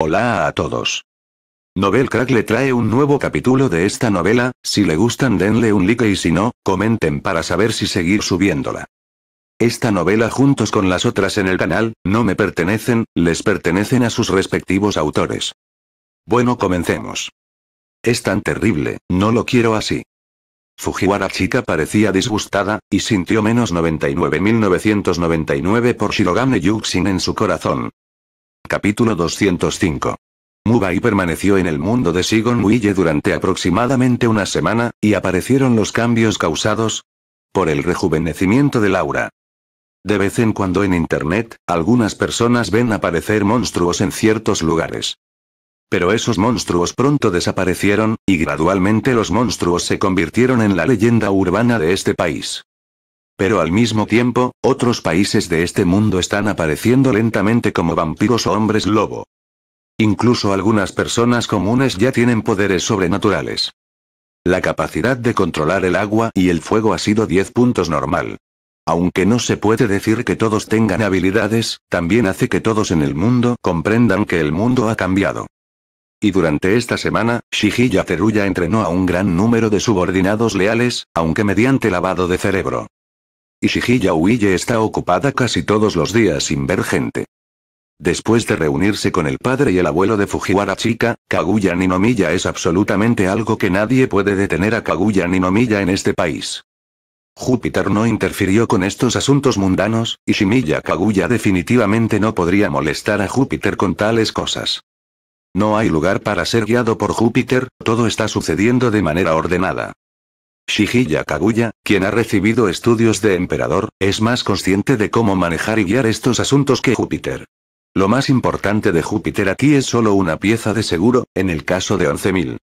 Hola a todos. Novel Crack le trae un nuevo capítulo de esta novela, si le gustan denle un like y si no, comenten para saber si seguir subiéndola. Esta novela juntos con las otras en el canal, no me pertenecen, les pertenecen a sus respectivos autores. Bueno comencemos. Es tan terrible, no lo quiero así. Fujiwara chica parecía disgustada, y sintió menos 99.999 por Shirogane Yuxin en su corazón. Capítulo 205. Mubai permaneció en el mundo de Sigon Muille durante aproximadamente una semana, y aparecieron los cambios causados por el rejuvenecimiento de Laura. De vez en cuando en Internet, algunas personas ven aparecer monstruos en ciertos lugares. Pero esos monstruos pronto desaparecieron, y gradualmente los monstruos se convirtieron en la leyenda urbana de este país. Pero al mismo tiempo, otros países de este mundo están apareciendo lentamente como vampiros o hombres lobo. Incluso algunas personas comunes ya tienen poderes sobrenaturales. La capacidad de controlar el agua y el fuego ha sido 10 puntos normal. Aunque no se puede decir que todos tengan habilidades, también hace que todos en el mundo comprendan que el mundo ha cambiado. Y durante esta semana, Shihiya Teruya entrenó a un gran número de subordinados leales, aunque mediante lavado de cerebro. Y Uiye está ocupada casi todos los días sin ver gente. Después de reunirse con el padre y el abuelo de Fujiwara Chica, Kaguya Ninomiya es absolutamente algo que nadie puede detener a Kaguya Ninomiya en este país. Júpiter no interfirió con estos asuntos mundanos, y Shimiya Kaguya definitivamente no podría molestar a Júpiter con tales cosas. No hay lugar para ser guiado por Júpiter, todo está sucediendo de manera ordenada. Shihiya Kaguya, quien ha recibido estudios de emperador, es más consciente de cómo manejar y guiar estos asuntos que Júpiter. Lo más importante de Júpiter aquí es solo una pieza de seguro, en el caso de 11.000.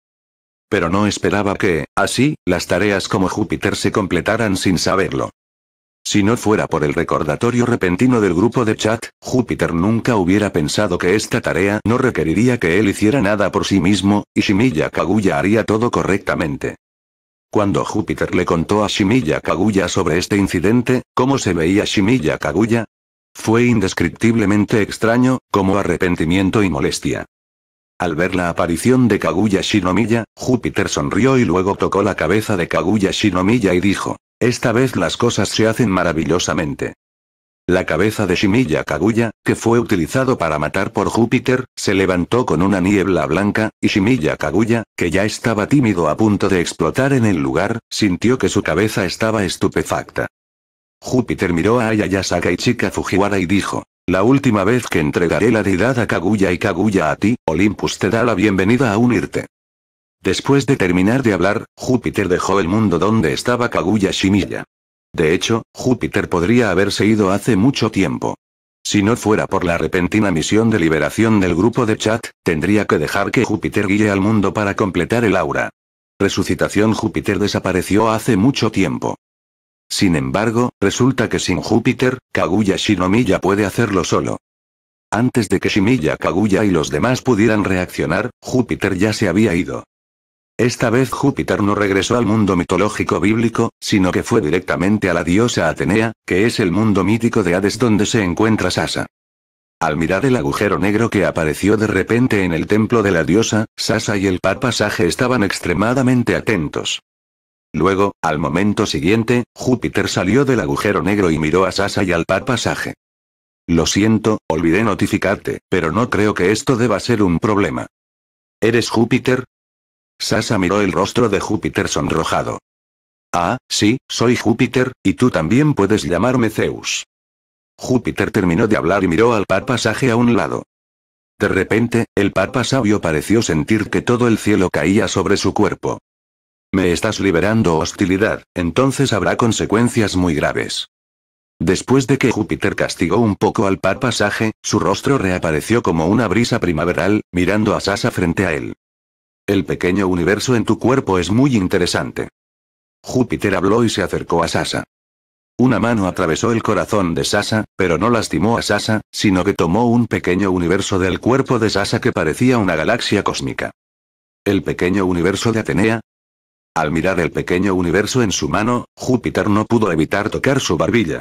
Pero no esperaba que, así, las tareas como Júpiter se completaran sin saberlo. Si no fuera por el recordatorio repentino del grupo de chat, Júpiter nunca hubiera pensado que esta tarea no requeriría que él hiciera nada por sí mismo, y Shimiya Kaguya haría todo correctamente. Cuando Júpiter le contó a Shimiya Kaguya sobre este incidente, ¿cómo se veía Shimiya Kaguya? Fue indescriptiblemente extraño, como arrepentimiento y molestia. Al ver la aparición de Kaguya Shinomiya, Júpiter sonrió y luego tocó la cabeza de Kaguya Shinomiya y dijo, Esta vez las cosas se hacen maravillosamente. La cabeza de Shimilla Kaguya, que fue utilizado para matar por Júpiter, se levantó con una niebla blanca, y Shimilla Kaguya, que ya estaba tímido a punto de explotar en el lugar, sintió que su cabeza estaba estupefacta. Júpiter miró a Ayayasaka y Chika Fujiwara y dijo, la última vez que entregaré la deidad a Kaguya y Kaguya a ti, Olympus te da la bienvenida a unirte. Después de terminar de hablar, Júpiter dejó el mundo donde estaba Kaguya Shimilla. De hecho, Júpiter podría haberse ido hace mucho tiempo. Si no fuera por la repentina misión de liberación del grupo de chat, tendría que dejar que Júpiter guíe al mundo para completar el aura. Resucitación Júpiter desapareció hace mucho tiempo. Sin embargo, resulta que sin Júpiter, Kaguya Shinomiya puede hacerlo solo. Antes de que Shimiya Kaguya y los demás pudieran reaccionar, Júpiter ya se había ido. Esta vez Júpiter no regresó al mundo mitológico bíblico, sino que fue directamente a la diosa Atenea, que es el mundo mítico de Hades donde se encuentra Sasa. Al mirar el agujero negro que apareció de repente en el templo de la diosa, Sasa y el par pasaje estaban extremadamente atentos. Luego, al momento siguiente, Júpiter salió del agujero negro y miró a Sasa y al par pasaje Lo siento, olvidé notificarte, pero no creo que esto deba ser un problema. ¿Eres Júpiter? Sasa miró el rostro de Júpiter sonrojado. Ah, sí, soy Júpiter, y tú también puedes llamarme Zeus. Júpiter terminó de hablar y miró al par pasaje a un lado. De repente, el Papa Sabio pareció sentir que todo el cielo caía sobre su cuerpo. Me estás liberando hostilidad, entonces habrá consecuencias muy graves. Después de que Júpiter castigó un poco al par pasaje su rostro reapareció como una brisa primaveral, mirando a Sasa frente a él. El pequeño universo en tu cuerpo es muy interesante. Júpiter habló y se acercó a Sasa. Una mano atravesó el corazón de Sasa, pero no lastimó a Sasa, sino que tomó un pequeño universo del cuerpo de Sasa que parecía una galaxia cósmica. ¿El pequeño universo de Atenea? Al mirar el pequeño universo en su mano, Júpiter no pudo evitar tocar su barbilla.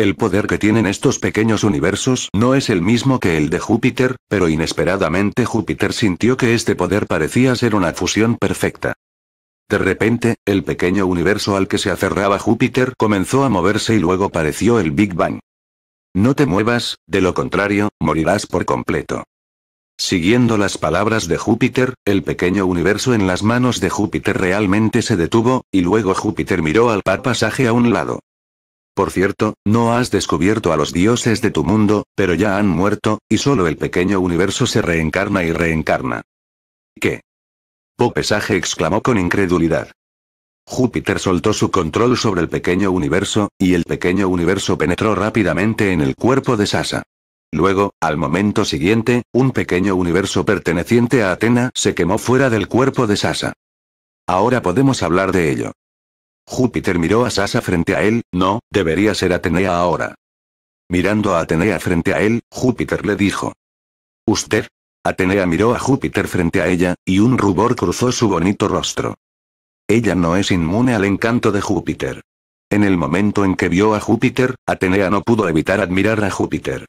El poder que tienen estos pequeños universos no es el mismo que el de Júpiter, pero inesperadamente Júpiter sintió que este poder parecía ser una fusión perfecta. De repente, el pequeño universo al que se aferraba Júpiter comenzó a moverse y luego pareció el Big Bang. No te muevas, de lo contrario, morirás por completo. Siguiendo las palabras de Júpiter, el pequeño universo en las manos de Júpiter realmente se detuvo, y luego Júpiter miró al pasaje a un lado. Por cierto, no has descubierto a los dioses de tu mundo, pero ya han muerto, y solo el pequeño universo se reencarna y reencarna. ¿Qué? Popesaje exclamó con incredulidad. Júpiter soltó su control sobre el pequeño universo, y el pequeño universo penetró rápidamente en el cuerpo de Sasa. Luego, al momento siguiente, un pequeño universo perteneciente a Atena se quemó fuera del cuerpo de Sasa. Ahora podemos hablar de ello. Júpiter miró a Sasa frente a él, no, debería ser Atenea ahora. Mirando a Atenea frente a él, Júpiter le dijo. Usted. Atenea miró a Júpiter frente a ella, y un rubor cruzó su bonito rostro. Ella no es inmune al encanto de Júpiter. En el momento en que vio a Júpiter, Atenea no pudo evitar admirar a Júpiter.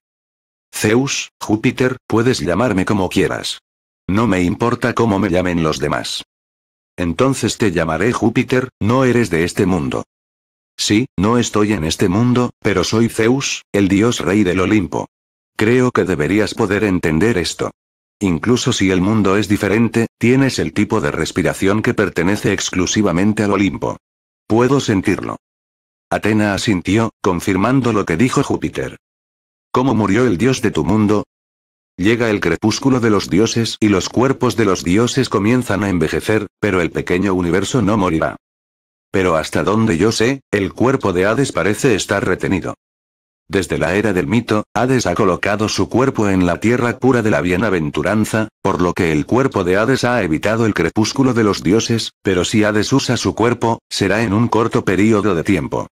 Zeus, Júpiter, puedes llamarme como quieras. No me importa cómo me llamen los demás. Entonces te llamaré Júpiter, no eres de este mundo. Sí, no estoy en este mundo, pero soy Zeus, el dios rey del Olimpo. Creo que deberías poder entender esto. Incluso si el mundo es diferente, tienes el tipo de respiración que pertenece exclusivamente al Olimpo. Puedo sentirlo. Atena asintió, confirmando lo que dijo Júpiter. ¿Cómo murió el dios de tu mundo? Llega el crepúsculo de los dioses y los cuerpos de los dioses comienzan a envejecer, pero el pequeño universo no morirá. Pero hasta donde yo sé, el cuerpo de Hades parece estar retenido. Desde la era del mito, Hades ha colocado su cuerpo en la tierra pura de la bienaventuranza, por lo que el cuerpo de Hades ha evitado el crepúsculo de los dioses, pero si Hades usa su cuerpo, será en un corto periodo de tiempo.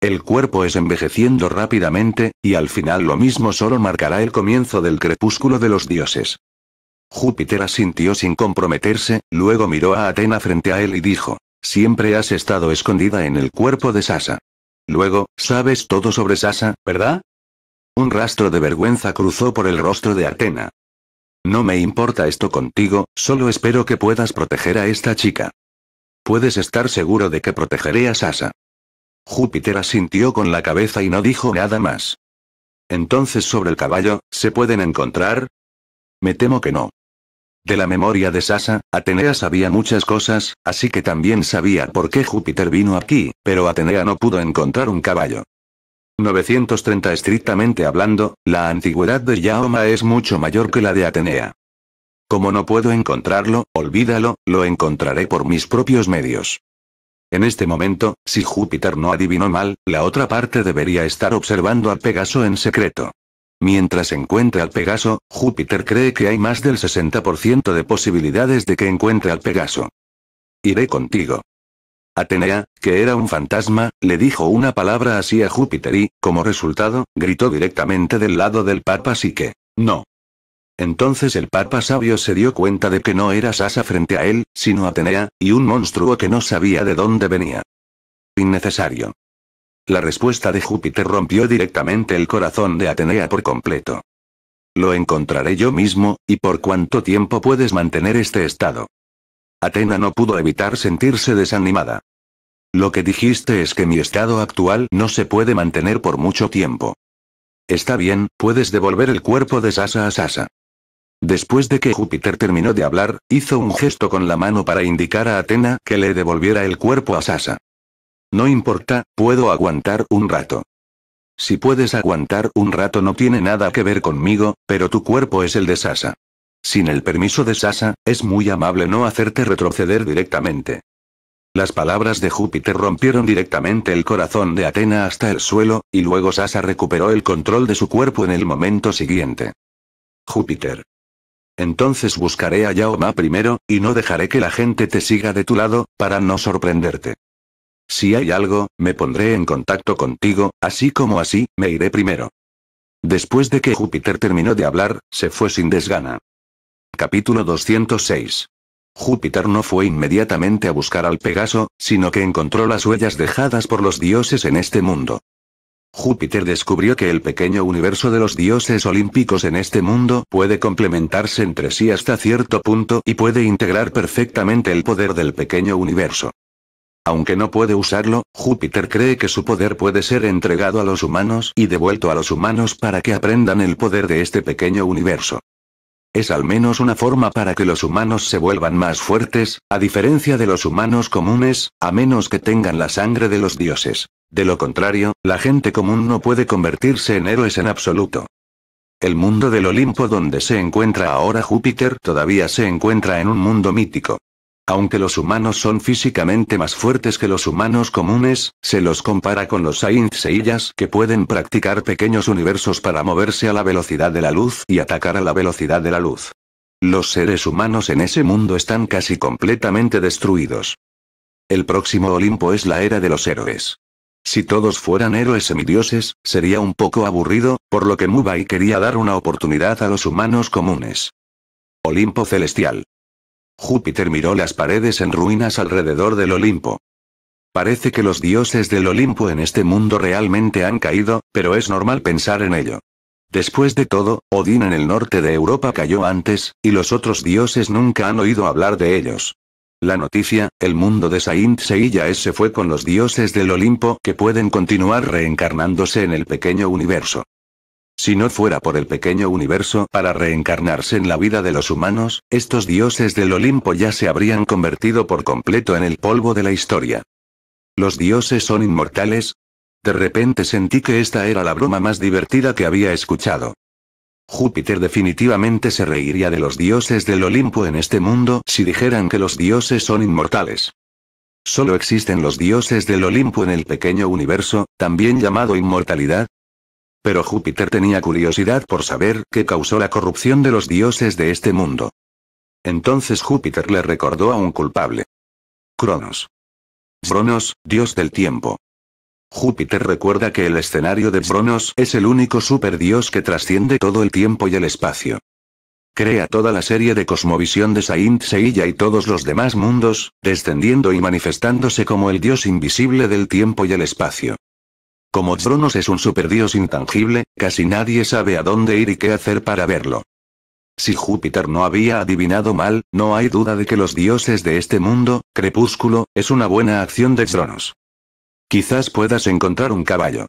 El cuerpo es envejeciendo rápidamente, y al final lo mismo solo marcará el comienzo del crepúsculo de los dioses. Júpiter asintió sin comprometerse, luego miró a Atena frente a él y dijo, Siempre has estado escondida en el cuerpo de Sasa. Luego, sabes todo sobre Sasa, ¿verdad? Un rastro de vergüenza cruzó por el rostro de Atena. No me importa esto contigo, solo espero que puedas proteger a esta chica. Puedes estar seguro de que protegeré a Sasa. Júpiter asintió con la cabeza y no dijo nada más. Entonces sobre el caballo, ¿se pueden encontrar? Me temo que no. De la memoria de Sasa, Atenea sabía muchas cosas, así que también sabía por qué Júpiter vino aquí, pero Atenea no pudo encontrar un caballo. 930 Estrictamente hablando, la antigüedad de Yaoma es mucho mayor que la de Atenea. Como no puedo encontrarlo, olvídalo, lo encontraré por mis propios medios. En este momento, si Júpiter no adivinó mal, la otra parte debería estar observando al Pegaso en secreto. Mientras encuentre al Pegaso, Júpiter cree que hay más del 60% de posibilidades de que encuentre al Pegaso. Iré contigo. Atenea, que era un fantasma, le dijo una palabra así a Júpiter y, como resultado, gritó directamente del lado del Papa que No. Entonces el Papa Sabio se dio cuenta de que no era Sasa frente a él, sino Atenea, y un monstruo que no sabía de dónde venía. Innecesario. La respuesta de Júpiter rompió directamente el corazón de Atenea por completo. Lo encontraré yo mismo, y por cuánto tiempo puedes mantener este estado. Atena no pudo evitar sentirse desanimada. Lo que dijiste es que mi estado actual no se puede mantener por mucho tiempo. Está bien, puedes devolver el cuerpo de Sasa a Sasa. Después de que Júpiter terminó de hablar, hizo un gesto con la mano para indicar a Atena que le devolviera el cuerpo a Sasa. No importa, puedo aguantar un rato. Si puedes aguantar un rato no tiene nada que ver conmigo, pero tu cuerpo es el de Sasa. Sin el permiso de Sasa, es muy amable no hacerte retroceder directamente. Las palabras de Júpiter rompieron directamente el corazón de Atena hasta el suelo, y luego Sasa recuperó el control de su cuerpo en el momento siguiente. Júpiter, entonces buscaré a Yaoma primero, y no dejaré que la gente te siga de tu lado, para no sorprenderte. Si hay algo, me pondré en contacto contigo, así como así, me iré primero. Después de que Júpiter terminó de hablar, se fue sin desgana. Capítulo 206. Júpiter no fue inmediatamente a buscar al Pegaso, sino que encontró las huellas dejadas por los dioses en este mundo. Júpiter descubrió que el pequeño universo de los dioses olímpicos en este mundo puede complementarse entre sí hasta cierto punto y puede integrar perfectamente el poder del pequeño universo. Aunque no puede usarlo, Júpiter cree que su poder puede ser entregado a los humanos y devuelto a los humanos para que aprendan el poder de este pequeño universo. Es al menos una forma para que los humanos se vuelvan más fuertes, a diferencia de los humanos comunes, a menos que tengan la sangre de los dioses. De lo contrario, la gente común no puede convertirse en héroes en absoluto. El mundo del Olimpo donde se encuentra ahora Júpiter todavía se encuentra en un mundo mítico. Aunque los humanos son físicamente más fuertes que los humanos comunes, se los compara con los Seillas, que pueden practicar pequeños universos para moverse a la velocidad de la luz y atacar a la velocidad de la luz. Los seres humanos en ese mundo están casi completamente destruidos. El próximo Olimpo es la era de los héroes. Si todos fueran héroes semidioses, sería un poco aburrido, por lo que Mubai quería dar una oportunidad a los humanos comunes. Olimpo Celestial. Júpiter miró las paredes en ruinas alrededor del Olimpo. Parece que los dioses del Olimpo en este mundo realmente han caído, pero es normal pensar en ello. Después de todo, Odín en el norte de Europa cayó antes, y los otros dioses nunca han oído hablar de ellos. La noticia, el mundo de Saint Seiya se fue con los dioses del Olimpo que pueden continuar reencarnándose en el pequeño universo. Si no fuera por el pequeño universo para reencarnarse en la vida de los humanos, estos dioses del Olimpo ya se habrían convertido por completo en el polvo de la historia. ¿Los dioses son inmortales? De repente sentí que esta era la broma más divertida que había escuchado. Júpiter definitivamente se reiría de los dioses del Olimpo en este mundo si dijeran que los dioses son inmortales. Solo existen los dioses del Olimpo en el pequeño universo, también llamado inmortalidad. Pero Júpiter tenía curiosidad por saber qué causó la corrupción de los dioses de este mundo. Entonces Júpiter le recordó a un culpable. Cronos. Cronos, dios del tiempo. Júpiter recuerda que el escenario de Bronos es el único superdios que trasciende todo el tiempo y el espacio. Crea toda la serie de cosmovisión de Saint Seiya y todos los demás mundos, descendiendo y manifestándose como el dios invisible del tiempo y el espacio. Como Bronos es un superdios intangible, casi nadie sabe a dónde ir y qué hacer para verlo. Si Júpiter no había adivinado mal, no hay duda de que los dioses de este mundo, Crepúsculo, es una buena acción de tronos Quizás puedas encontrar un caballo.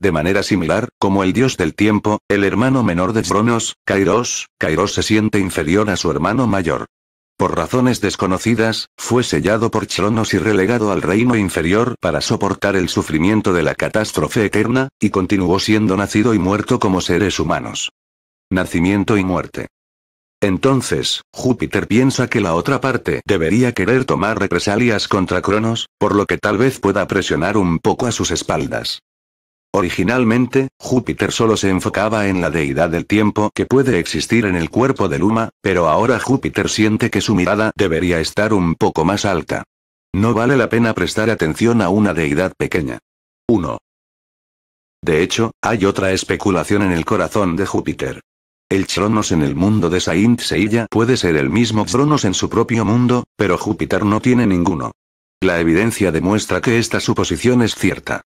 De manera similar, como el dios del tiempo, el hermano menor de Cronos, Kairos, Kairos se siente inferior a su hermano mayor. Por razones desconocidas, fue sellado por Chronos y relegado al reino inferior para soportar el sufrimiento de la catástrofe eterna, y continuó siendo nacido y muerto como seres humanos. Nacimiento y muerte. Entonces, Júpiter piensa que la otra parte debería querer tomar represalias contra Cronos, por lo que tal vez pueda presionar un poco a sus espaldas. Originalmente, Júpiter solo se enfocaba en la deidad del tiempo que puede existir en el cuerpo de Luma, pero ahora Júpiter siente que su mirada debería estar un poco más alta. No vale la pena prestar atención a una deidad pequeña. 1. De hecho, hay otra especulación en el corazón de Júpiter. El Chronos en el mundo de Saint Seiya puede ser el mismo Chronos en su propio mundo, pero Júpiter no tiene ninguno. La evidencia demuestra que esta suposición es cierta.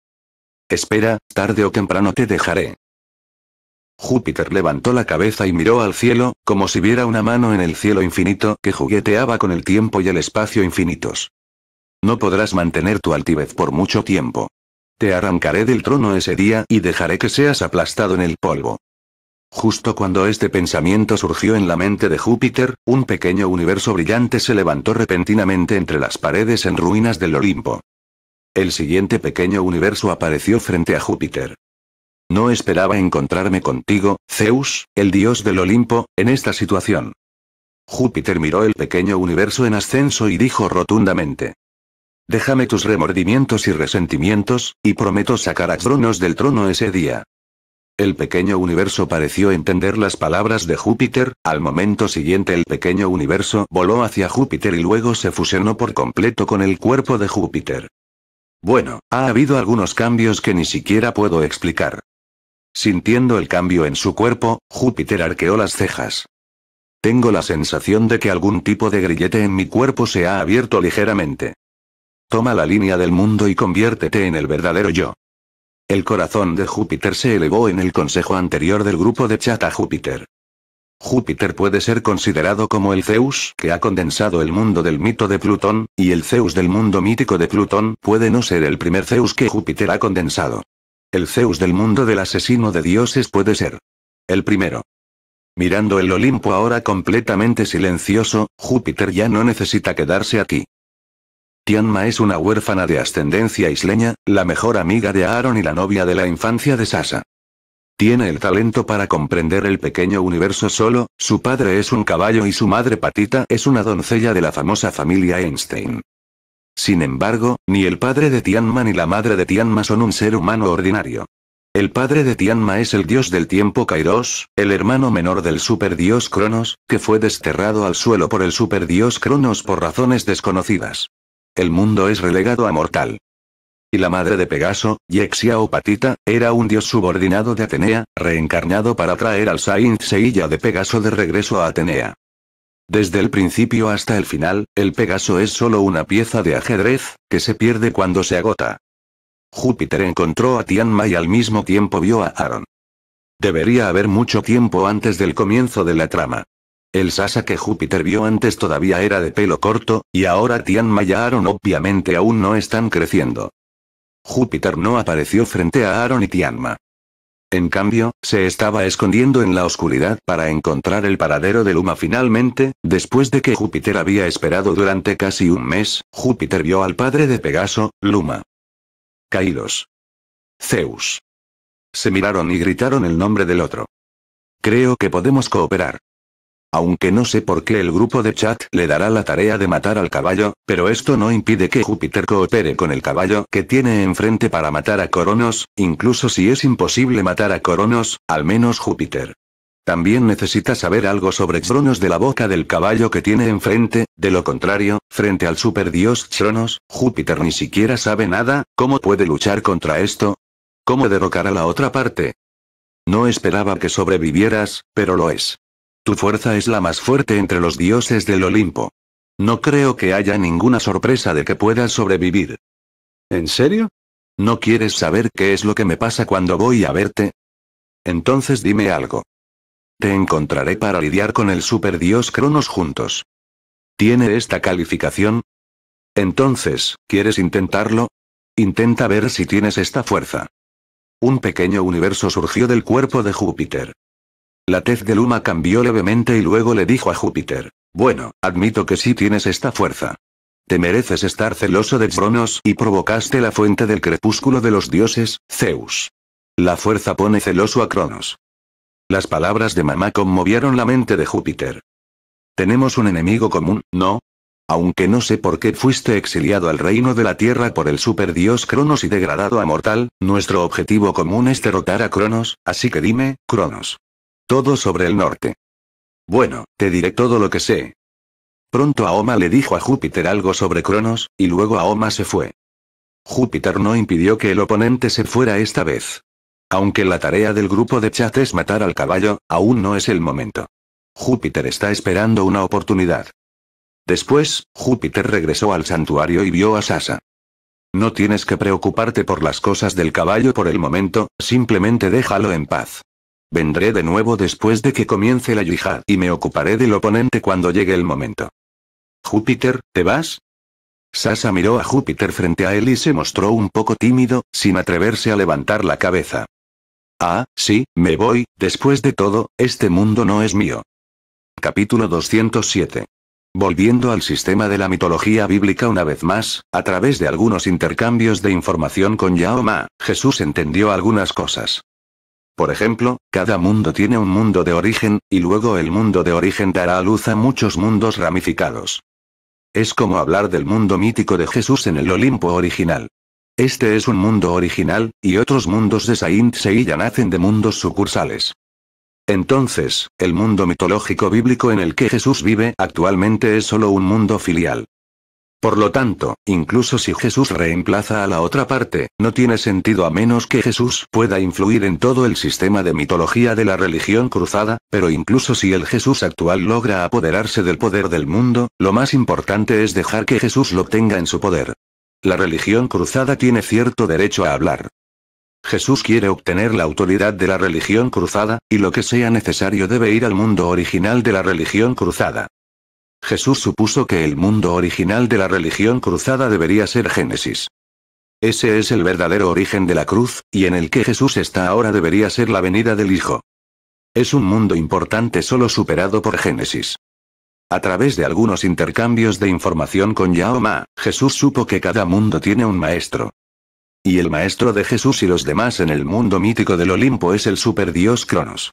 Espera, tarde o temprano te dejaré. Júpiter levantó la cabeza y miró al cielo, como si viera una mano en el cielo infinito que jugueteaba con el tiempo y el espacio infinitos. No podrás mantener tu altivez por mucho tiempo. Te arrancaré del trono ese día y dejaré que seas aplastado en el polvo. Justo cuando este pensamiento surgió en la mente de Júpiter, un pequeño universo brillante se levantó repentinamente entre las paredes en ruinas del Olimpo. El siguiente pequeño universo apareció frente a Júpiter. No esperaba encontrarme contigo, Zeus, el dios del Olimpo, en esta situación. Júpiter miró el pequeño universo en ascenso y dijo rotundamente. Déjame tus remordimientos y resentimientos, y prometo sacar a Cronos del trono ese día. El pequeño universo pareció entender las palabras de Júpiter, al momento siguiente el pequeño universo voló hacia Júpiter y luego se fusionó por completo con el cuerpo de Júpiter. Bueno, ha habido algunos cambios que ni siquiera puedo explicar. Sintiendo el cambio en su cuerpo, Júpiter arqueó las cejas. Tengo la sensación de que algún tipo de grillete en mi cuerpo se ha abierto ligeramente. Toma la línea del mundo y conviértete en el verdadero yo. El corazón de Júpiter se elevó en el consejo anterior del grupo de a Júpiter. Júpiter puede ser considerado como el Zeus que ha condensado el mundo del mito de Plutón, y el Zeus del mundo mítico de Plutón puede no ser el primer Zeus que Júpiter ha condensado. El Zeus del mundo del asesino de dioses puede ser. El primero. Mirando el Olimpo ahora completamente silencioso, Júpiter ya no necesita quedarse aquí. Tianma es una huérfana de ascendencia isleña, la mejor amiga de Aaron y la novia de la infancia de Sasa. Tiene el talento para comprender el pequeño universo solo, su padre es un caballo y su madre Patita es una doncella de la famosa familia Einstein. Sin embargo, ni el padre de Tianma ni la madre de Tianma son un ser humano ordinario. El padre de Tianma es el dios del tiempo Kairos, el hermano menor del superdios Cronos, que fue desterrado al suelo por el superdios Cronos por razones desconocidas el mundo es relegado a mortal. Y la madre de Pegaso, Yexia o Patita, era un dios subordinado de Atenea, reencarnado para traer al Saint Seiya de Pegaso de regreso a Atenea. Desde el principio hasta el final, el Pegaso es solo una pieza de ajedrez, que se pierde cuando se agota. Júpiter encontró a Tianma y al mismo tiempo vio a Aaron. Debería haber mucho tiempo antes del comienzo de la trama. El Sasa que Júpiter vio antes todavía era de pelo corto, y ahora Tianma y Aaron obviamente aún no están creciendo. Júpiter no apareció frente a Aaron y Tianma. En cambio, se estaba escondiendo en la oscuridad para encontrar el paradero de Luma finalmente, después de que Júpiter había esperado durante casi un mes, Júpiter vio al padre de Pegaso, Luma. Caídos. Zeus. Se miraron y gritaron el nombre del otro. Creo que podemos cooperar. Aunque no sé por qué el grupo de chat le dará la tarea de matar al caballo, pero esto no impide que Júpiter coopere con el caballo que tiene enfrente para matar a Coronos, incluso si es imposible matar a Coronos, al menos Júpiter. También necesita saber algo sobre Cronos de la boca del caballo que tiene enfrente, de lo contrario, frente al superdios Cronos, Júpiter ni siquiera sabe nada, ¿cómo puede luchar contra esto? ¿Cómo derrocar a la otra parte? No esperaba que sobrevivieras, pero lo es. Tu fuerza es la más fuerte entre los dioses del Olimpo. No creo que haya ninguna sorpresa de que puedas sobrevivir. ¿En serio? ¿No quieres saber qué es lo que me pasa cuando voy a verte? Entonces dime algo. Te encontraré para lidiar con el superdios Cronos juntos. ¿Tiene esta calificación? Entonces, ¿quieres intentarlo? Intenta ver si tienes esta fuerza. Un pequeño universo surgió del cuerpo de Júpiter. La tez de Luma cambió levemente y luego le dijo a Júpiter. Bueno, admito que sí tienes esta fuerza. Te mereces estar celoso de Cronos y provocaste la fuente del crepúsculo de los dioses, Zeus. La fuerza pone celoso a Cronos. Las palabras de mamá conmovieron la mente de Júpiter. Tenemos un enemigo común, ¿no? Aunque no sé por qué fuiste exiliado al reino de la Tierra por el superdios Cronos y degradado a mortal, nuestro objetivo común es derrotar a Cronos, así que dime, Cronos, todo sobre el norte. Bueno, te diré todo lo que sé. Pronto Aoma le dijo a Júpiter algo sobre Cronos, y luego Aoma se fue. Júpiter no impidió que el oponente se fuera esta vez. Aunque la tarea del grupo de chat es matar al caballo, aún no es el momento. Júpiter está esperando una oportunidad. Después, Júpiter regresó al santuario y vio a Sasa. No tienes que preocuparte por las cosas del caballo por el momento, simplemente déjalo en paz. Vendré de nuevo después de que comience la yihad y me ocuparé del oponente cuando llegue el momento. Júpiter, ¿te vas? Sasa miró a Júpiter frente a él y se mostró un poco tímido, sin atreverse a levantar la cabeza. Ah, sí, me voy, después de todo, este mundo no es mío. Capítulo 207. Volviendo al sistema de la mitología bíblica una vez más, a través de algunos intercambios de información con Yaoma, Jesús entendió algunas cosas. Por ejemplo, cada mundo tiene un mundo de origen, y luego el mundo de origen dará a luz a muchos mundos ramificados. Es como hablar del mundo mítico de Jesús en el Olimpo original. Este es un mundo original, y otros mundos de Saint Seiya nacen de mundos sucursales. Entonces, el mundo mitológico bíblico en el que Jesús vive actualmente es solo un mundo filial. Por lo tanto, incluso si Jesús reemplaza a la otra parte, no tiene sentido a menos que Jesús pueda influir en todo el sistema de mitología de la religión cruzada, pero incluso si el Jesús actual logra apoderarse del poder del mundo, lo más importante es dejar que Jesús lo tenga en su poder. La religión cruzada tiene cierto derecho a hablar. Jesús quiere obtener la autoridad de la religión cruzada, y lo que sea necesario debe ir al mundo original de la religión cruzada. Jesús supuso que el mundo original de la religión cruzada debería ser Génesis. Ese es el verdadero origen de la cruz, y en el que Jesús está ahora debería ser la venida del Hijo. Es un mundo importante solo superado por Génesis. A través de algunos intercambios de información con Yaoma, Jesús supo que cada mundo tiene un maestro. Y el maestro de Jesús y los demás en el mundo mítico del Olimpo es el superdios Cronos.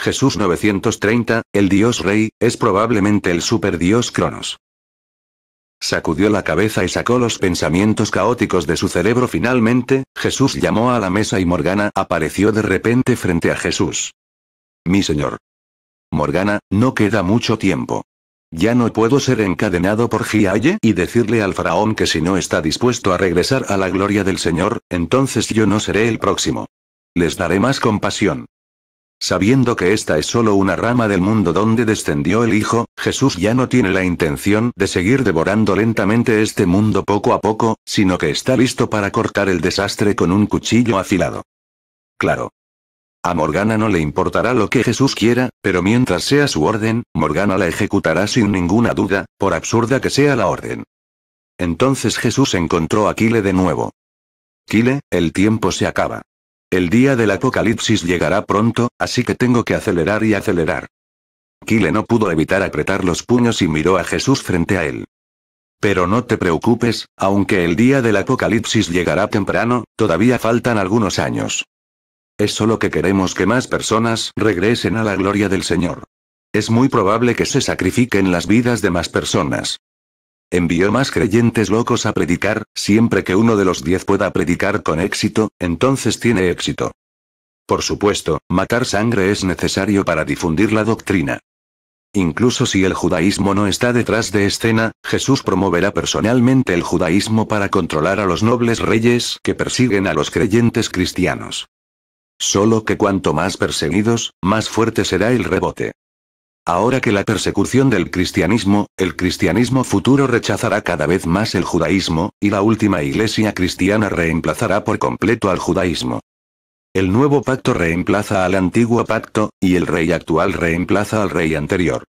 Jesús 930, el dios rey, es probablemente el super dios Cronos. Sacudió la cabeza y sacó los pensamientos caóticos de su cerebro. Finalmente, Jesús llamó a la mesa y Morgana apareció de repente frente a Jesús. Mi señor. Morgana, no queda mucho tiempo. Ya no puedo ser encadenado por Giaye y decirle al faraón que si no está dispuesto a regresar a la gloria del Señor, entonces yo no seré el próximo. Les daré más compasión. Sabiendo que esta es solo una rama del mundo donde descendió el Hijo, Jesús ya no tiene la intención de seguir devorando lentamente este mundo poco a poco, sino que está listo para cortar el desastre con un cuchillo afilado. Claro. A Morgana no le importará lo que Jesús quiera, pero mientras sea su orden, Morgana la ejecutará sin ninguna duda, por absurda que sea la orden. Entonces Jesús encontró a Kile de nuevo. Kile, el tiempo se acaba. El día del apocalipsis llegará pronto, así que tengo que acelerar y acelerar. Kyle no pudo evitar apretar los puños y miró a Jesús frente a él. Pero no te preocupes, aunque el día del apocalipsis llegará temprano, todavía faltan algunos años. Es solo que queremos que más personas regresen a la gloria del Señor. Es muy probable que se sacrifiquen las vidas de más personas. Envió más creyentes locos a predicar, siempre que uno de los diez pueda predicar con éxito, entonces tiene éxito. Por supuesto, matar sangre es necesario para difundir la doctrina. Incluso si el judaísmo no está detrás de escena, Jesús promoverá personalmente el judaísmo para controlar a los nobles reyes que persiguen a los creyentes cristianos. Solo que cuanto más perseguidos, más fuerte será el rebote. Ahora que la persecución del cristianismo, el cristianismo futuro rechazará cada vez más el judaísmo, y la última iglesia cristiana reemplazará por completo al judaísmo. El nuevo pacto reemplaza al antiguo pacto, y el rey actual reemplaza al rey anterior.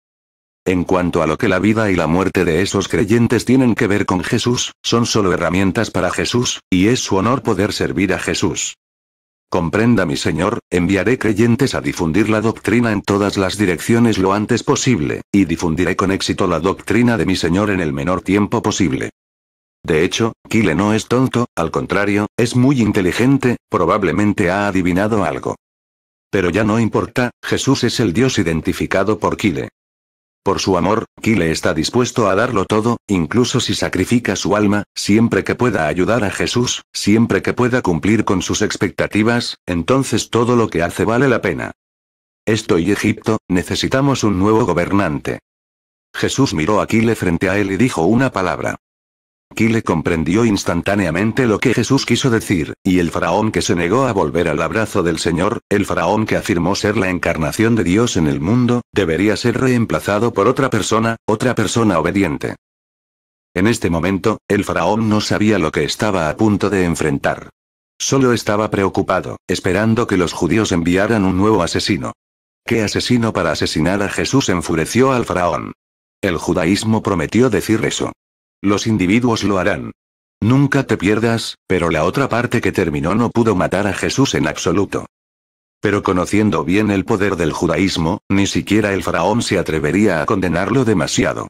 En cuanto a lo que la vida y la muerte de esos creyentes tienen que ver con Jesús, son solo herramientas para Jesús, y es su honor poder servir a Jesús. Comprenda mi Señor, enviaré creyentes a difundir la doctrina en todas las direcciones lo antes posible, y difundiré con éxito la doctrina de mi Señor en el menor tiempo posible. De hecho, Kile no es tonto, al contrario, es muy inteligente, probablemente ha adivinado algo. Pero ya no importa, Jesús es el Dios identificado por Kile. Por su amor, Kile está dispuesto a darlo todo, incluso si sacrifica su alma, siempre que pueda ayudar a Jesús, siempre que pueda cumplir con sus expectativas, entonces todo lo que hace vale la pena. Esto y Egipto, necesitamos un nuevo gobernante. Jesús miró a Kile frente a él y dijo una palabra. Kile comprendió instantáneamente lo que Jesús quiso decir, y el faraón que se negó a volver al abrazo del Señor, el faraón que afirmó ser la encarnación de Dios en el mundo, debería ser reemplazado por otra persona, otra persona obediente. En este momento, el faraón no sabía lo que estaba a punto de enfrentar. Solo estaba preocupado, esperando que los judíos enviaran un nuevo asesino. ¿Qué asesino para asesinar a Jesús enfureció al faraón? El judaísmo prometió decir eso. Los individuos lo harán. Nunca te pierdas, pero la otra parte que terminó no pudo matar a Jesús en absoluto. Pero conociendo bien el poder del judaísmo, ni siquiera el faraón se atrevería a condenarlo demasiado.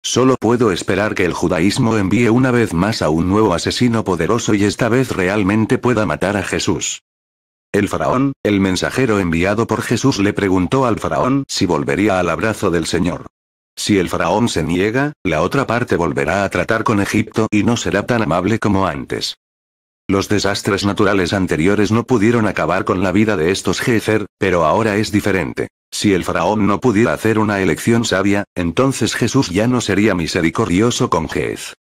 Solo puedo esperar que el judaísmo envíe una vez más a un nuevo asesino poderoso y esta vez realmente pueda matar a Jesús. El faraón, el mensajero enviado por Jesús le preguntó al faraón si volvería al abrazo del Señor. Si el faraón se niega, la otra parte volverá a tratar con Egipto y no será tan amable como antes. Los desastres naturales anteriores no pudieron acabar con la vida de estos Jezer, pero ahora es diferente. Si el faraón no pudiera hacer una elección sabia, entonces Jesús ya no sería misericordioso con Jez.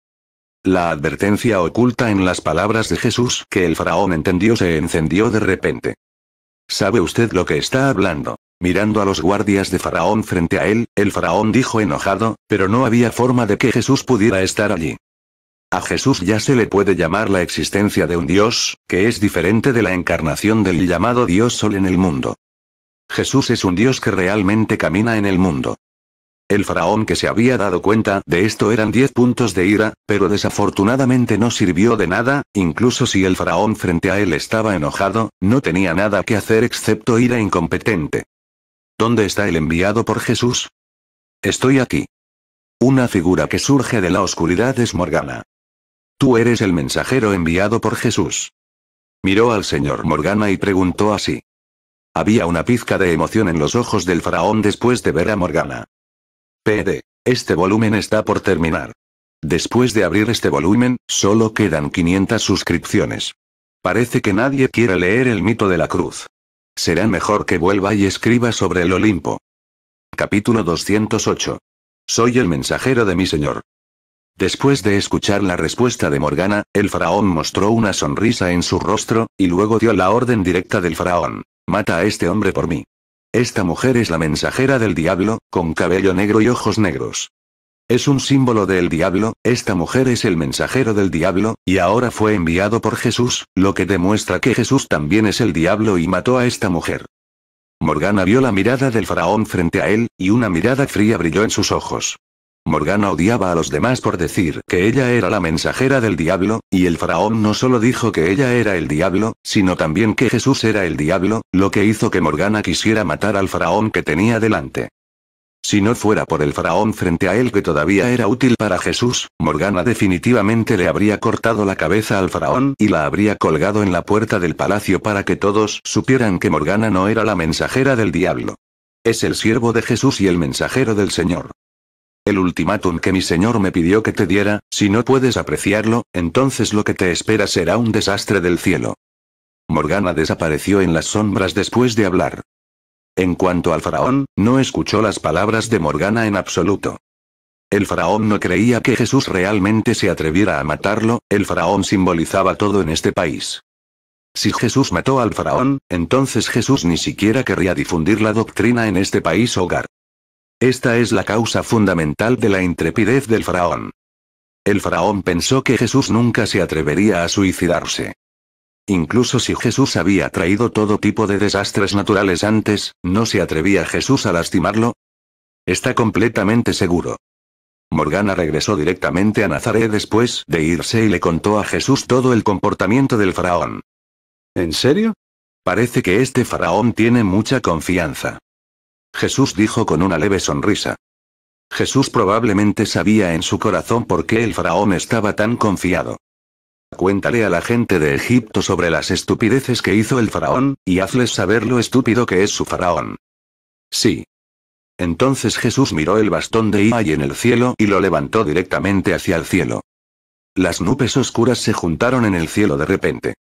La advertencia oculta en las palabras de Jesús que el faraón entendió se encendió de repente. ¿Sabe usted lo que está hablando? Mirando a los guardias de Faraón frente a él, el Faraón dijo enojado, pero no había forma de que Jesús pudiera estar allí. A Jesús ya se le puede llamar la existencia de un Dios, que es diferente de la encarnación del llamado Dios Sol en el mundo. Jesús es un Dios que realmente camina en el mundo. El faraón que se había dado cuenta de esto eran diez puntos de ira, pero desafortunadamente no sirvió de nada, incluso si el faraón frente a él estaba enojado, no tenía nada que hacer excepto ira incompetente. ¿Dónde está el enviado por Jesús? Estoy aquí. Una figura que surge de la oscuridad es Morgana. Tú eres el mensajero enviado por Jesús. Miró al señor Morgana y preguntó así. Había una pizca de emoción en los ojos del faraón después de ver a Morgana. PD. Este volumen está por terminar. Después de abrir este volumen, solo quedan 500 suscripciones. Parece que nadie quiere leer el mito de la cruz. Será mejor que vuelva y escriba sobre el Olimpo. Capítulo 208. Soy el mensajero de mi señor. Después de escuchar la respuesta de Morgana, el faraón mostró una sonrisa en su rostro, y luego dio la orden directa del faraón. Mata a este hombre por mí. Esta mujer es la mensajera del diablo, con cabello negro y ojos negros. Es un símbolo del diablo, esta mujer es el mensajero del diablo, y ahora fue enviado por Jesús, lo que demuestra que Jesús también es el diablo y mató a esta mujer. Morgana vio la mirada del faraón frente a él, y una mirada fría brilló en sus ojos. Morgana odiaba a los demás por decir que ella era la mensajera del diablo, y el faraón no solo dijo que ella era el diablo, sino también que Jesús era el diablo, lo que hizo que Morgana quisiera matar al faraón que tenía delante. Si no fuera por el faraón frente a él que todavía era útil para Jesús, Morgana definitivamente le habría cortado la cabeza al faraón y la habría colgado en la puerta del palacio para que todos supieran que Morgana no era la mensajera del diablo. Es el siervo de Jesús y el mensajero del Señor. El ultimátum que mi Señor me pidió que te diera, si no puedes apreciarlo, entonces lo que te espera será un desastre del cielo. Morgana desapareció en las sombras después de hablar. En cuanto al faraón, no escuchó las palabras de Morgana en absoluto. El faraón no creía que Jesús realmente se atreviera a matarlo, el faraón simbolizaba todo en este país. Si Jesús mató al faraón, entonces Jesús ni siquiera querría difundir la doctrina en este país hogar. Esta es la causa fundamental de la intrepidez del faraón. El faraón pensó que Jesús nunca se atrevería a suicidarse. Incluso si Jesús había traído todo tipo de desastres naturales antes, ¿no se atrevía Jesús a lastimarlo? Está completamente seguro. Morgana regresó directamente a Nazaret después de irse y le contó a Jesús todo el comportamiento del faraón. ¿En serio? Parece que este faraón tiene mucha confianza. Jesús dijo con una leve sonrisa. Jesús probablemente sabía en su corazón por qué el faraón estaba tan confiado. Cuéntale a la gente de Egipto sobre las estupideces que hizo el faraón, y hazles saber lo estúpido que es su faraón. Sí. Entonces Jesús miró el bastón de Ia en el cielo y lo levantó directamente hacia el cielo. Las nubes oscuras se juntaron en el cielo de repente.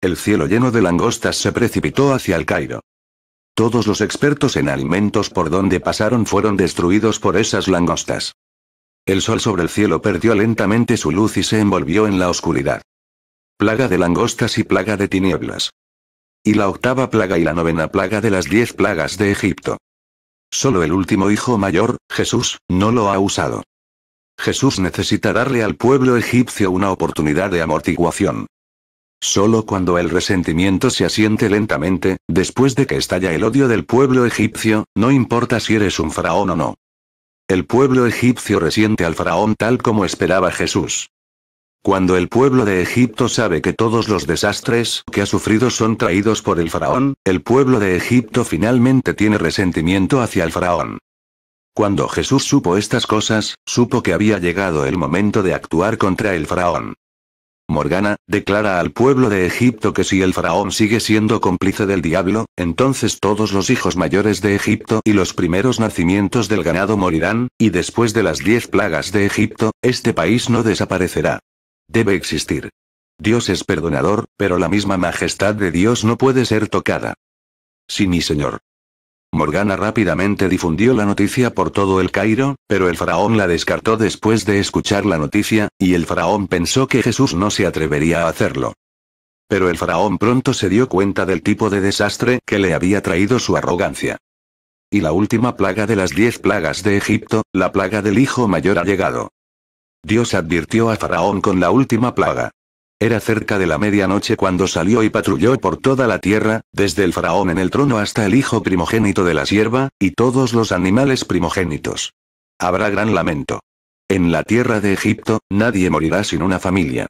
El cielo lleno de langostas se precipitó hacia el Cairo. Todos los expertos en alimentos por donde pasaron fueron destruidos por esas langostas. El sol sobre el cielo perdió lentamente su luz y se envolvió en la oscuridad. Plaga de langostas y plaga de tinieblas. Y la octava plaga y la novena plaga de las diez plagas de Egipto. Solo el último hijo mayor, Jesús, no lo ha usado. Jesús necesita darle al pueblo egipcio una oportunidad de amortiguación. Solo cuando el resentimiento se asiente lentamente, después de que estalla el odio del pueblo egipcio, no importa si eres un faraón o no, el pueblo egipcio resiente al faraón tal como esperaba Jesús. Cuando el pueblo de Egipto sabe que todos los desastres que ha sufrido son traídos por el faraón, el pueblo de Egipto finalmente tiene resentimiento hacia el faraón. Cuando Jesús supo estas cosas, supo que había llegado el momento de actuar contra el faraón. Morgana, declara al pueblo de Egipto que si el faraón sigue siendo cómplice del diablo, entonces todos los hijos mayores de Egipto y los primeros nacimientos del ganado morirán, y después de las diez plagas de Egipto, este país no desaparecerá. Debe existir. Dios es perdonador, pero la misma majestad de Dios no puede ser tocada. Sí, mi señor. Morgana rápidamente difundió la noticia por todo el Cairo, pero el faraón la descartó después de escuchar la noticia, y el faraón pensó que Jesús no se atrevería a hacerlo. Pero el faraón pronto se dio cuenta del tipo de desastre que le había traído su arrogancia. Y la última plaga de las diez plagas de Egipto, la plaga del hijo mayor ha llegado. Dios advirtió a Faraón con la última plaga. Era cerca de la medianoche cuando salió y patrulló por toda la tierra, desde el faraón en el trono hasta el hijo primogénito de la sierva, y todos los animales primogénitos. Habrá gran lamento. En la tierra de Egipto, nadie morirá sin una familia.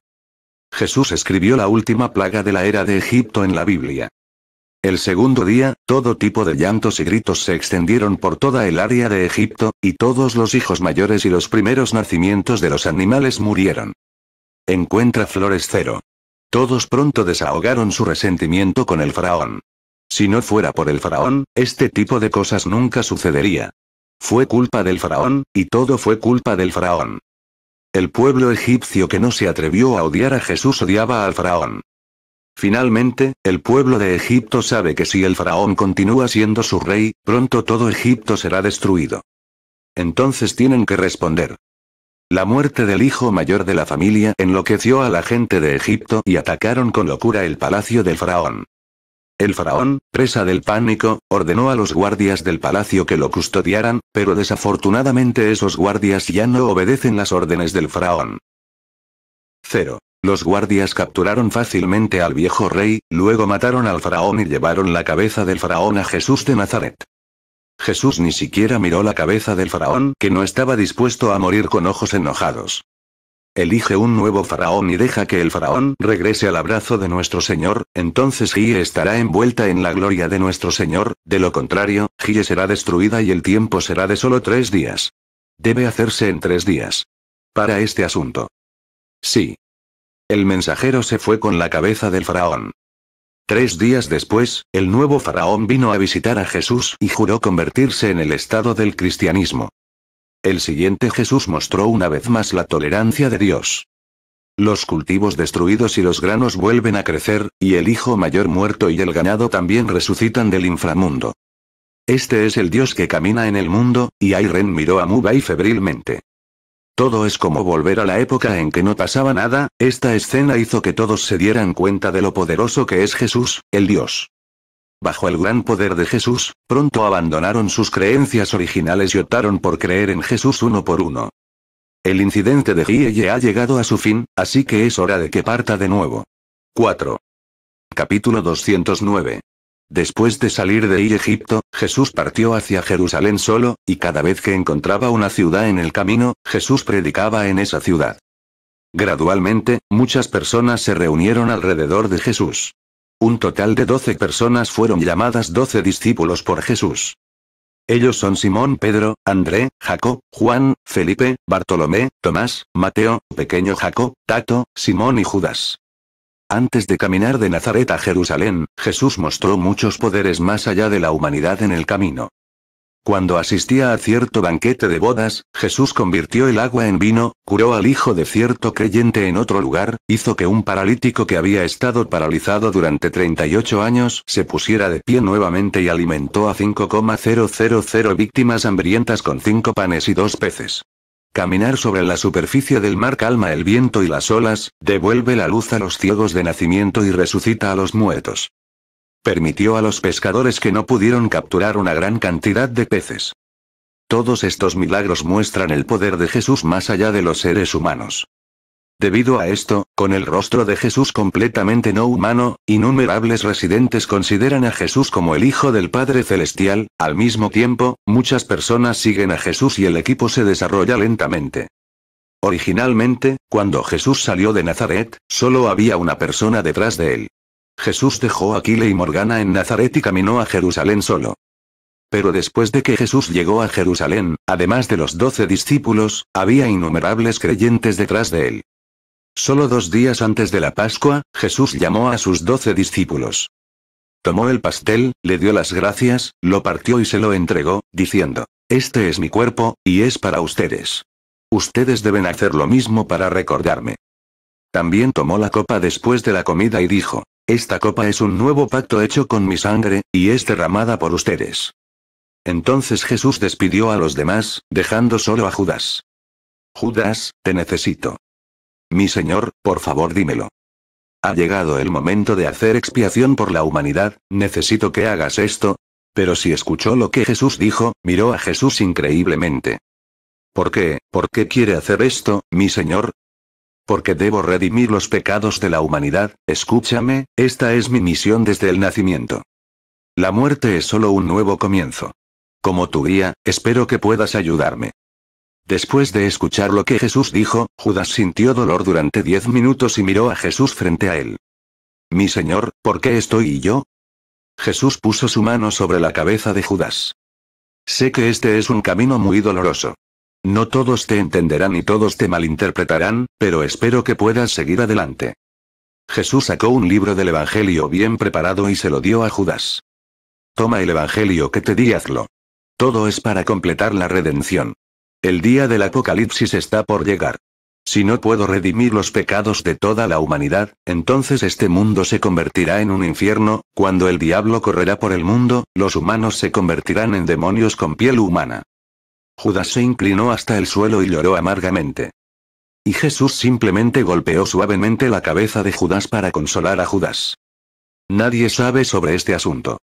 Jesús escribió la última plaga de la era de Egipto en la Biblia. El segundo día, todo tipo de llantos y gritos se extendieron por toda el área de Egipto, y todos los hijos mayores y los primeros nacimientos de los animales murieron encuentra flores cero. Todos pronto desahogaron su resentimiento con el faraón. Si no fuera por el faraón, este tipo de cosas nunca sucedería. Fue culpa del faraón, y todo fue culpa del faraón. El pueblo egipcio que no se atrevió a odiar a Jesús odiaba al faraón. Finalmente, el pueblo de Egipto sabe que si el faraón continúa siendo su rey, pronto todo Egipto será destruido. Entonces tienen que responder. La muerte del hijo mayor de la familia enloqueció a la gente de Egipto y atacaron con locura el palacio del faraón. El faraón, presa del pánico, ordenó a los guardias del palacio que lo custodiaran, pero desafortunadamente esos guardias ya no obedecen las órdenes del faraón. 0. Los guardias capturaron fácilmente al viejo rey, luego mataron al faraón y llevaron la cabeza del faraón a Jesús de Nazaret. Jesús ni siquiera miró la cabeza del faraón que no estaba dispuesto a morir con ojos enojados. Elige un nuevo faraón y deja que el faraón regrese al abrazo de nuestro Señor, entonces Gie estará envuelta en la gloria de nuestro Señor, de lo contrario, Gie será destruida y el tiempo será de solo tres días. Debe hacerse en tres días. Para este asunto. Sí. El mensajero se fue con la cabeza del faraón. Tres días después, el nuevo faraón vino a visitar a Jesús y juró convertirse en el estado del cristianismo. El siguiente Jesús mostró una vez más la tolerancia de Dios. Los cultivos destruidos y los granos vuelven a crecer, y el hijo mayor muerto y el ganado también resucitan del inframundo. Este es el Dios que camina en el mundo, y Airen miró a Mubai febrilmente. Todo es como volver a la época en que no pasaba nada, esta escena hizo que todos se dieran cuenta de lo poderoso que es Jesús, el Dios. Bajo el gran poder de Jesús, pronto abandonaron sus creencias originales y optaron por creer en Jesús uno por uno. El incidente de Gieye ha llegado a su fin, así que es hora de que parta de nuevo. 4. Capítulo 209. Después de salir de Egipto, Jesús partió hacia Jerusalén solo, y cada vez que encontraba una ciudad en el camino, Jesús predicaba en esa ciudad. Gradualmente, muchas personas se reunieron alrededor de Jesús. Un total de doce personas fueron llamadas doce discípulos por Jesús. Ellos son Simón Pedro, André, Jacob, Juan, Felipe, Bartolomé, Tomás, Mateo, Pequeño Jacob, Tato, Simón y Judas. Antes de caminar de Nazaret a Jerusalén, Jesús mostró muchos poderes más allá de la humanidad en el camino. Cuando asistía a cierto banquete de bodas, Jesús convirtió el agua en vino, curó al hijo de cierto creyente en otro lugar, hizo que un paralítico que había estado paralizado durante 38 años se pusiera de pie nuevamente y alimentó a 5,000 víctimas hambrientas con cinco panes y dos peces. Caminar sobre la superficie del mar calma el viento y las olas, devuelve la luz a los ciegos de nacimiento y resucita a los muertos. Permitió a los pescadores que no pudieron capturar una gran cantidad de peces. Todos estos milagros muestran el poder de Jesús más allá de los seres humanos. Debido a esto, con el rostro de Jesús completamente no humano, innumerables residentes consideran a Jesús como el Hijo del Padre Celestial, al mismo tiempo, muchas personas siguen a Jesús y el equipo se desarrolla lentamente. Originalmente, cuando Jesús salió de Nazaret, solo había una persona detrás de él. Jesús dejó a Aquile y Morgana en Nazaret y caminó a Jerusalén solo. Pero después de que Jesús llegó a Jerusalén, además de los doce discípulos, había innumerables creyentes detrás de él. Solo dos días antes de la Pascua, Jesús llamó a sus doce discípulos. Tomó el pastel, le dio las gracias, lo partió y se lo entregó, diciendo, Este es mi cuerpo, y es para ustedes. Ustedes deben hacer lo mismo para recordarme. También tomó la copa después de la comida y dijo, Esta copa es un nuevo pacto hecho con mi sangre, y es derramada por ustedes. Entonces Jesús despidió a los demás, dejando solo a Judas. Judas, te necesito. Mi señor, por favor dímelo. Ha llegado el momento de hacer expiación por la humanidad, necesito que hagas esto. Pero si escuchó lo que Jesús dijo, miró a Jesús increíblemente. ¿Por qué? ¿Por qué quiere hacer esto, mi señor? Porque debo redimir los pecados de la humanidad, escúchame, esta es mi misión desde el nacimiento. La muerte es solo un nuevo comienzo. Como tu guía, espero que puedas ayudarme. Después de escuchar lo que Jesús dijo, Judas sintió dolor durante diez minutos y miró a Jesús frente a él. Mi Señor, ¿por qué estoy yo? Jesús puso su mano sobre la cabeza de Judas. Sé que este es un camino muy doloroso. No todos te entenderán y todos te malinterpretarán, pero espero que puedas seguir adelante. Jesús sacó un libro del Evangelio bien preparado y se lo dio a Judas. Toma el Evangelio que te di Todo es para completar la redención. El día del apocalipsis está por llegar. Si no puedo redimir los pecados de toda la humanidad, entonces este mundo se convertirá en un infierno, cuando el diablo correrá por el mundo, los humanos se convertirán en demonios con piel humana. Judas se inclinó hasta el suelo y lloró amargamente. Y Jesús simplemente golpeó suavemente la cabeza de Judas para consolar a Judas. Nadie sabe sobre este asunto.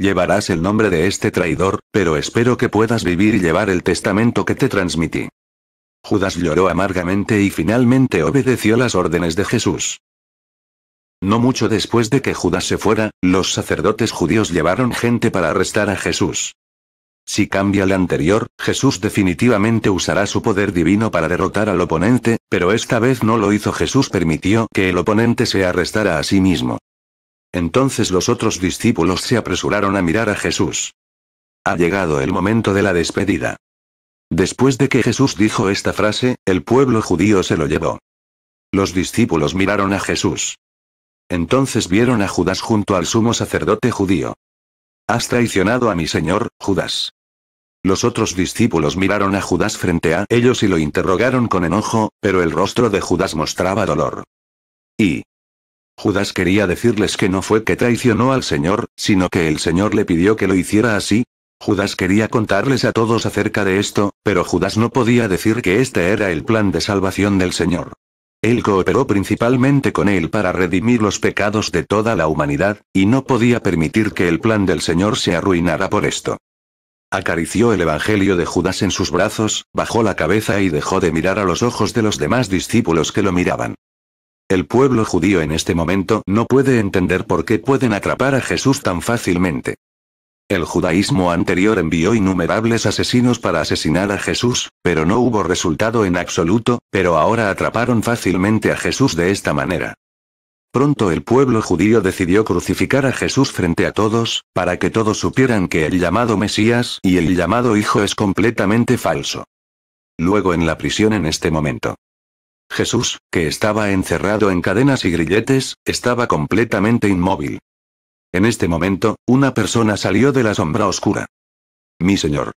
Llevarás el nombre de este traidor, pero espero que puedas vivir y llevar el testamento que te transmití. Judas lloró amargamente y finalmente obedeció las órdenes de Jesús. No mucho después de que Judas se fuera, los sacerdotes judíos llevaron gente para arrestar a Jesús. Si cambia la anterior, Jesús definitivamente usará su poder divino para derrotar al oponente, pero esta vez no lo hizo Jesús permitió que el oponente se arrestara a sí mismo. Entonces los otros discípulos se apresuraron a mirar a Jesús. Ha llegado el momento de la despedida. Después de que Jesús dijo esta frase, el pueblo judío se lo llevó. Los discípulos miraron a Jesús. Entonces vieron a Judas junto al sumo sacerdote judío. Has traicionado a mi Señor, Judas. Los otros discípulos miraron a Judas frente a ellos y lo interrogaron con enojo, pero el rostro de Judas mostraba dolor. ¿Y Judas quería decirles que no fue que traicionó al Señor, sino que el Señor le pidió que lo hiciera así. Judas quería contarles a todos acerca de esto, pero Judas no podía decir que este era el plan de salvación del Señor. Él cooperó principalmente con él para redimir los pecados de toda la humanidad, y no podía permitir que el plan del Señor se arruinara por esto. Acarició el Evangelio de Judas en sus brazos, bajó la cabeza y dejó de mirar a los ojos de los demás discípulos que lo miraban. El pueblo judío en este momento no puede entender por qué pueden atrapar a Jesús tan fácilmente. El judaísmo anterior envió innumerables asesinos para asesinar a Jesús, pero no hubo resultado en absoluto, pero ahora atraparon fácilmente a Jesús de esta manera. Pronto el pueblo judío decidió crucificar a Jesús frente a todos, para que todos supieran que el llamado Mesías y el llamado Hijo es completamente falso. Luego en la prisión en este momento. Jesús, que estaba encerrado en cadenas y grilletes, estaba completamente inmóvil. En este momento, una persona salió de la sombra oscura. Mi señor.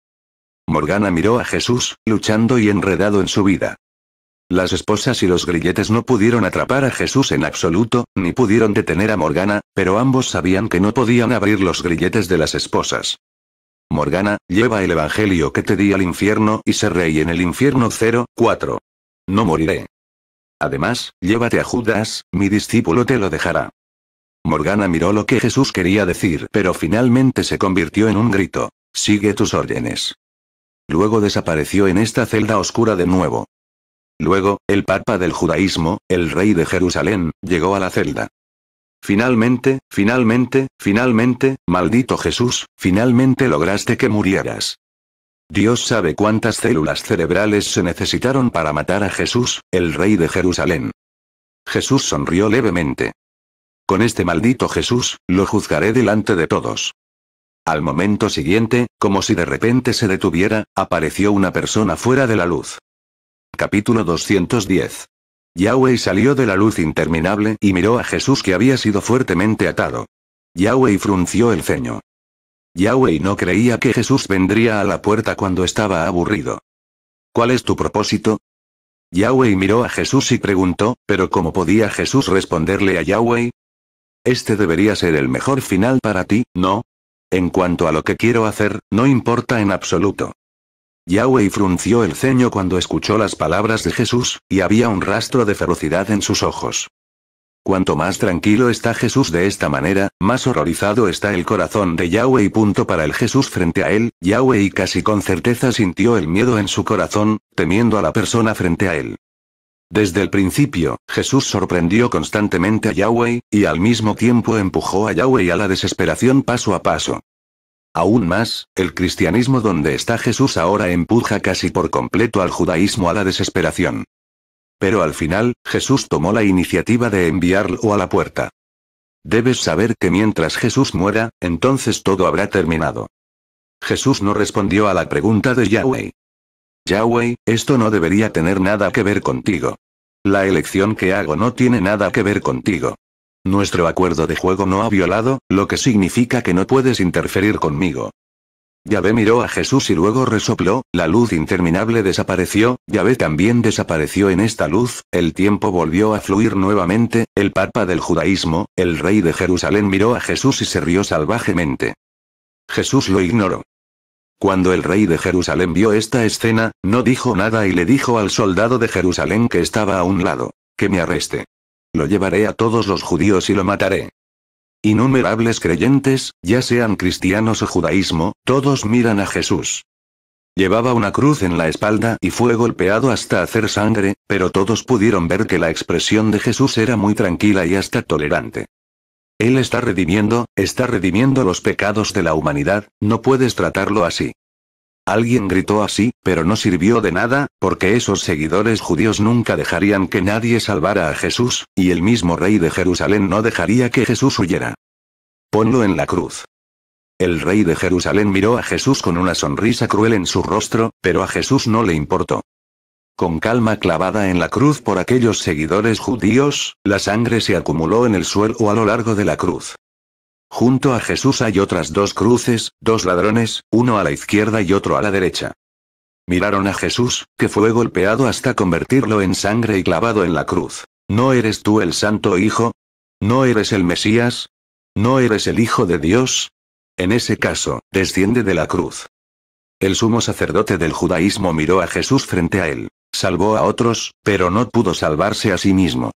Morgana miró a Jesús, luchando y enredado en su vida. Las esposas y los grilletes no pudieron atrapar a Jesús en absoluto, ni pudieron detener a Morgana, pero ambos sabían que no podían abrir los grilletes de las esposas. Morgana, lleva el evangelio que te di al infierno y se rey en el infierno 0, 4. No moriré. Además, llévate a Judas, mi discípulo te lo dejará. Morgana miró lo que Jesús quería decir, pero finalmente se convirtió en un grito. Sigue tus órdenes. Luego desapareció en esta celda oscura de nuevo. Luego, el Papa del judaísmo, el rey de Jerusalén, llegó a la celda. Finalmente, finalmente, finalmente, maldito Jesús, finalmente lograste que murieras. Dios sabe cuántas células cerebrales se necesitaron para matar a Jesús, el rey de Jerusalén. Jesús sonrió levemente. Con este maldito Jesús, lo juzgaré delante de todos. Al momento siguiente, como si de repente se detuviera, apareció una persona fuera de la luz. Capítulo 210. Yahweh salió de la luz interminable y miró a Jesús que había sido fuertemente atado. Yahweh frunció el ceño. Yahweh no creía que Jesús vendría a la puerta cuando estaba aburrido. ¿Cuál es tu propósito? Yahweh miró a Jesús y preguntó, pero ¿cómo podía Jesús responderle a Yahweh? Este debería ser el mejor final para ti, ¿no? En cuanto a lo que quiero hacer, no importa en absoluto. Yahweh frunció el ceño cuando escuchó las palabras de Jesús, y había un rastro de ferocidad en sus ojos. Cuanto más tranquilo está Jesús de esta manera, más horrorizado está el corazón de Yahweh. Y punto para el Jesús frente a él, Yahweh y casi con certeza sintió el miedo en su corazón, temiendo a la persona frente a él. Desde el principio, Jesús sorprendió constantemente a Yahweh, y al mismo tiempo empujó a Yahweh a la desesperación paso a paso. Aún más, el cristianismo donde está Jesús ahora empuja casi por completo al judaísmo a la desesperación. Pero al final, Jesús tomó la iniciativa de enviarlo a la puerta. Debes saber que mientras Jesús muera, entonces todo habrá terminado. Jesús no respondió a la pregunta de Yahweh. Yahweh, esto no debería tener nada que ver contigo. La elección que hago no tiene nada que ver contigo. Nuestro acuerdo de juego no ha violado, lo que significa que no puedes interferir conmigo. Yahvé miró a Jesús y luego resopló, la luz interminable desapareció, Yahvé también desapareció en esta luz, el tiempo volvió a fluir nuevamente, el Papa del judaísmo, el rey de Jerusalén miró a Jesús y se rió salvajemente. Jesús lo ignoró. Cuando el rey de Jerusalén vio esta escena, no dijo nada y le dijo al soldado de Jerusalén que estaba a un lado, que me arreste. Lo llevaré a todos los judíos y lo mataré. Innumerables creyentes, ya sean cristianos o judaísmo, todos miran a Jesús. Llevaba una cruz en la espalda y fue golpeado hasta hacer sangre, pero todos pudieron ver que la expresión de Jesús era muy tranquila y hasta tolerante. Él está redimiendo, está redimiendo los pecados de la humanidad, no puedes tratarlo así. Alguien gritó así, pero no sirvió de nada, porque esos seguidores judíos nunca dejarían que nadie salvara a Jesús, y el mismo rey de Jerusalén no dejaría que Jesús huyera. Ponlo en la cruz. El rey de Jerusalén miró a Jesús con una sonrisa cruel en su rostro, pero a Jesús no le importó. Con calma clavada en la cruz por aquellos seguidores judíos, la sangre se acumuló en el suelo a lo largo de la cruz. Junto a Jesús hay otras dos cruces, dos ladrones, uno a la izquierda y otro a la derecha. Miraron a Jesús, que fue golpeado hasta convertirlo en sangre y clavado en la cruz. ¿No eres tú el Santo Hijo? ¿No eres el Mesías? ¿No eres el Hijo de Dios? En ese caso, desciende de la cruz. El sumo sacerdote del judaísmo miró a Jesús frente a él. Salvó a otros, pero no pudo salvarse a sí mismo.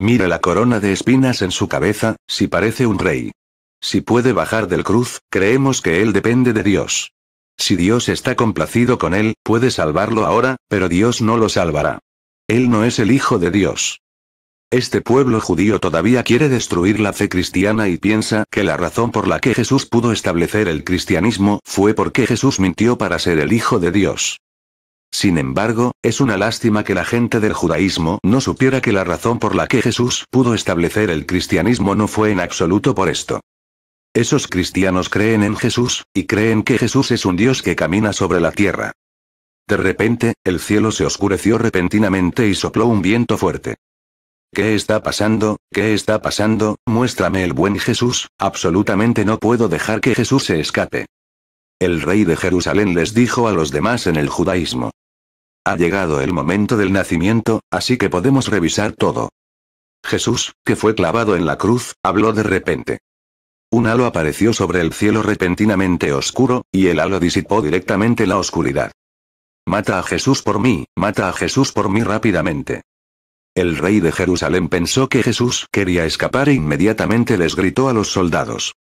Mira la corona de espinas en su cabeza, si parece un rey. Si puede bajar del cruz, creemos que él depende de Dios. Si Dios está complacido con él, puede salvarlo ahora, pero Dios no lo salvará. Él no es el Hijo de Dios. Este pueblo judío todavía quiere destruir la fe cristiana y piensa que la razón por la que Jesús pudo establecer el cristianismo fue porque Jesús mintió para ser el Hijo de Dios. Sin embargo, es una lástima que la gente del judaísmo no supiera que la razón por la que Jesús pudo establecer el cristianismo no fue en absoluto por esto. Esos cristianos creen en Jesús, y creen que Jesús es un Dios que camina sobre la tierra. De repente, el cielo se oscureció repentinamente y sopló un viento fuerte. ¿Qué está pasando? ¿Qué está pasando? Muéstrame el buen Jesús, absolutamente no puedo dejar que Jesús se escape. El rey de Jerusalén les dijo a los demás en el judaísmo. Ha llegado el momento del nacimiento, así que podemos revisar todo. Jesús, que fue clavado en la cruz, habló de repente. Un halo apareció sobre el cielo repentinamente oscuro, y el halo disipó directamente la oscuridad. Mata a Jesús por mí, mata a Jesús por mí rápidamente. El rey de Jerusalén pensó que Jesús quería escapar e inmediatamente les gritó a los soldados.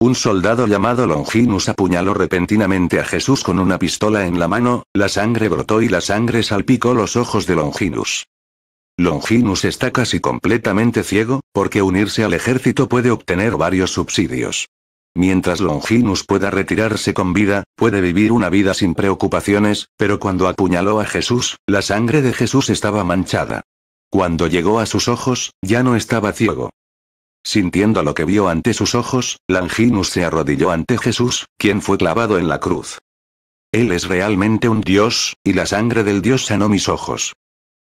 Un soldado llamado Longinus apuñaló repentinamente a Jesús con una pistola en la mano, la sangre brotó y la sangre salpicó los ojos de Longinus. Longinus está casi completamente ciego, porque unirse al ejército puede obtener varios subsidios. Mientras Longinus pueda retirarse con vida, puede vivir una vida sin preocupaciones, pero cuando apuñaló a Jesús, la sangre de Jesús estaba manchada. Cuando llegó a sus ojos, ya no estaba ciego. Sintiendo lo que vio ante sus ojos, Longinus se arrodilló ante Jesús, quien fue clavado en la cruz. Él es realmente un dios, y la sangre del dios sanó mis ojos.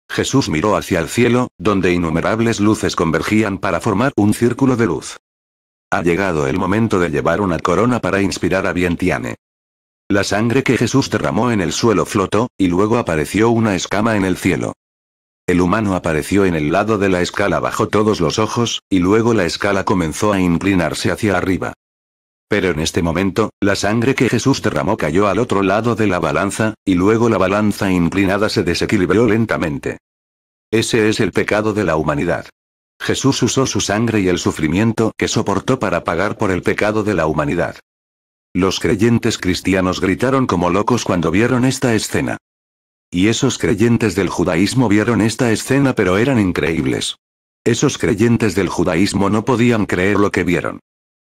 Jesús miró hacia el cielo, donde innumerables luces convergían para formar un círculo de luz. Ha llegado el momento de llevar una corona para inspirar a Vientiane. La sangre que Jesús derramó en el suelo flotó, y luego apareció una escama en el cielo. El humano apareció en el lado de la escala bajo todos los ojos, y luego la escala comenzó a inclinarse hacia arriba. Pero en este momento, la sangre que Jesús derramó cayó al otro lado de la balanza, y luego la balanza inclinada se desequilibró lentamente. Ese es el pecado de la humanidad. Jesús usó su sangre y el sufrimiento que soportó para pagar por el pecado de la humanidad. Los creyentes cristianos gritaron como locos cuando vieron esta escena. Y esos creyentes del judaísmo vieron esta escena pero eran increíbles. Esos creyentes del judaísmo no podían creer lo que vieron.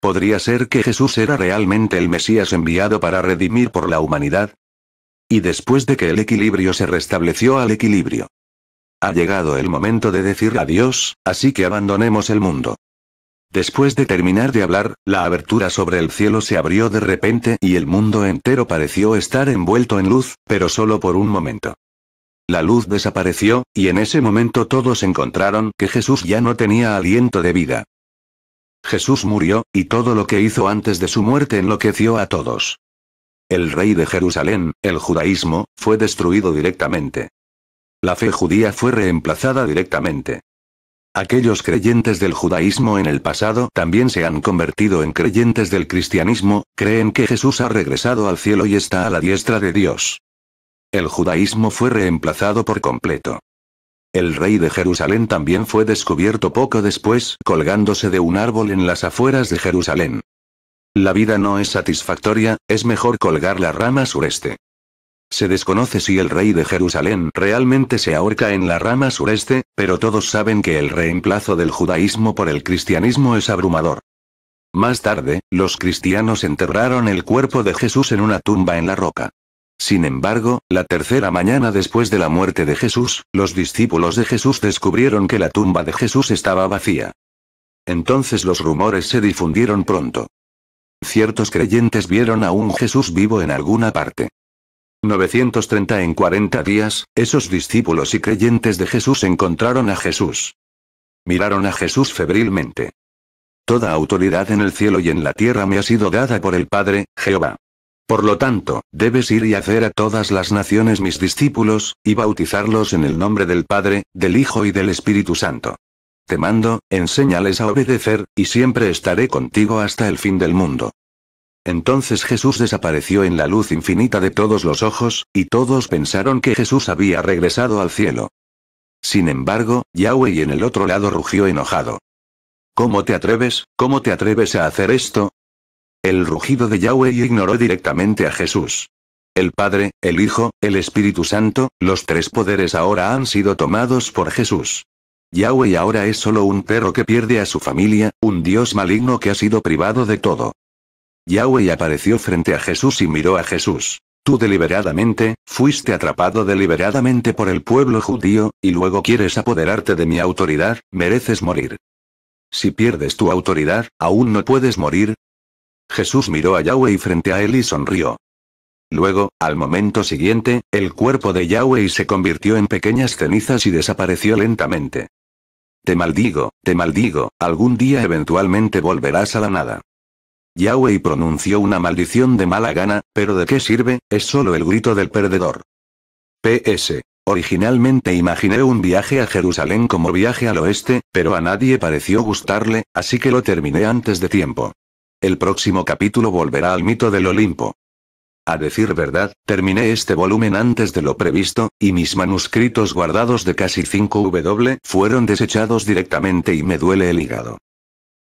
¿Podría ser que Jesús era realmente el Mesías enviado para redimir por la humanidad? Y después de que el equilibrio se restableció al equilibrio. Ha llegado el momento de decir adiós, así que abandonemos el mundo. Después de terminar de hablar, la abertura sobre el cielo se abrió de repente y el mundo entero pareció estar envuelto en luz, pero solo por un momento. La luz desapareció, y en ese momento todos encontraron que Jesús ya no tenía aliento de vida. Jesús murió, y todo lo que hizo antes de su muerte enloqueció a todos. El rey de Jerusalén, el judaísmo, fue destruido directamente. La fe judía fue reemplazada directamente. Aquellos creyentes del judaísmo en el pasado también se han convertido en creyentes del cristianismo, creen que Jesús ha regresado al cielo y está a la diestra de Dios. El judaísmo fue reemplazado por completo. El rey de Jerusalén también fue descubierto poco después, colgándose de un árbol en las afueras de Jerusalén. La vida no es satisfactoria, es mejor colgar la rama sureste. Se desconoce si el rey de Jerusalén realmente se ahorca en la rama sureste, pero todos saben que el reemplazo del judaísmo por el cristianismo es abrumador. Más tarde, los cristianos enterraron el cuerpo de Jesús en una tumba en la roca. Sin embargo, la tercera mañana después de la muerte de Jesús, los discípulos de Jesús descubrieron que la tumba de Jesús estaba vacía. Entonces los rumores se difundieron pronto. Ciertos creyentes vieron a un Jesús vivo en alguna parte. 930 en 40 días, esos discípulos y creyentes de Jesús encontraron a Jesús. Miraron a Jesús febrilmente. Toda autoridad en el cielo y en la tierra me ha sido dada por el Padre, Jehová. Por lo tanto, debes ir y hacer a todas las naciones mis discípulos, y bautizarlos en el nombre del Padre, del Hijo y del Espíritu Santo. Te mando, enséñales a obedecer, y siempre estaré contigo hasta el fin del mundo. Entonces Jesús desapareció en la luz infinita de todos los ojos, y todos pensaron que Jesús había regresado al cielo. Sin embargo, Yahweh en el otro lado rugió enojado. ¿Cómo te atreves, cómo te atreves a hacer esto, el rugido de Yahweh ignoró directamente a Jesús. El Padre, el Hijo, el Espíritu Santo, los tres poderes ahora han sido tomados por Jesús. Yahweh ahora es solo un perro que pierde a su familia, un dios maligno que ha sido privado de todo. Yahweh apareció frente a Jesús y miró a Jesús. Tú deliberadamente, fuiste atrapado deliberadamente por el pueblo judío, y luego quieres apoderarte de mi autoridad, mereces morir. Si pierdes tu autoridad, aún no puedes morir, Jesús miró a Yahweh frente a él y sonrió. Luego, al momento siguiente, el cuerpo de Yahweh se convirtió en pequeñas cenizas y desapareció lentamente. Te maldigo, te maldigo, algún día eventualmente volverás a la nada. Yahweh pronunció una maldición de mala gana, pero ¿de qué sirve? Es solo el grito del perdedor. PS. Originalmente imaginé un viaje a Jerusalén como viaje al oeste, pero a nadie pareció gustarle, así que lo terminé antes de tiempo. El próximo capítulo volverá al mito del Olimpo. A decir verdad, terminé este volumen antes de lo previsto, y mis manuscritos guardados de casi 5W fueron desechados directamente y me duele el hígado.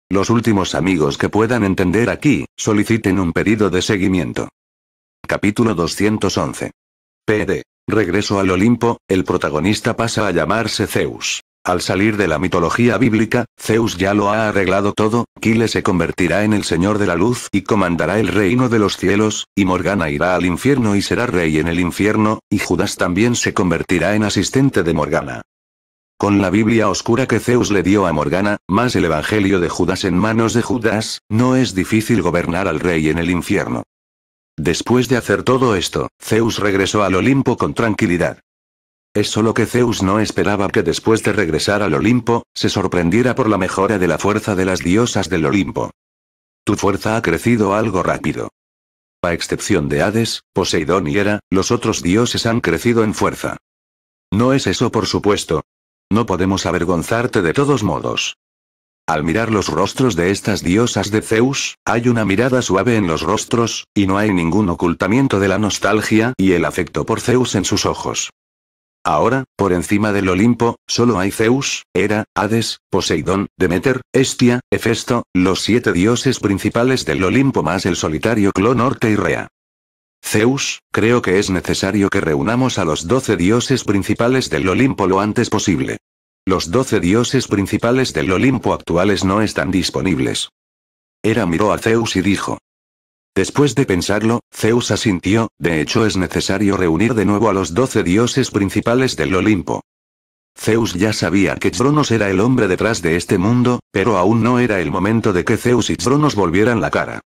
Los últimos amigos que puedan entender aquí, soliciten un pedido de seguimiento. Capítulo 211. PD. Regreso al Olimpo, el protagonista pasa a llamarse Zeus. Al salir de la mitología bíblica, Zeus ya lo ha arreglado todo, Kile se convertirá en el Señor de la Luz y comandará el reino de los cielos, y Morgana irá al infierno y será rey en el infierno, y Judas también se convertirá en asistente de Morgana. Con la Biblia oscura que Zeus le dio a Morgana, más el Evangelio de Judas en manos de Judas, no es difícil gobernar al rey en el infierno. Después de hacer todo esto, Zeus regresó al Olimpo con tranquilidad. Es solo que Zeus no esperaba que después de regresar al Olimpo, se sorprendiera por la mejora de la fuerza de las diosas del Olimpo. Tu fuerza ha crecido algo rápido. A excepción de Hades, Poseidón y Hera, los otros dioses han crecido en fuerza. No es eso por supuesto. No podemos avergonzarte de todos modos. Al mirar los rostros de estas diosas de Zeus, hay una mirada suave en los rostros, y no hay ningún ocultamiento de la nostalgia y el afecto por Zeus en sus ojos. Ahora, por encima del Olimpo, solo hay Zeus, Hera, Hades, Poseidón, Demeter, Estia, Hefesto, los siete dioses principales del Olimpo más el solitario clon Orte y Rea. Zeus, creo que es necesario que reunamos a los doce dioses principales del Olimpo lo antes posible. Los doce dioses principales del Olimpo actuales no están disponibles. Hera miró a Zeus y dijo, Después de pensarlo, Zeus asintió, de hecho es necesario reunir de nuevo a los doce dioses principales del Olimpo. Zeus ya sabía que Cronos era el hombre detrás de este mundo, pero aún no era el momento de que Zeus y Cronos volvieran la cara.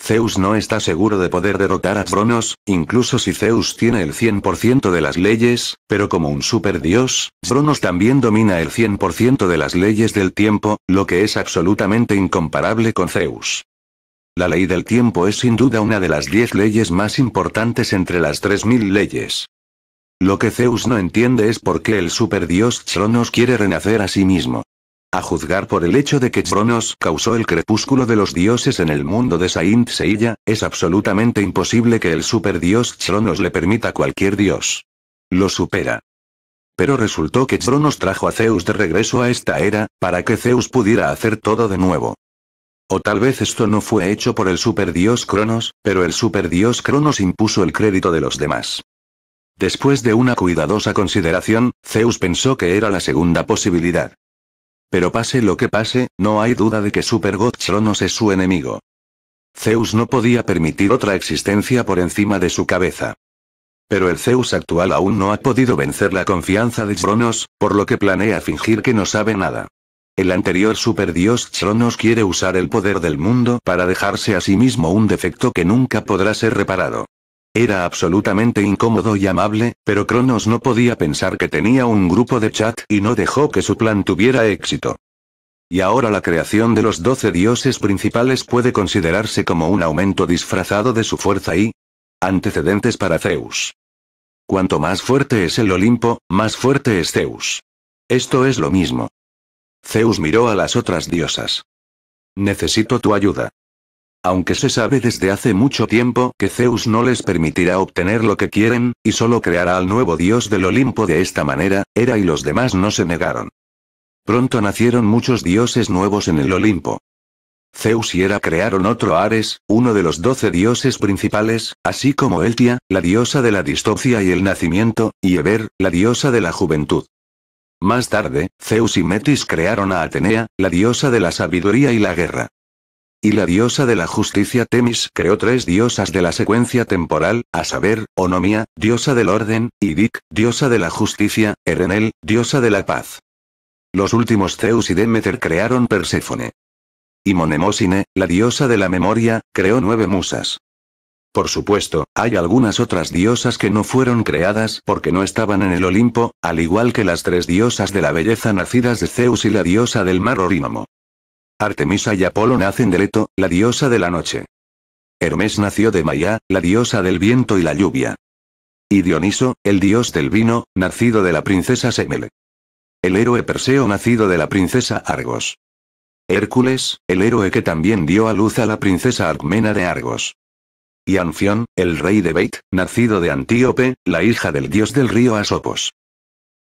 Zeus no está seguro de poder derrotar a Cronos, incluso si Zeus tiene el 100% de las leyes, pero como un superdios, Cronos también domina el 100% de las leyes del tiempo, lo que es absolutamente incomparable con Zeus. La ley del tiempo es sin duda una de las diez leyes más importantes entre las tres mil leyes. Lo que Zeus no entiende es por qué el superdios Chronos quiere renacer a sí mismo. A juzgar por el hecho de que Chronos causó el crepúsculo de los dioses en el mundo de Saint Seiya, es absolutamente imposible que el superdios Chronos le permita a cualquier dios. Lo supera. Pero resultó que Chronos trajo a Zeus de regreso a esta era, para que Zeus pudiera hacer todo de nuevo. O tal vez esto no fue hecho por el superdios Cronos, pero el superdios Cronos impuso el crédito de los demás. Después de una cuidadosa consideración, Zeus pensó que era la segunda posibilidad. Pero pase lo que pase, no hay duda de que Supergod Cronos es su enemigo. Zeus no podía permitir otra existencia por encima de su cabeza. Pero el Zeus actual aún no ha podido vencer la confianza de Cronos, por lo que planea fingir que no sabe nada. El anterior superdios Cronos quiere usar el poder del mundo para dejarse a sí mismo un defecto que nunca podrá ser reparado. Era absolutamente incómodo y amable, pero Cronos no podía pensar que tenía un grupo de chat y no dejó que su plan tuviera éxito. Y ahora la creación de los doce dioses principales puede considerarse como un aumento disfrazado de su fuerza y antecedentes para Zeus. Cuanto más fuerte es el Olimpo, más fuerte es Zeus. Esto es lo mismo. Zeus miró a las otras diosas. Necesito tu ayuda. Aunque se sabe desde hace mucho tiempo que Zeus no les permitirá obtener lo que quieren, y solo creará al nuevo dios del Olimpo de esta manera, Hera y los demás no se negaron. Pronto nacieron muchos dioses nuevos en el Olimpo. Zeus y Hera crearon otro Ares, uno de los doce dioses principales, así como Eltia, la diosa de la distopia y el nacimiento, y Eber, la diosa de la juventud. Más tarde, Zeus y Metis crearon a Atenea, la diosa de la sabiduría y la guerra. Y la diosa de la justicia Temis creó tres diosas de la secuencia temporal, a saber, Onomia, diosa del orden, y Dic, diosa de la justicia, Erenel, diosa de la paz. Los últimos Zeus y Demeter crearon Perséfone. Y Monemosine, la diosa de la memoria, creó nueve musas. Por supuesto, hay algunas otras diosas que no fueron creadas porque no estaban en el Olimpo, al igual que las tres diosas de la belleza nacidas de Zeus y la diosa del mar Orínomo. Artemisa y Apolo nacen de Leto, la diosa de la noche. Hermes nació de Maia, la diosa del viento y la lluvia. Y Dioniso, el dios del vino, nacido de la princesa Semele. El héroe Perseo nacido de la princesa Argos. Hércules, el héroe que también dio a luz a la princesa Alcmena de Argos y Anfión, el rey de Beit, nacido de Antíope, la hija del dios del río Asopos.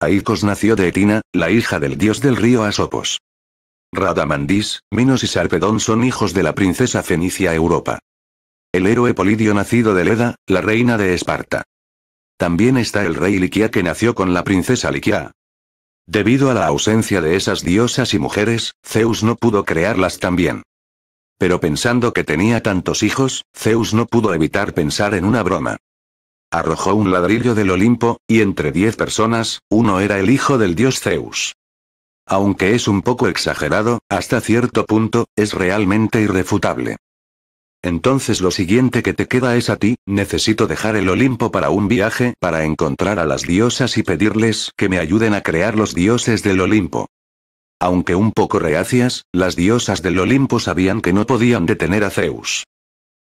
Aicos nació de Etina, la hija del dios del río Asopos. Radamandis, Minos y Sarpedón son hijos de la princesa fenicia Europa. El héroe Polidio nacido de Leda, la reina de Esparta. También está el rey Liquia que nació con la princesa Liquia. Debido a la ausencia de esas diosas y mujeres, Zeus no pudo crearlas también pero pensando que tenía tantos hijos, Zeus no pudo evitar pensar en una broma. Arrojó un ladrillo del Olimpo, y entre diez personas, uno era el hijo del dios Zeus. Aunque es un poco exagerado, hasta cierto punto, es realmente irrefutable. Entonces lo siguiente que te queda es a ti, necesito dejar el Olimpo para un viaje, para encontrar a las diosas y pedirles que me ayuden a crear los dioses del Olimpo. Aunque un poco reacias, las diosas del Olimpo sabían que no podían detener a Zeus.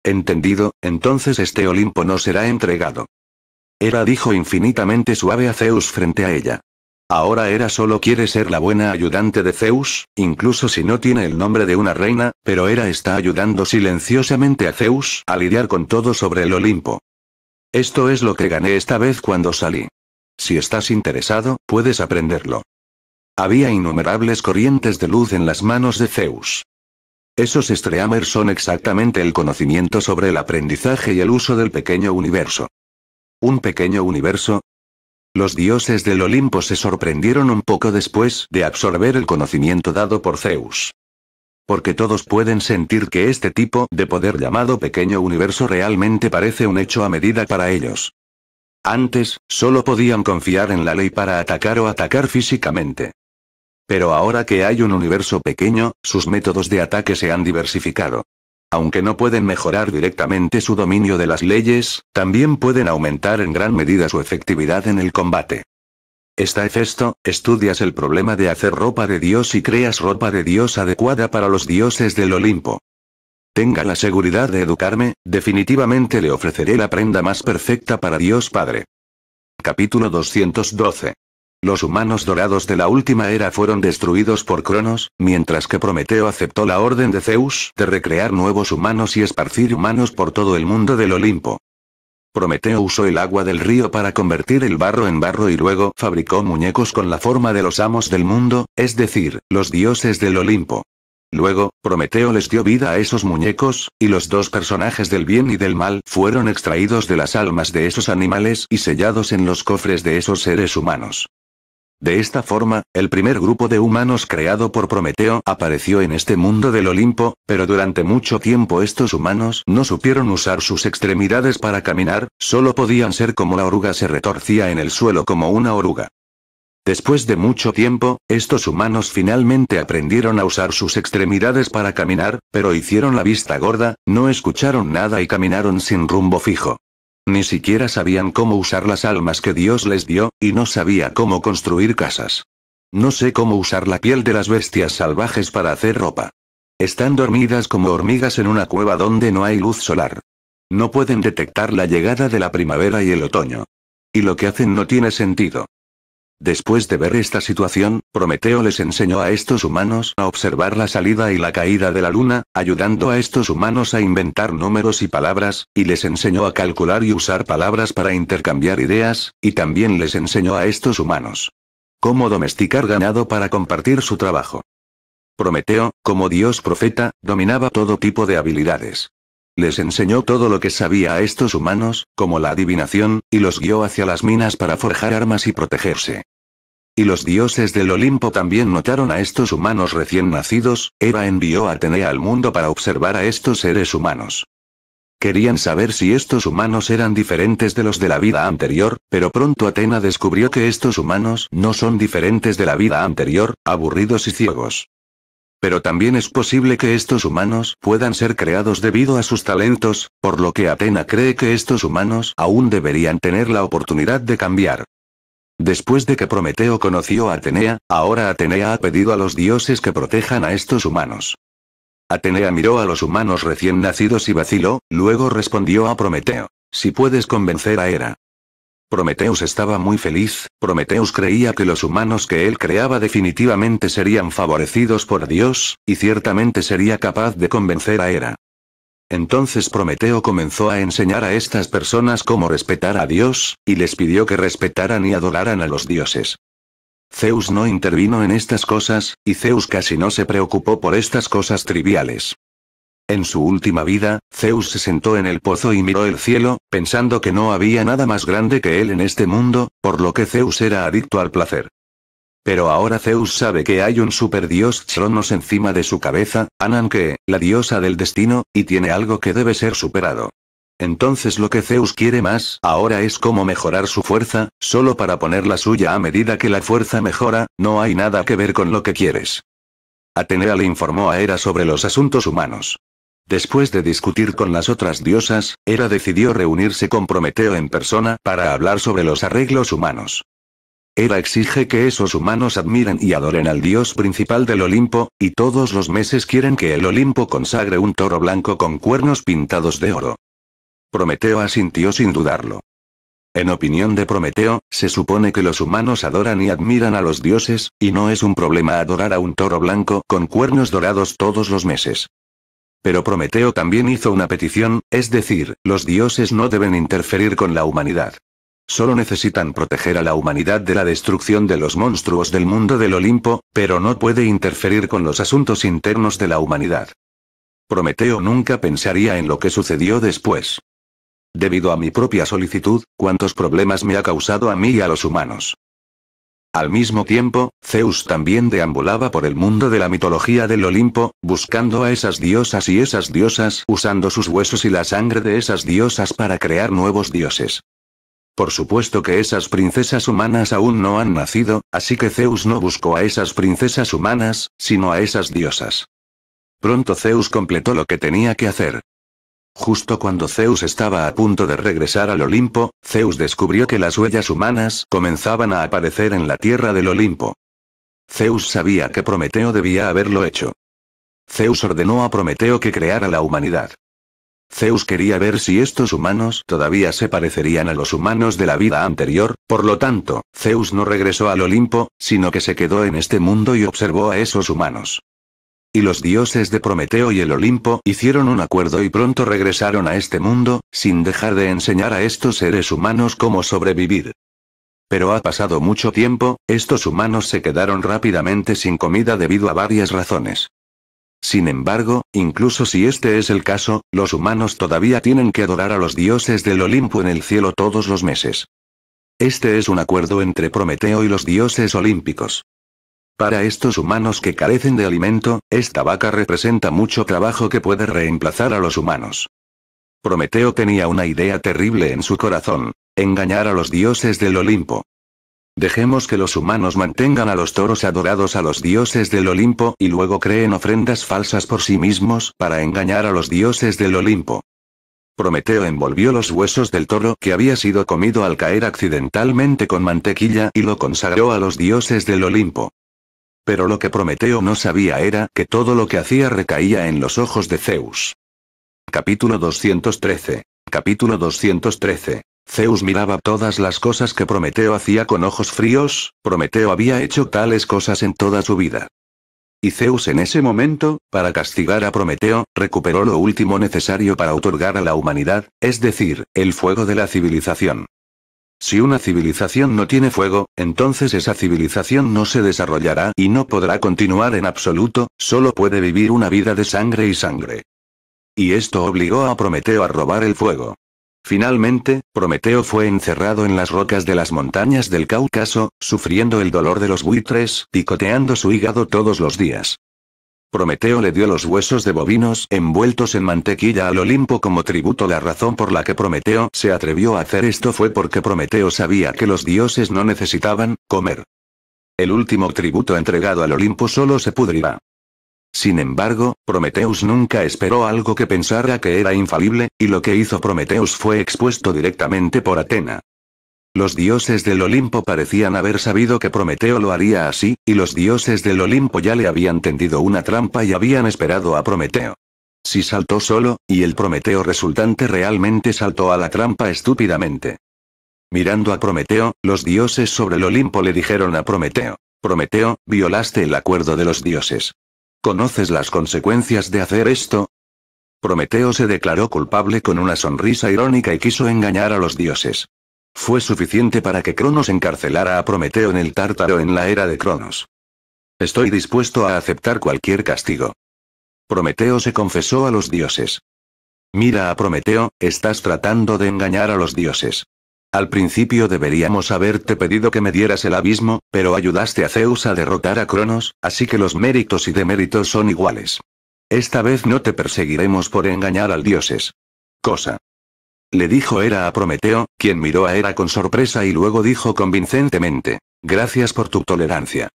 Entendido, entonces este Olimpo no será entregado. Hera dijo infinitamente suave a Zeus frente a ella. Ahora Hera solo quiere ser la buena ayudante de Zeus, incluso si no tiene el nombre de una reina, pero Hera está ayudando silenciosamente a Zeus a lidiar con todo sobre el Olimpo. Esto es lo que gané esta vez cuando salí. Si estás interesado, puedes aprenderlo. Había innumerables corrientes de luz en las manos de Zeus. Esos streamers son exactamente el conocimiento sobre el aprendizaje y el uso del pequeño universo. ¿Un pequeño universo? Los dioses del Olimpo se sorprendieron un poco después de absorber el conocimiento dado por Zeus. Porque todos pueden sentir que este tipo de poder llamado pequeño universo realmente parece un hecho a medida para ellos. Antes, solo podían confiar en la ley para atacar o atacar físicamente. Pero ahora que hay un universo pequeño, sus métodos de ataque se han diversificado. Aunque no pueden mejorar directamente su dominio de las leyes, también pueden aumentar en gran medida su efectividad en el combate. Está Hefesto, estudias el problema de hacer ropa de dios y creas ropa de dios adecuada para los dioses del Olimpo. Tenga la seguridad de educarme, definitivamente le ofreceré la prenda más perfecta para Dios Padre. Capítulo 212 los humanos dorados de la última era fueron destruidos por Cronos, mientras que Prometeo aceptó la orden de Zeus de recrear nuevos humanos y esparcir humanos por todo el mundo del Olimpo. Prometeo usó el agua del río para convertir el barro en barro y luego fabricó muñecos con la forma de los amos del mundo, es decir, los dioses del Olimpo. Luego, Prometeo les dio vida a esos muñecos, y los dos personajes del bien y del mal fueron extraídos de las almas de esos animales y sellados en los cofres de esos seres humanos. De esta forma, el primer grupo de humanos creado por Prometeo apareció en este mundo del Olimpo, pero durante mucho tiempo estos humanos no supieron usar sus extremidades para caminar, solo podían ser como la oruga se retorcía en el suelo como una oruga. Después de mucho tiempo, estos humanos finalmente aprendieron a usar sus extremidades para caminar, pero hicieron la vista gorda, no escucharon nada y caminaron sin rumbo fijo. Ni siquiera sabían cómo usar las almas que Dios les dio, y no sabía cómo construir casas. No sé cómo usar la piel de las bestias salvajes para hacer ropa. Están dormidas como hormigas en una cueva donde no hay luz solar. No pueden detectar la llegada de la primavera y el otoño. Y lo que hacen no tiene sentido. Después de ver esta situación, Prometeo les enseñó a estos humanos a observar la salida y la caída de la luna, ayudando a estos humanos a inventar números y palabras, y les enseñó a calcular y usar palabras para intercambiar ideas, y también les enseñó a estos humanos cómo domesticar ganado para compartir su trabajo. Prometeo, como dios profeta, dominaba todo tipo de habilidades. Les enseñó todo lo que sabía a estos humanos, como la adivinación, y los guió hacia las minas para forjar armas y protegerse. Y los dioses del Olimpo también notaron a estos humanos recién nacidos, Eva envió a Atenea al mundo para observar a estos seres humanos. Querían saber si estos humanos eran diferentes de los de la vida anterior, pero pronto Atena descubrió que estos humanos no son diferentes de la vida anterior, aburridos y ciegos. Pero también es posible que estos humanos puedan ser creados debido a sus talentos, por lo que Atena cree que estos humanos aún deberían tener la oportunidad de cambiar. Después de que Prometeo conoció a Atenea, ahora Atenea ha pedido a los dioses que protejan a estos humanos. Atenea miró a los humanos recién nacidos y vaciló, luego respondió a Prometeo. Si puedes convencer a Hera Prometeus estaba muy feliz, Prometeus creía que los humanos que él creaba definitivamente serían favorecidos por Dios, y ciertamente sería capaz de convencer a Hera. Entonces Prometeo comenzó a enseñar a estas personas cómo respetar a Dios, y les pidió que respetaran y adoraran a los dioses. Zeus no intervino en estas cosas, y Zeus casi no se preocupó por estas cosas triviales. En su última vida, Zeus se sentó en el pozo y miró el cielo, pensando que no había nada más grande que él en este mundo, por lo que Zeus era adicto al placer. Pero ahora Zeus sabe que hay un superdios Chronos encima de su cabeza, Ananke, la diosa del destino, y tiene algo que debe ser superado. Entonces lo que Zeus quiere más ahora es cómo mejorar su fuerza, solo para poner la suya a medida que la fuerza mejora, no hay nada que ver con lo que quieres. Atenea le informó a Hera sobre los asuntos humanos. Después de discutir con las otras diosas, Hera decidió reunirse con Prometeo en persona para hablar sobre los arreglos humanos. Hera exige que esos humanos admiren y adoren al dios principal del Olimpo, y todos los meses quieren que el Olimpo consagre un toro blanco con cuernos pintados de oro. Prometeo asintió sin dudarlo. En opinión de Prometeo, se supone que los humanos adoran y admiran a los dioses, y no es un problema adorar a un toro blanco con cuernos dorados todos los meses. Pero Prometeo también hizo una petición, es decir, los dioses no deben interferir con la humanidad. Solo necesitan proteger a la humanidad de la destrucción de los monstruos del mundo del Olimpo, pero no puede interferir con los asuntos internos de la humanidad. Prometeo nunca pensaría en lo que sucedió después. Debido a mi propia solicitud, cuántos problemas me ha causado a mí y a los humanos. Al mismo tiempo, Zeus también deambulaba por el mundo de la mitología del Olimpo, buscando a esas diosas y esas diosas usando sus huesos y la sangre de esas diosas para crear nuevos dioses. Por supuesto que esas princesas humanas aún no han nacido, así que Zeus no buscó a esas princesas humanas, sino a esas diosas. Pronto Zeus completó lo que tenía que hacer. Justo cuando Zeus estaba a punto de regresar al Olimpo, Zeus descubrió que las huellas humanas comenzaban a aparecer en la tierra del Olimpo. Zeus sabía que Prometeo debía haberlo hecho. Zeus ordenó a Prometeo que creara la humanidad. Zeus quería ver si estos humanos todavía se parecerían a los humanos de la vida anterior, por lo tanto, Zeus no regresó al Olimpo, sino que se quedó en este mundo y observó a esos humanos y los dioses de Prometeo y el Olimpo hicieron un acuerdo y pronto regresaron a este mundo, sin dejar de enseñar a estos seres humanos cómo sobrevivir. Pero ha pasado mucho tiempo, estos humanos se quedaron rápidamente sin comida debido a varias razones. Sin embargo, incluso si este es el caso, los humanos todavía tienen que adorar a los dioses del Olimpo en el cielo todos los meses. Este es un acuerdo entre Prometeo y los dioses olímpicos. Para estos humanos que carecen de alimento, esta vaca representa mucho trabajo que puede reemplazar a los humanos. Prometeo tenía una idea terrible en su corazón, engañar a los dioses del Olimpo. Dejemos que los humanos mantengan a los toros adorados a los dioses del Olimpo y luego creen ofrendas falsas por sí mismos para engañar a los dioses del Olimpo. Prometeo envolvió los huesos del toro que había sido comido al caer accidentalmente con mantequilla y lo consagró a los dioses del Olimpo. Pero lo que Prometeo no sabía era que todo lo que hacía recaía en los ojos de Zeus. Capítulo 213. Capítulo 213. Zeus miraba todas las cosas que Prometeo hacía con ojos fríos, Prometeo había hecho tales cosas en toda su vida. Y Zeus en ese momento, para castigar a Prometeo, recuperó lo último necesario para otorgar a la humanidad, es decir, el fuego de la civilización. Si una civilización no tiene fuego, entonces esa civilización no se desarrollará y no podrá continuar en absoluto, solo puede vivir una vida de sangre y sangre. Y esto obligó a Prometeo a robar el fuego. Finalmente, Prometeo fue encerrado en las rocas de las montañas del Cáucaso, sufriendo el dolor de los buitres, picoteando su hígado todos los días. Prometeo le dio los huesos de bovinos envueltos en mantequilla al Olimpo como tributo. La razón por la que Prometeo se atrevió a hacer esto fue porque Prometeo sabía que los dioses no necesitaban comer. El último tributo entregado al Olimpo solo se pudrirá. Sin embargo, Prometeus nunca esperó algo que pensara que era infalible, y lo que hizo Prometeus fue expuesto directamente por Atena. Los dioses del Olimpo parecían haber sabido que Prometeo lo haría así, y los dioses del Olimpo ya le habían tendido una trampa y habían esperado a Prometeo. Si saltó solo, y el Prometeo resultante realmente saltó a la trampa estúpidamente. Mirando a Prometeo, los dioses sobre el Olimpo le dijeron a Prometeo, Prometeo, violaste el acuerdo de los dioses. ¿Conoces las consecuencias de hacer esto? Prometeo se declaró culpable con una sonrisa irónica y quiso engañar a los dioses fue suficiente para que Cronos encarcelara a Prometeo en el Tártaro en la era de Cronos. Estoy dispuesto a aceptar cualquier castigo. Prometeo se confesó a los dioses. Mira a Prometeo, estás tratando de engañar a los dioses. Al principio deberíamos haberte pedido que me dieras el abismo, pero ayudaste a Zeus a derrotar a Cronos, así que los méritos y deméritos son iguales. Esta vez no te perseguiremos por engañar al dioses. Cosa. Le dijo Era a Prometeo, quien miró a Era con sorpresa y luego dijo convincentemente, gracias por tu tolerancia.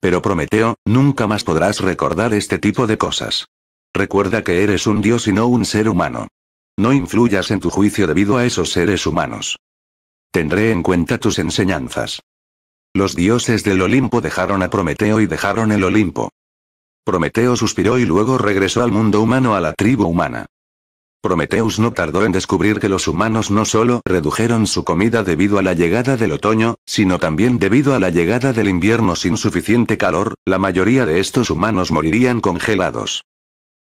Pero Prometeo, nunca más podrás recordar este tipo de cosas. Recuerda que eres un dios y no un ser humano. No influyas en tu juicio debido a esos seres humanos. Tendré en cuenta tus enseñanzas. Los dioses del Olimpo dejaron a Prometeo y dejaron el Olimpo. Prometeo suspiró y luego regresó al mundo humano a la tribu humana. Prometeus no tardó en descubrir que los humanos no solo redujeron su comida debido a la llegada del otoño, sino también debido a la llegada del invierno sin suficiente calor, la mayoría de estos humanos morirían congelados.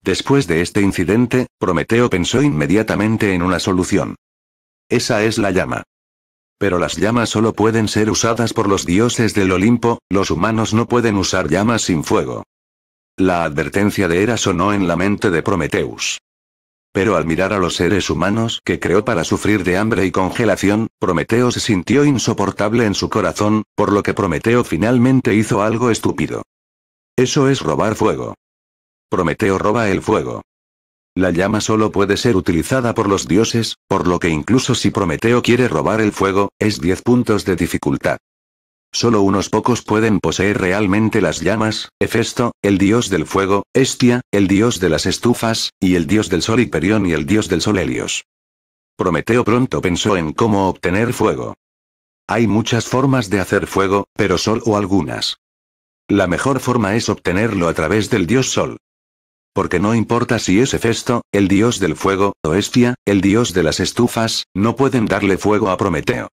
Después de este incidente, Prometeo pensó inmediatamente en una solución. Esa es la llama. Pero las llamas solo pueden ser usadas por los dioses del Olimpo, los humanos no pueden usar llamas sin fuego. La advertencia de Hera sonó en la mente de Prometeus. Pero al mirar a los seres humanos que creó para sufrir de hambre y congelación, Prometeo se sintió insoportable en su corazón, por lo que Prometeo finalmente hizo algo estúpido. Eso es robar fuego. Prometeo roba el fuego. La llama solo puede ser utilizada por los dioses, por lo que incluso si Prometeo quiere robar el fuego, es 10 puntos de dificultad. Solo unos pocos pueden poseer realmente las llamas, Hefesto, el dios del fuego, Estia, el dios de las estufas, y el dios del sol Hiperión y el dios del sol Helios. Prometeo pronto pensó en cómo obtener fuego. Hay muchas formas de hacer fuego, pero o algunas. La mejor forma es obtenerlo a través del dios sol. Porque no importa si es Hefesto, el dios del fuego, o Estia, el dios de las estufas, no pueden darle fuego a Prometeo.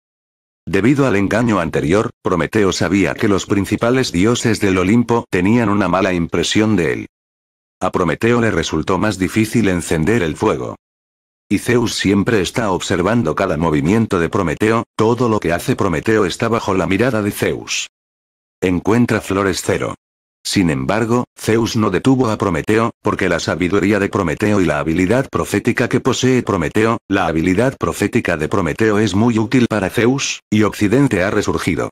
Debido al engaño anterior, Prometeo sabía que los principales dioses del Olimpo tenían una mala impresión de él. A Prometeo le resultó más difícil encender el fuego. Y Zeus siempre está observando cada movimiento de Prometeo, todo lo que hace Prometeo está bajo la mirada de Zeus. Encuentra flores cero. Sin embargo, Zeus no detuvo a Prometeo, porque la sabiduría de Prometeo y la habilidad profética que posee Prometeo, la habilidad profética de Prometeo es muy útil para Zeus, y Occidente ha resurgido.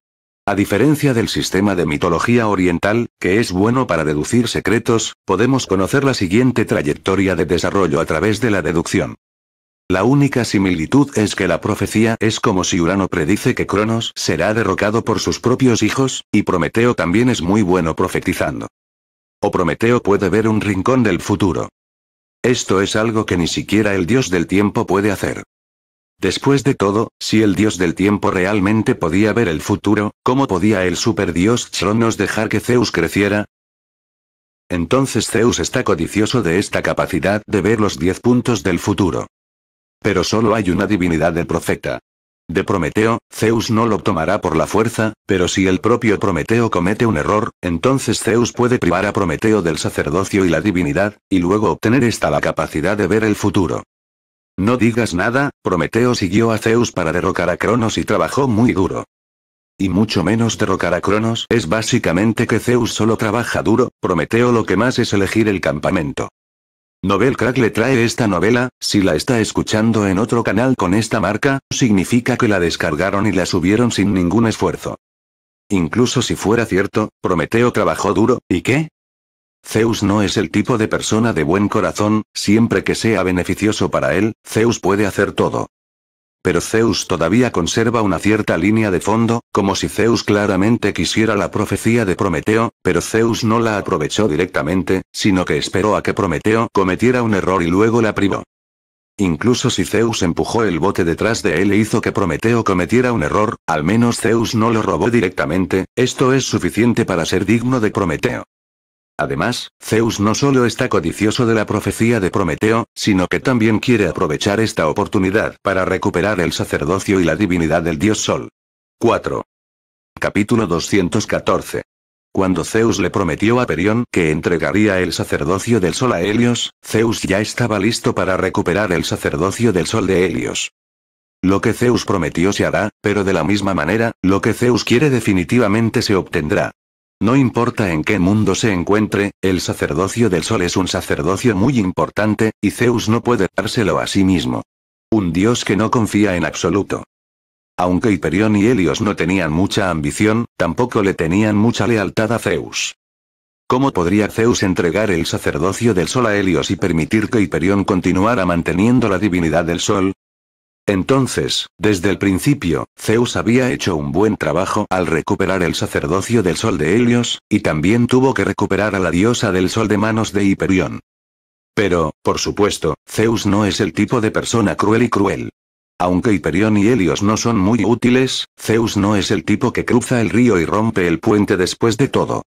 A diferencia del sistema de mitología oriental, que es bueno para deducir secretos, podemos conocer la siguiente trayectoria de desarrollo a través de la deducción. La única similitud es que la profecía es como si Urano predice que Cronos será derrocado por sus propios hijos, y Prometeo también es muy bueno profetizando. O Prometeo puede ver un rincón del futuro. Esto es algo que ni siquiera el dios del tiempo puede hacer. Después de todo, si el dios del tiempo realmente podía ver el futuro, ¿cómo podía el dios Cronos dejar que Zeus creciera? Entonces Zeus está codicioso de esta capacidad de ver los diez puntos del futuro. Pero solo hay una divinidad del profeta. De Prometeo, Zeus no lo tomará por la fuerza, pero si el propio Prometeo comete un error, entonces Zeus puede privar a Prometeo del sacerdocio y la divinidad, y luego obtener esta la capacidad de ver el futuro. No digas nada, Prometeo siguió a Zeus para derrocar a Cronos y trabajó muy duro. Y mucho menos derrocar a Cronos es básicamente que Zeus solo trabaja duro, Prometeo lo que más es elegir el campamento. Novel Crack le trae esta novela, si la está escuchando en otro canal con esta marca, significa que la descargaron y la subieron sin ningún esfuerzo. Incluso si fuera cierto, Prometeo trabajó duro, ¿y qué? Zeus no es el tipo de persona de buen corazón, siempre que sea beneficioso para él, Zeus puede hacer todo. Pero Zeus todavía conserva una cierta línea de fondo, como si Zeus claramente quisiera la profecía de Prometeo, pero Zeus no la aprovechó directamente, sino que esperó a que Prometeo cometiera un error y luego la privó. Incluso si Zeus empujó el bote detrás de él e hizo que Prometeo cometiera un error, al menos Zeus no lo robó directamente, esto es suficiente para ser digno de Prometeo. Además, Zeus no solo está codicioso de la profecía de Prometeo, sino que también quiere aprovechar esta oportunidad para recuperar el sacerdocio y la divinidad del dios Sol. 4. Capítulo 214. Cuando Zeus le prometió a Perión que entregaría el sacerdocio del sol a Helios, Zeus ya estaba listo para recuperar el sacerdocio del sol de Helios. Lo que Zeus prometió se hará, pero de la misma manera, lo que Zeus quiere definitivamente se obtendrá. No importa en qué mundo se encuentre, el sacerdocio del sol es un sacerdocio muy importante, y Zeus no puede dárselo a sí mismo. Un dios que no confía en absoluto. Aunque Hiperión y Helios no tenían mucha ambición, tampoco le tenían mucha lealtad a Zeus. ¿Cómo podría Zeus entregar el sacerdocio del sol a Helios y permitir que Hiperión continuara manteniendo la divinidad del sol? Entonces, desde el principio, Zeus había hecho un buen trabajo al recuperar el sacerdocio del sol de Helios, y también tuvo que recuperar a la diosa del sol de manos de Hiperión. Pero, por supuesto, Zeus no es el tipo de persona cruel y cruel. Aunque Hiperión y Helios no son muy útiles, Zeus no es el tipo que cruza el río y rompe el puente después de todo.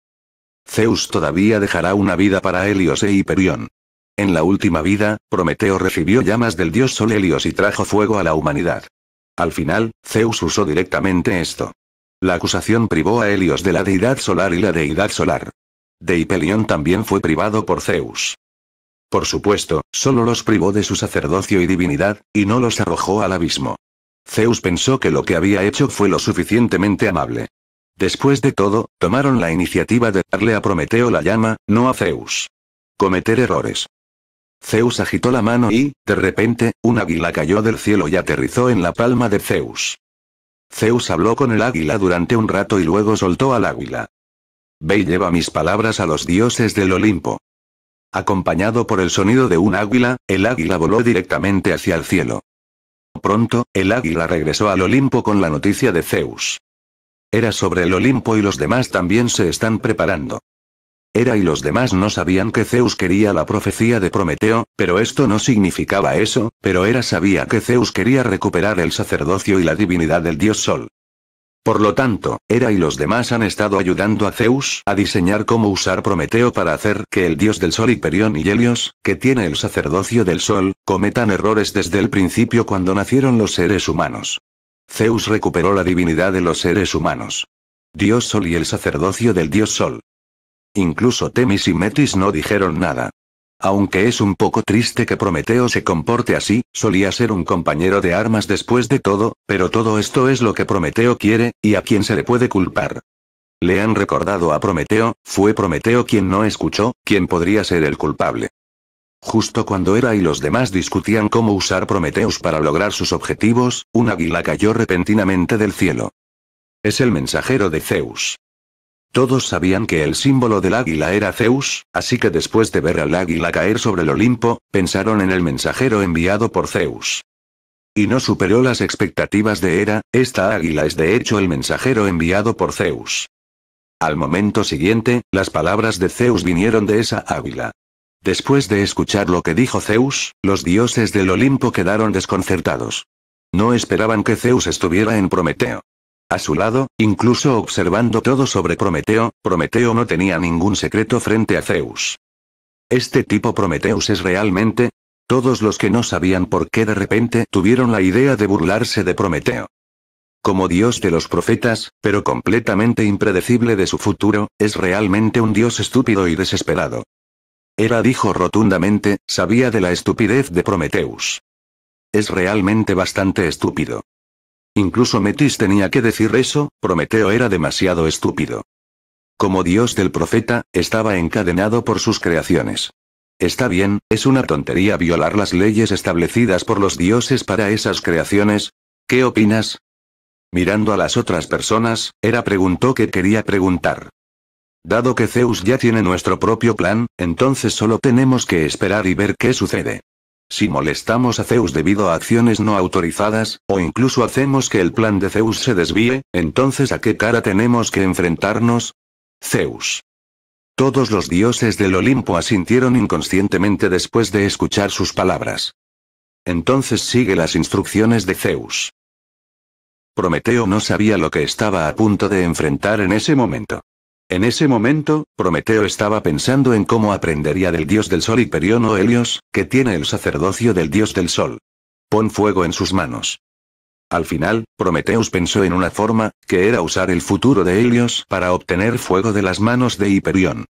Zeus todavía dejará una vida para Helios e Hiperión. En la última vida, Prometeo recibió llamas del dios Sol Helios y trajo fuego a la humanidad. Al final, Zeus usó directamente esto. La acusación privó a Helios de la deidad solar y la deidad solar. Deipelión también fue privado por Zeus. Por supuesto, solo los privó de su sacerdocio y divinidad, y no los arrojó al abismo. Zeus pensó que lo que había hecho fue lo suficientemente amable. Después de todo, tomaron la iniciativa de darle a Prometeo la llama, no a Zeus. Cometer errores, Zeus agitó la mano y, de repente, un águila cayó del cielo y aterrizó en la palma de Zeus. Zeus habló con el águila durante un rato y luego soltó al águila. Ve y lleva mis palabras a los dioses del Olimpo. Acompañado por el sonido de un águila, el águila voló directamente hacia el cielo. Pronto, el águila regresó al Olimpo con la noticia de Zeus. Era sobre el Olimpo y los demás también se están preparando. Era y los demás no sabían que Zeus quería la profecía de Prometeo, pero esto no significaba eso, pero Era sabía que Zeus quería recuperar el sacerdocio y la divinidad del dios Sol. Por lo tanto, Era y los demás han estado ayudando a Zeus a diseñar cómo usar Prometeo para hacer que el dios del sol Hiperión y Helios, que tiene el sacerdocio del sol, cometan errores desde el principio cuando nacieron los seres humanos. Zeus recuperó la divinidad de los seres humanos. Dios Sol y el sacerdocio del Dios Sol. Incluso Temis y Metis no dijeron nada. Aunque es un poco triste que Prometeo se comporte así, solía ser un compañero de armas después de todo, pero todo esto es lo que Prometeo quiere, y a quién se le puede culpar. Le han recordado a Prometeo, fue Prometeo quien no escuchó, quien podría ser el culpable. Justo cuando era y los demás discutían cómo usar Prometeus para lograr sus objetivos, un águila cayó repentinamente del cielo. Es el mensajero de Zeus. Todos sabían que el símbolo del águila era Zeus, así que después de ver al águila caer sobre el Olimpo, pensaron en el mensajero enviado por Zeus. Y no superó las expectativas de Hera, esta águila es de hecho el mensajero enviado por Zeus. Al momento siguiente, las palabras de Zeus vinieron de esa águila. Después de escuchar lo que dijo Zeus, los dioses del Olimpo quedaron desconcertados. No esperaban que Zeus estuviera en Prometeo. A su lado, incluso observando todo sobre Prometeo, Prometeo no tenía ningún secreto frente a Zeus. ¿Este tipo Prometeus es realmente? Todos los que no sabían por qué de repente tuvieron la idea de burlarse de Prometeo. Como dios de los profetas, pero completamente impredecible de su futuro, es realmente un dios estúpido y desesperado. Hera dijo rotundamente, sabía de la estupidez de Prometeus. Es realmente bastante estúpido. Incluso Metis tenía que decir eso, Prometeo era demasiado estúpido. Como dios del profeta, estaba encadenado por sus creaciones. Está bien, es una tontería violar las leyes establecidas por los dioses para esas creaciones. ¿Qué opinas? Mirando a las otras personas, Hera preguntó que quería preguntar. Dado que Zeus ya tiene nuestro propio plan, entonces solo tenemos que esperar y ver qué sucede. Si molestamos a Zeus debido a acciones no autorizadas, o incluso hacemos que el plan de Zeus se desvíe, entonces ¿a qué cara tenemos que enfrentarnos? Zeus. Todos los dioses del Olimpo asintieron inconscientemente después de escuchar sus palabras. Entonces sigue las instrucciones de Zeus. Prometeo no sabía lo que estaba a punto de enfrentar en ese momento. En ese momento, Prometeo estaba pensando en cómo aprendería del dios del sol Hiperión o Helios, que tiene el sacerdocio del dios del sol. Pon fuego en sus manos. Al final, Prometeus pensó en una forma, que era usar el futuro de Helios para obtener fuego de las manos de Hiperión.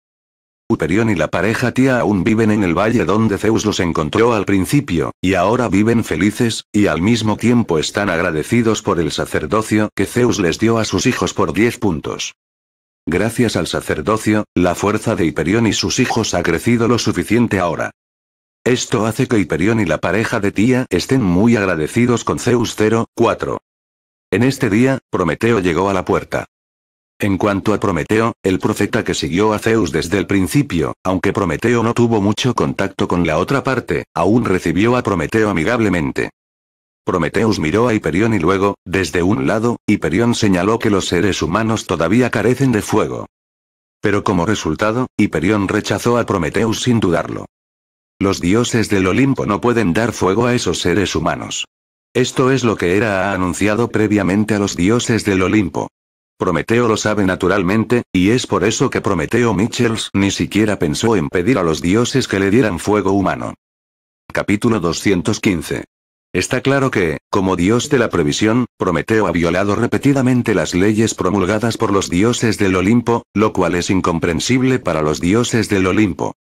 Hiperión y la pareja tía aún viven en el valle donde Zeus los encontró al principio, y ahora viven felices, y al mismo tiempo están agradecidos por el sacerdocio que Zeus les dio a sus hijos por 10 puntos. Gracias al sacerdocio, la fuerza de Hiperión y sus hijos ha crecido lo suficiente ahora. Esto hace que Hiperión y la pareja de Tía estén muy agradecidos con Zeus 04. En este día, Prometeo llegó a la puerta. En cuanto a Prometeo, el profeta que siguió a Zeus desde el principio, aunque Prometeo no tuvo mucho contacto con la otra parte, aún recibió a Prometeo amigablemente. Prometeus miró a Hiperión y luego, desde un lado, Hiperión señaló que los seres humanos todavía carecen de fuego. Pero como resultado, Hiperión rechazó a Prometeus sin dudarlo. Los dioses del Olimpo no pueden dar fuego a esos seres humanos. Esto es lo que era ha anunciado previamente a los dioses del Olimpo. Prometeo lo sabe naturalmente, y es por eso que Prometeo Michels ni siquiera pensó en pedir a los dioses que le dieran fuego humano. Capítulo 215 Está claro que, como dios de la previsión, Prometeo ha violado repetidamente las leyes promulgadas por los dioses del Olimpo, lo cual es incomprensible para los dioses del Olimpo.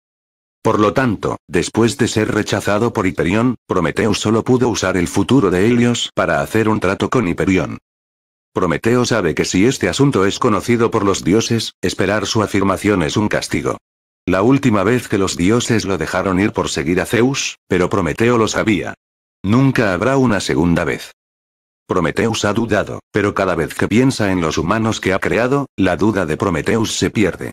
Por lo tanto, después de ser rechazado por Hiperión, Prometeo solo pudo usar el futuro de Helios para hacer un trato con Hiperión. Prometeo sabe que si este asunto es conocido por los dioses, esperar su afirmación es un castigo. La última vez que los dioses lo dejaron ir por seguir a Zeus, pero Prometeo lo sabía, Nunca habrá una segunda vez. Prometeus ha dudado, pero cada vez que piensa en los humanos que ha creado, la duda de Prometeus se pierde.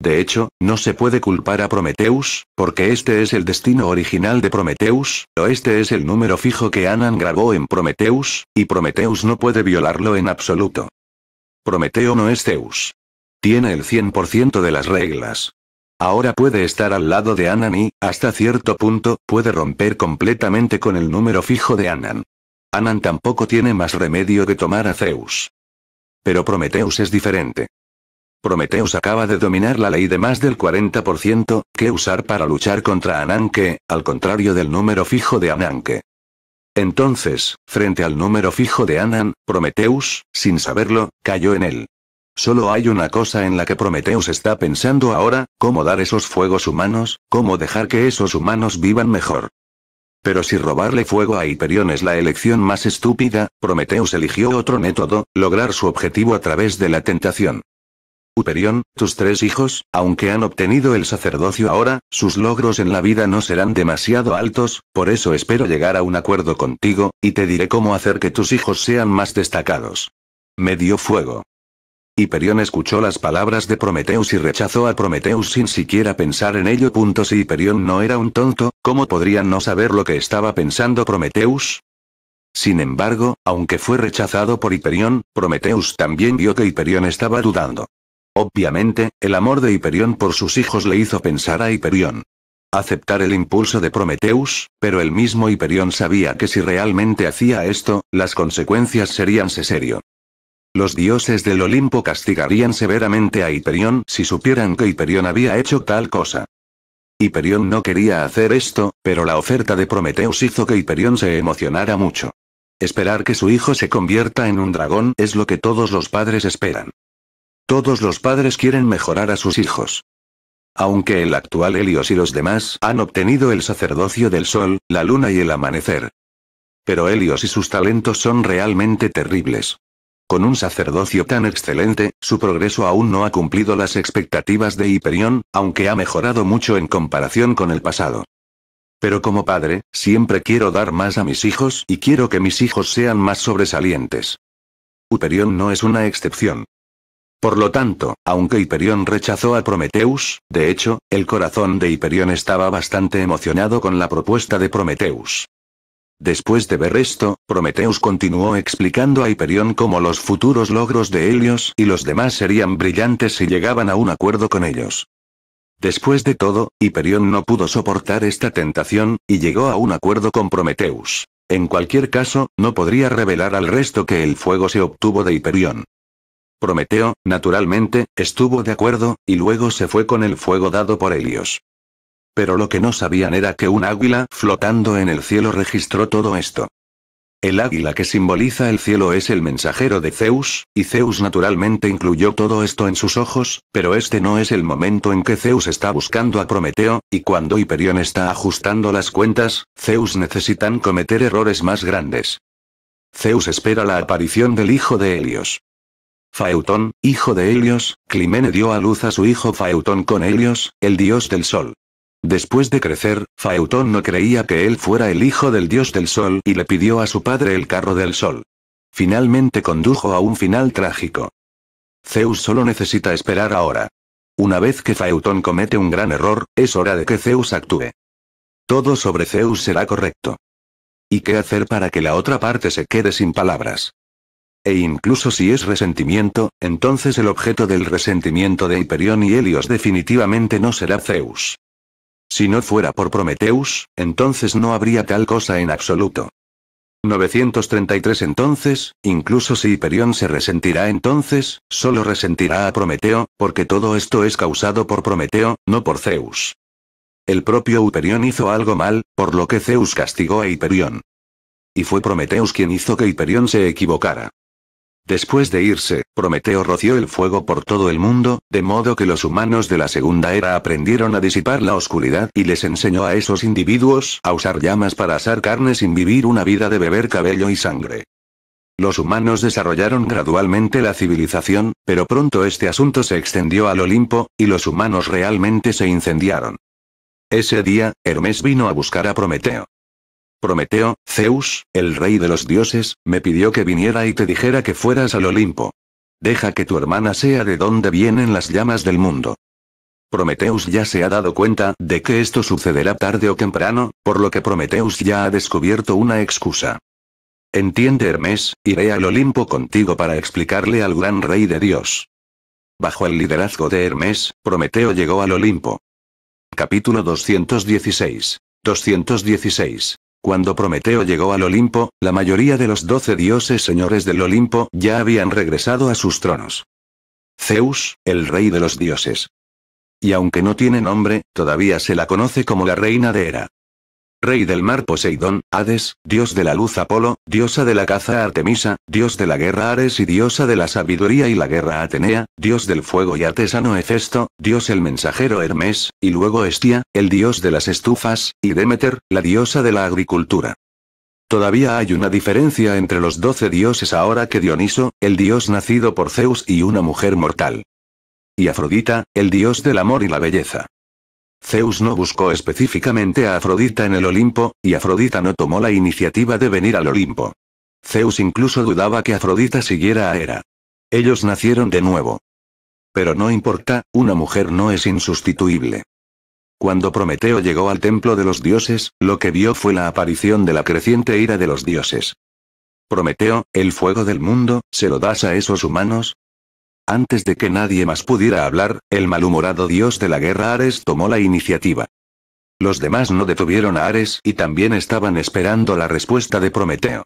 De hecho, no se puede culpar a Prometeus, porque este es el destino original de Prometeus, o este es el número fijo que Anan grabó en Prometeus, y Prometeus no puede violarlo en absoluto. Prometeo no es Zeus. Tiene el 100% de las reglas. Ahora puede estar al lado de Anan y, hasta cierto punto, puede romper completamente con el número fijo de Anan. Anan tampoco tiene más remedio que tomar a Zeus. Pero Prometeus es diferente. Prometeus acaba de dominar la ley de más del 40% que usar para luchar contra que, al contrario del número fijo de Ananke. Entonces, frente al número fijo de Anan, Prometeus, sin saberlo, cayó en él. Solo hay una cosa en la que Prometeus está pensando ahora, cómo dar esos fuegos humanos, cómo dejar que esos humanos vivan mejor. Pero si robarle fuego a Hiperión es la elección más estúpida, Prometeus eligió otro método, lograr su objetivo a través de la tentación. Hiperión, tus tres hijos, aunque han obtenido el sacerdocio ahora, sus logros en la vida no serán demasiado altos, por eso espero llegar a un acuerdo contigo, y te diré cómo hacer que tus hijos sean más destacados. Me dio fuego. Hiperión escuchó las palabras de Prometeus y rechazó a Prometeus sin siquiera pensar en ello. si Hiperión no era un tonto, ¿cómo podrían no saber lo que estaba pensando Prometeus? Sin embargo, aunque fue rechazado por Hiperión, Prometeus también vio que Hiperión estaba dudando. Obviamente, el amor de Hiperión por sus hijos le hizo pensar a Hiperión. Aceptar el impulso de Prometeus, pero el mismo Hiperión sabía que si realmente hacía esto, las consecuencias serían serio. Los dioses del Olimpo castigarían severamente a Hiperión si supieran que Hiperión había hecho tal cosa. Hiperión no quería hacer esto, pero la oferta de Prometeus hizo que Hiperión se emocionara mucho. Esperar que su hijo se convierta en un dragón es lo que todos los padres esperan. Todos los padres quieren mejorar a sus hijos. Aunque el actual Helios y los demás han obtenido el sacerdocio del sol, la luna y el amanecer. Pero Helios y sus talentos son realmente terribles. Con un sacerdocio tan excelente, su progreso aún no ha cumplido las expectativas de Hiperión, aunque ha mejorado mucho en comparación con el pasado. Pero como padre, siempre quiero dar más a mis hijos y quiero que mis hijos sean más sobresalientes. Hiperión no es una excepción. Por lo tanto, aunque Hiperión rechazó a Prometeus, de hecho, el corazón de Hiperión estaba bastante emocionado con la propuesta de Prometeus. Después de ver esto, Prometeus continuó explicando a Hiperión cómo los futuros logros de Helios y los demás serían brillantes si llegaban a un acuerdo con ellos. Después de todo, Hiperión no pudo soportar esta tentación, y llegó a un acuerdo con Prometeo. En cualquier caso, no podría revelar al resto que el fuego se obtuvo de Hiperión. Prometeo, naturalmente, estuvo de acuerdo, y luego se fue con el fuego dado por Helios. Pero lo que no sabían era que un águila flotando en el cielo registró todo esto. El águila que simboliza el cielo es el mensajero de Zeus, y Zeus naturalmente incluyó todo esto en sus ojos, pero este no es el momento en que Zeus está buscando a Prometeo, y cuando Hiperión está ajustando las cuentas, Zeus necesitan cometer errores más grandes. Zeus espera la aparición del hijo de Helios. Faeutón, hijo de Helios, Climene dio a luz a su hijo Faetón con Helios, el dios del sol. Después de crecer, Faetón no creía que él fuera el hijo del dios del sol y le pidió a su padre el carro del sol. Finalmente condujo a un final trágico. Zeus solo necesita esperar ahora. Una vez que Faetón comete un gran error, es hora de que Zeus actúe. Todo sobre Zeus será correcto. ¿Y qué hacer para que la otra parte se quede sin palabras? E incluso si es resentimiento, entonces el objeto del resentimiento de Hiperión y Helios definitivamente no será Zeus. Si no fuera por Prometeus, entonces no habría tal cosa en absoluto. 933 Entonces, incluso si Hiperión se resentirá entonces, solo resentirá a Prometeo, porque todo esto es causado por Prometeo, no por Zeus. El propio Hiperión hizo algo mal, por lo que Zeus castigó a Hiperión. Y fue Prometeus quien hizo que Hiperión se equivocara. Después de irse, Prometeo roció el fuego por todo el mundo, de modo que los humanos de la segunda era aprendieron a disipar la oscuridad y les enseñó a esos individuos a usar llamas para asar carne sin vivir una vida de beber cabello y sangre. Los humanos desarrollaron gradualmente la civilización, pero pronto este asunto se extendió al Olimpo, y los humanos realmente se incendiaron. Ese día, Hermes vino a buscar a Prometeo. Prometeo, Zeus, el rey de los dioses, me pidió que viniera y te dijera que fueras al Olimpo. Deja que tu hermana sea de donde vienen las llamas del mundo. Prometeus ya se ha dado cuenta de que esto sucederá tarde o temprano, por lo que Prometeus ya ha descubierto una excusa. Entiende Hermes, iré al Olimpo contigo para explicarle al gran rey de Dios. Bajo el liderazgo de Hermes, Prometeo llegó al Olimpo. Capítulo 216. 216. Cuando Prometeo llegó al Olimpo, la mayoría de los doce dioses señores del Olimpo ya habían regresado a sus tronos. Zeus, el rey de los dioses. Y aunque no tiene nombre, todavía se la conoce como la reina de Hera. Rey del mar Poseidón, Hades, dios de la luz Apolo, diosa de la caza Artemisa, dios de la guerra Ares y diosa de la sabiduría y la guerra Atenea, dios del fuego y artesano Hefesto, dios el mensajero Hermes, y luego Estia, el dios de las estufas, y Demeter, la diosa de la agricultura. Todavía hay una diferencia entre los doce dioses ahora que Dioniso, el dios nacido por Zeus y una mujer mortal. Y Afrodita, el dios del amor y la belleza. Zeus no buscó específicamente a Afrodita en el Olimpo, y Afrodita no tomó la iniciativa de venir al Olimpo. Zeus incluso dudaba que Afrodita siguiera a Hera. Ellos nacieron de nuevo. Pero no importa, una mujer no es insustituible. Cuando Prometeo llegó al templo de los dioses, lo que vio fue la aparición de la creciente ira de los dioses. Prometeo, el fuego del mundo, ¿se lo das a esos humanos? Antes de que nadie más pudiera hablar, el malhumorado dios de la guerra Ares tomó la iniciativa. Los demás no detuvieron a Ares y también estaban esperando la respuesta de Prometeo.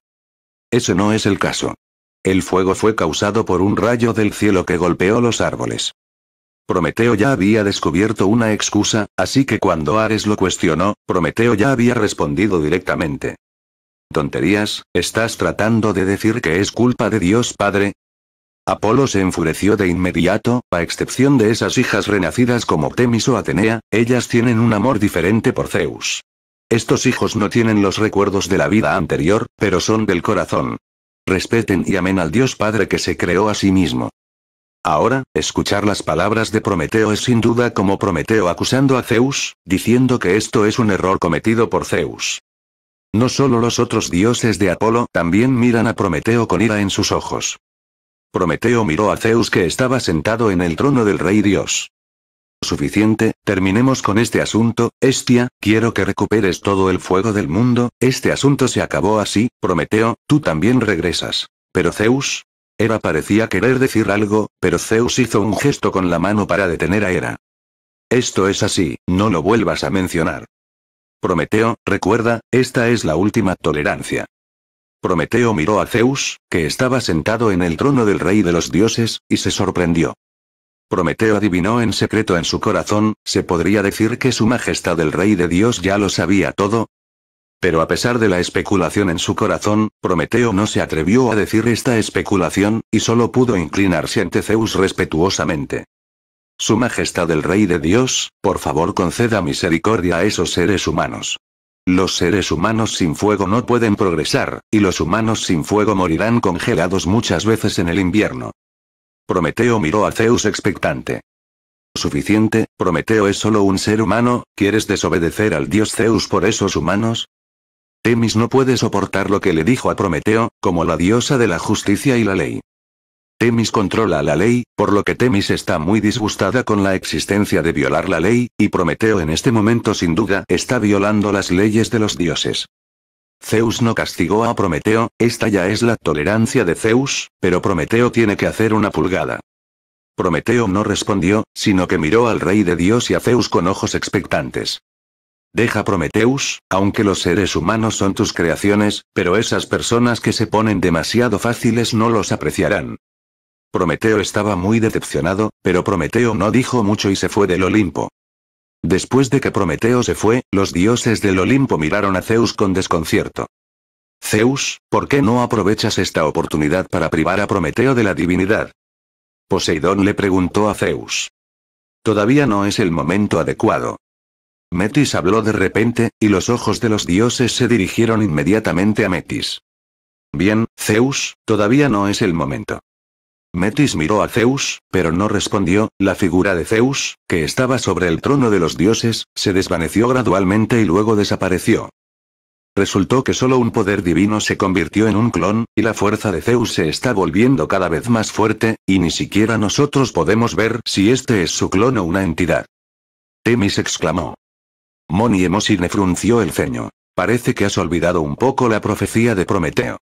Eso no es el caso. El fuego fue causado por un rayo del cielo que golpeó los árboles. Prometeo ya había descubierto una excusa, así que cuando Ares lo cuestionó, Prometeo ya había respondido directamente. Tonterías, estás tratando de decir que es culpa de Dios Padre, Apolo se enfureció de inmediato, a excepción de esas hijas renacidas como Temis o Atenea, ellas tienen un amor diferente por Zeus. Estos hijos no tienen los recuerdos de la vida anterior, pero son del corazón. Respeten y amen al Dios Padre que se creó a sí mismo. Ahora, escuchar las palabras de Prometeo es sin duda como Prometeo acusando a Zeus, diciendo que esto es un error cometido por Zeus. No solo los otros dioses de Apolo también miran a Prometeo con ira en sus ojos. Prometeo miró a Zeus que estaba sentado en el trono del rey Dios. Suficiente, terminemos con este asunto, Estia, quiero que recuperes todo el fuego del mundo, este asunto se acabó así, Prometeo, tú también regresas. Pero Zeus, Hera parecía querer decir algo, pero Zeus hizo un gesto con la mano para detener a Hera. Esto es así, no lo vuelvas a mencionar. Prometeo, recuerda, esta es la última tolerancia. Prometeo miró a Zeus, que estaba sentado en el trono del rey de los dioses, y se sorprendió. Prometeo adivinó en secreto en su corazón, ¿se podría decir que su majestad el rey de Dios ya lo sabía todo? Pero a pesar de la especulación en su corazón, Prometeo no se atrevió a decir esta especulación, y solo pudo inclinarse ante Zeus respetuosamente. Su Majestad el Rey de Dios, por favor conceda misericordia a esos seres humanos. Los seres humanos sin fuego no pueden progresar, y los humanos sin fuego morirán congelados muchas veces en el invierno. Prometeo miró a Zeus expectante. Suficiente, Prometeo es solo un ser humano, ¿quieres desobedecer al dios Zeus por esos humanos? Temis no puede soportar lo que le dijo a Prometeo, como la diosa de la justicia y la ley. Temis controla la ley, por lo que Temis está muy disgustada con la existencia de violar la ley, y Prometeo en este momento sin duda está violando las leyes de los dioses. Zeus no castigó a Prometeo, esta ya es la tolerancia de Zeus, pero Prometeo tiene que hacer una pulgada. Prometeo no respondió, sino que miró al rey de Dios y a Zeus con ojos expectantes. Deja Prometeus, aunque los seres humanos son tus creaciones, pero esas personas que se ponen demasiado fáciles no los apreciarán. Prometeo estaba muy decepcionado, pero Prometeo no dijo mucho y se fue del Olimpo. Después de que Prometeo se fue, los dioses del Olimpo miraron a Zeus con desconcierto. Zeus, ¿por qué no aprovechas esta oportunidad para privar a Prometeo de la divinidad? Poseidón le preguntó a Zeus. Todavía no es el momento adecuado. Metis habló de repente, y los ojos de los dioses se dirigieron inmediatamente a Metis. Bien, Zeus, todavía no es el momento. Metis miró a Zeus, pero no respondió, la figura de Zeus, que estaba sobre el trono de los dioses, se desvaneció gradualmente y luego desapareció. Resultó que solo un poder divino se convirtió en un clon, y la fuerza de Zeus se está volviendo cada vez más fuerte, y ni siquiera nosotros podemos ver si este es su clon o una entidad. Temis exclamó. Moni Emosine frunció el ceño. Parece que has olvidado un poco la profecía de Prometeo.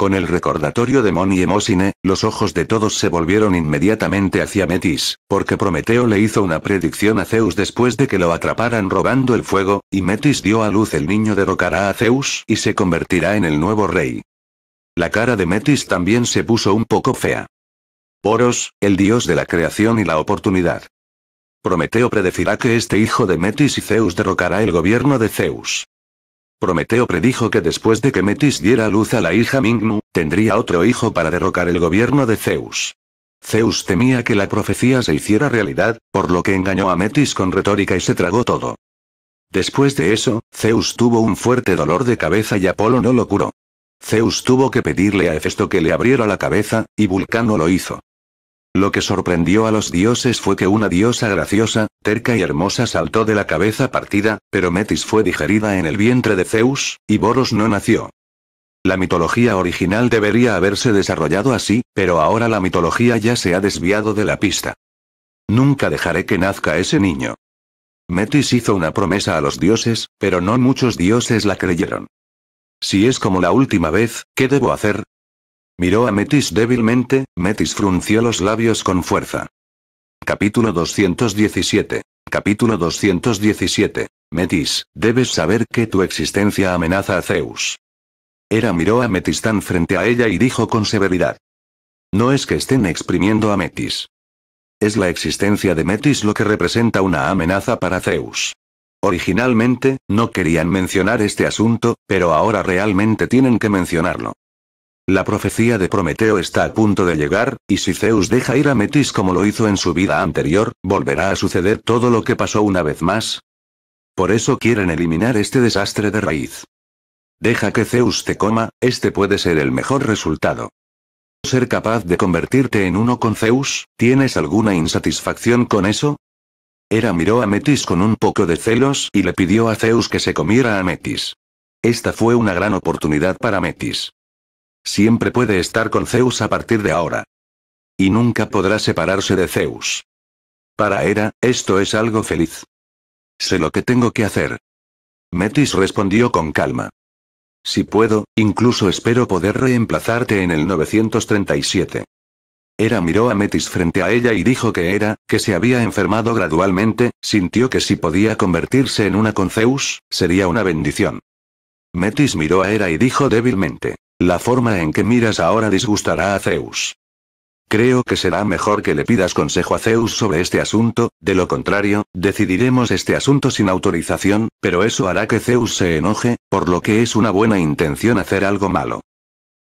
Con el recordatorio de Moni Emosine, los ojos de todos se volvieron inmediatamente hacia Metis, porque Prometeo le hizo una predicción a Zeus después de que lo atraparan robando el fuego, y Metis dio a luz el niño derrocará a Zeus y se convertirá en el nuevo rey. La cara de Metis también se puso un poco fea. Poros, el dios de la creación y la oportunidad. Prometeo predecirá que este hijo de Metis y Zeus derrocará el gobierno de Zeus. Prometeo predijo que después de que Metis diera luz a la hija Mingnu, tendría otro hijo para derrocar el gobierno de Zeus. Zeus temía que la profecía se hiciera realidad, por lo que engañó a Metis con retórica y se tragó todo. Después de eso, Zeus tuvo un fuerte dolor de cabeza y Apolo no lo curó. Zeus tuvo que pedirle a Hefesto que le abriera la cabeza, y Vulcano lo hizo. Lo que sorprendió a los dioses fue que una diosa graciosa, terca y hermosa saltó de la cabeza partida, pero Metis fue digerida en el vientre de Zeus, y Boros no nació. La mitología original debería haberse desarrollado así, pero ahora la mitología ya se ha desviado de la pista. Nunca dejaré que nazca ese niño. Metis hizo una promesa a los dioses, pero no muchos dioses la creyeron. Si es como la última vez, ¿qué debo hacer? Miró a Metis débilmente, Metis frunció los labios con fuerza. Capítulo 217. Capítulo 217. Metis, debes saber que tu existencia amenaza a Zeus. Era miró a Metis tan frente a ella y dijo con severidad. No es que estén exprimiendo a Metis. Es la existencia de Metis lo que representa una amenaza para Zeus. Originalmente, no querían mencionar este asunto, pero ahora realmente tienen que mencionarlo. La profecía de Prometeo está a punto de llegar, y si Zeus deja ir a Metis como lo hizo en su vida anterior, volverá a suceder todo lo que pasó una vez más. Por eso quieren eliminar este desastre de raíz. Deja que Zeus te coma, este puede ser el mejor resultado. ¿Ser capaz de convertirte en uno con Zeus? ¿Tienes alguna insatisfacción con eso? Hera miró a Metis con un poco de celos y le pidió a Zeus que se comiera a Metis. Esta fue una gran oportunidad para Metis siempre puede estar con Zeus a partir de ahora. Y nunca podrá separarse de Zeus. Para Era, esto es algo feliz. Sé lo que tengo que hacer. Metis respondió con calma. Si puedo, incluso espero poder reemplazarte en el 937. Hera miró a Metis frente a ella y dijo que era, que se había enfermado gradualmente, sintió que si podía convertirse en una con Zeus, sería una bendición. Metis miró a Era y dijo débilmente. La forma en que miras ahora disgustará a Zeus. Creo que será mejor que le pidas consejo a Zeus sobre este asunto, de lo contrario, decidiremos este asunto sin autorización, pero eso hará que Zeus se enoje, por lo que es una buena intención hacer algo malo.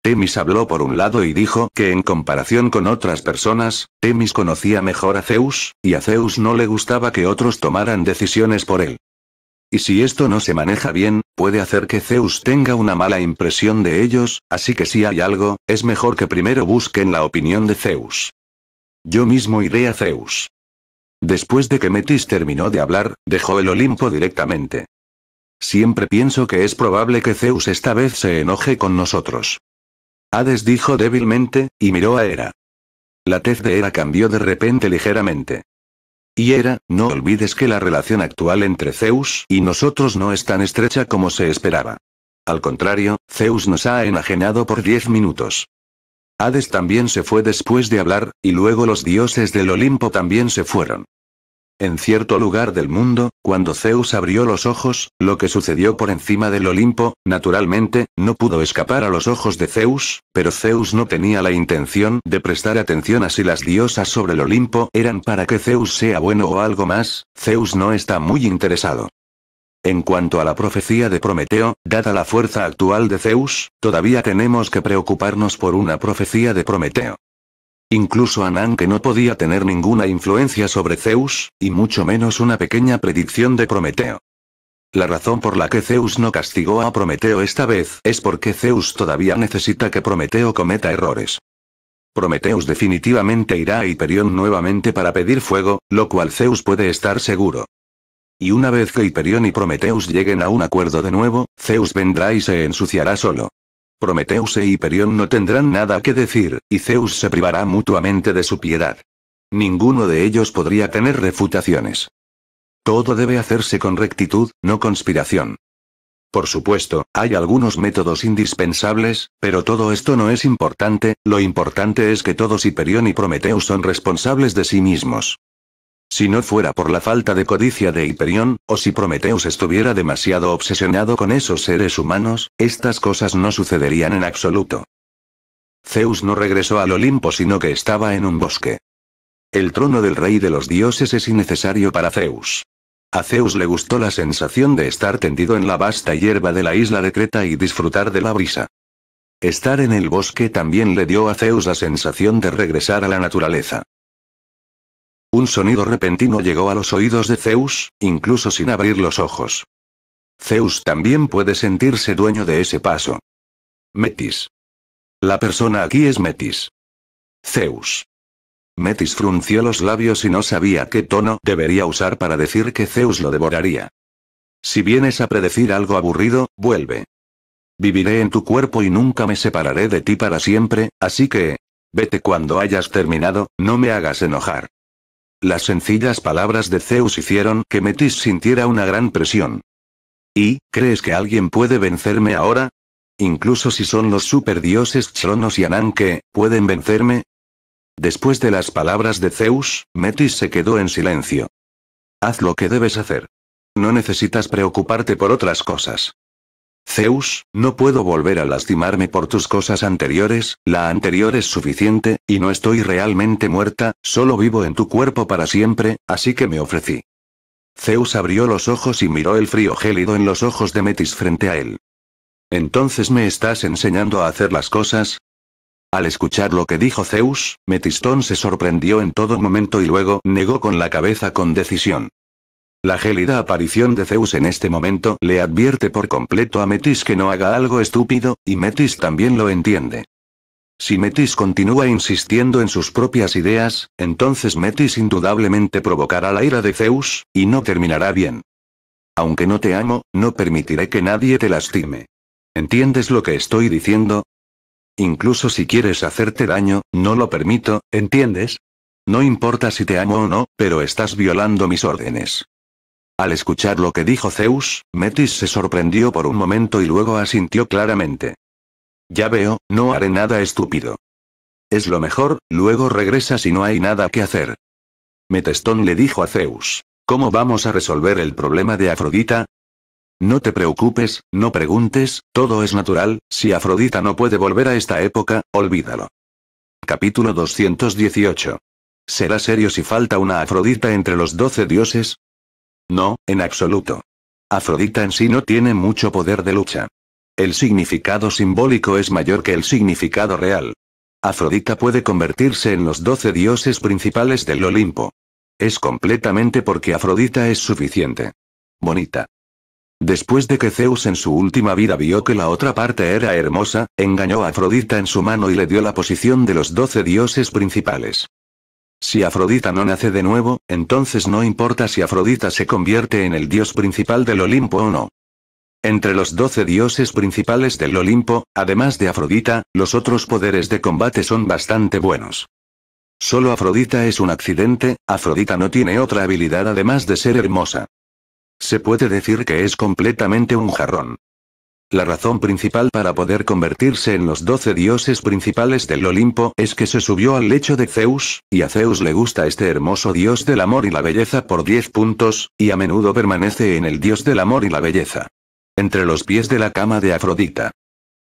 Temis habló por un lado y dijo que en comparación con otras personas, Temis conocía mejor a Zeus, y a Zeus no le gustaba que otros tomaran decisiones por él. Y si esto no se maneja bien, puede hacer que Zeus tenga una mala impresión de ellos, así que si hay algo, es mejor que primero busquen la opinión de Zeus. Yo mismo iré a Zeus. Después de que Metis terminó de hablar, dejó el Olimpo directamente. Siempre pienso que es probable que Zeus esta vez se enoje con nosotros. Hades dijo débilmente, y miró a Hera. La tez de Hera cambió de repente ligeramente. Y era, no olvides que la relación actual entre Zeus y nosotros no es tan estrecha como se esperaba. Al contrario, Zeus nos ha enajenado por diez minutos. Hades también se fue después de hablar, y luego los dioses del Olimpo también se fueron. En cierto lugar del mundo, cuando Zeus abrió los ojos, lo que sucedió por encima del Olimpo, naturalmente, no pudo escapar a los ojos de Zeus, pero Zeus no tenía la intención de prestar atención a si las diosas sobre el Olimpo eran para que Zeus sea bueno o algo más, Zeus no está muy interesado. En cuanto a la profecía de Prometeo, dada la fuerza actual de Zeus, todavía tenemos que preocuparnos por una profecía de Prometeo. Incluso Anán que no podía tener ninguna influencia sobre Zeus, y mucho menos una pequeña predicción de Prometeo. La razón por la que Zeus no castigó a Prometeo esta vez es porque Zeus todavía necesita que Prometeo cometa errores. Prometeus definitivamente irá a Hiperión nuevamente para pedir fuego, lo cual Zeus puede estar seguro. Y una vez que Hiperión y Prometeus lleguen a un acuerdo de nuevo, Zeus vendrá y se ensuciará solo. Prometeus e Hiperión no tendrán nada que decir, y Zeus se privará mutuamente de su piedad. Ninguno de ellos podría tener refutaciones. Todo debe hacerse con rectitud, no conspiración. Por supuesto, hay algunos métodos indispensables, pero todo esto no es importante, lo importante es que todos Hiperión y Prometeo son responsables de sí mismos. Si no fuera por la falta de codicia de Hiperión, o si Prometeus estuviera demasiado obsesionado con esos seres humanos, estas cosas no sucederían en absoluto. Zeus no regresó al Olimpo sino que estaba en un bosque. El trono del rey de los dioses es innecesario para Zeus. A Zeus le gustó la sensación de estar tendido en la vasta hierba de la isla de Creta y disfrutar de la brisa. Estar en el bosque también le dio a Zeus la sensación de regresar a la naturaleza. Un sonido repentino llegó a los oídos de Zeus, incluso sin abrir los ojos. Zeus también puede sentirse dueño de ese paso. Metis. La persona aquí es Metis. Zeus. Metis frunció los labios y no sabía qué tono debería usar para decir que Zeus lo devoraría. Si vienes a predecir algo aburrido, vuelve. Viviré en tu cuerpo y nunca me separaré de ti para siempre, así que... Vete cuando hayas terminado, no me hagas enojar. Las sencillas palabras de Zeus hicieron que Metis sintiera una gran presión. ¿Y, crees que alguien puede vencerme ahora? Incluso si son los superdioses Chronos y que ¿pueden vencerme? Después de las palabras de Zeus, Metis se quedó en silencio. Haz lo que debes hacer. No necesitas preocuparte por otras cosas. Zeus, no puedo volver a lastimarme por tus cosas anteriores, la anterior es suficiente, y no estoy realmente muerta, solo vivo en tu cuerpo para siempre, así que me ofrecí. Zeus abrió los ojos y miró el frío gélido en los ojos de Metis frente a él. ¿Entonces me estás enseñando a hacer las cosas? Al escuchar lo que dijo Zeus, Metistón se sorprendió en todo momento y luego negó con la cabeza con decisión. La gélida aparición de Zeus en este momento le advierte por completo a Metis que no haga algo estúpido, y Metis también lo entiende. Si Metis continúa insistiendo en sus propias ideas, entonces Metis indudablemente provocará la ira de Zeus, y no terminará bien. Aunque no te amo, no permitiré que nadie te lastime. ¿Entiendes lo que estoy diciendo? Incluso si quieres hacerte daño, no lo permito, ¿entiendes? No importa si te amo o no, pero estás violando mis órdenes. Al escuchar lo que dijo Zeus, Metis se sorprendió por un momento y luego asintió claramente. Ya veo, no haré nada estúpido. Es lo mejor, luego regresa si no hay nada que hacer. Metestón le dijo a Zeus, ¿cómo vamos a resolver el problema de Afrodita? No te preocupes, no preguntes, todo es natural, si Afrodita no puede volver a esta época, olvídalo. Capítulo 218. ¿Será serio si falta una Afrodita entre los doce dioses? No, en absoluto. Afrodita en sí no tiene mucho poder de lucha. El significado simbólico es mayor que el significado real. Afrodita puede convertirse en los doce dioses principales del Olimpo. Es completamente porque Afrodita es suficiente. Bonita. Después de que Zeus en su última vida vio que la otra parte era hermosa, engañó a Afrodita en su mano y le dio la posición de los doce dioses principales. Si Afrodita no nace de nuevo, entonces no importa si Afrodita se convierte en el dios principal del Olimpo o no. Entre los doce dioses principales del Olimpo, además de Afrodita, los otros poderes de combate son bastante buenos. Solo Afrodita es un accidente, Afrodita no tiene otra habilidad además de ser hermosa. Se puede decir que es completamente un jarrón. La razón principal para poder convertirse en los doce dioses principales del Olimpo es que se subió al lecho de Zeus, y a Zeus le gusta este hermoso dios del amor y la belleza por diez puntos, y a menudo permanece en el dios del amor y la belleza. Entre los pies de la cama de Afrodita.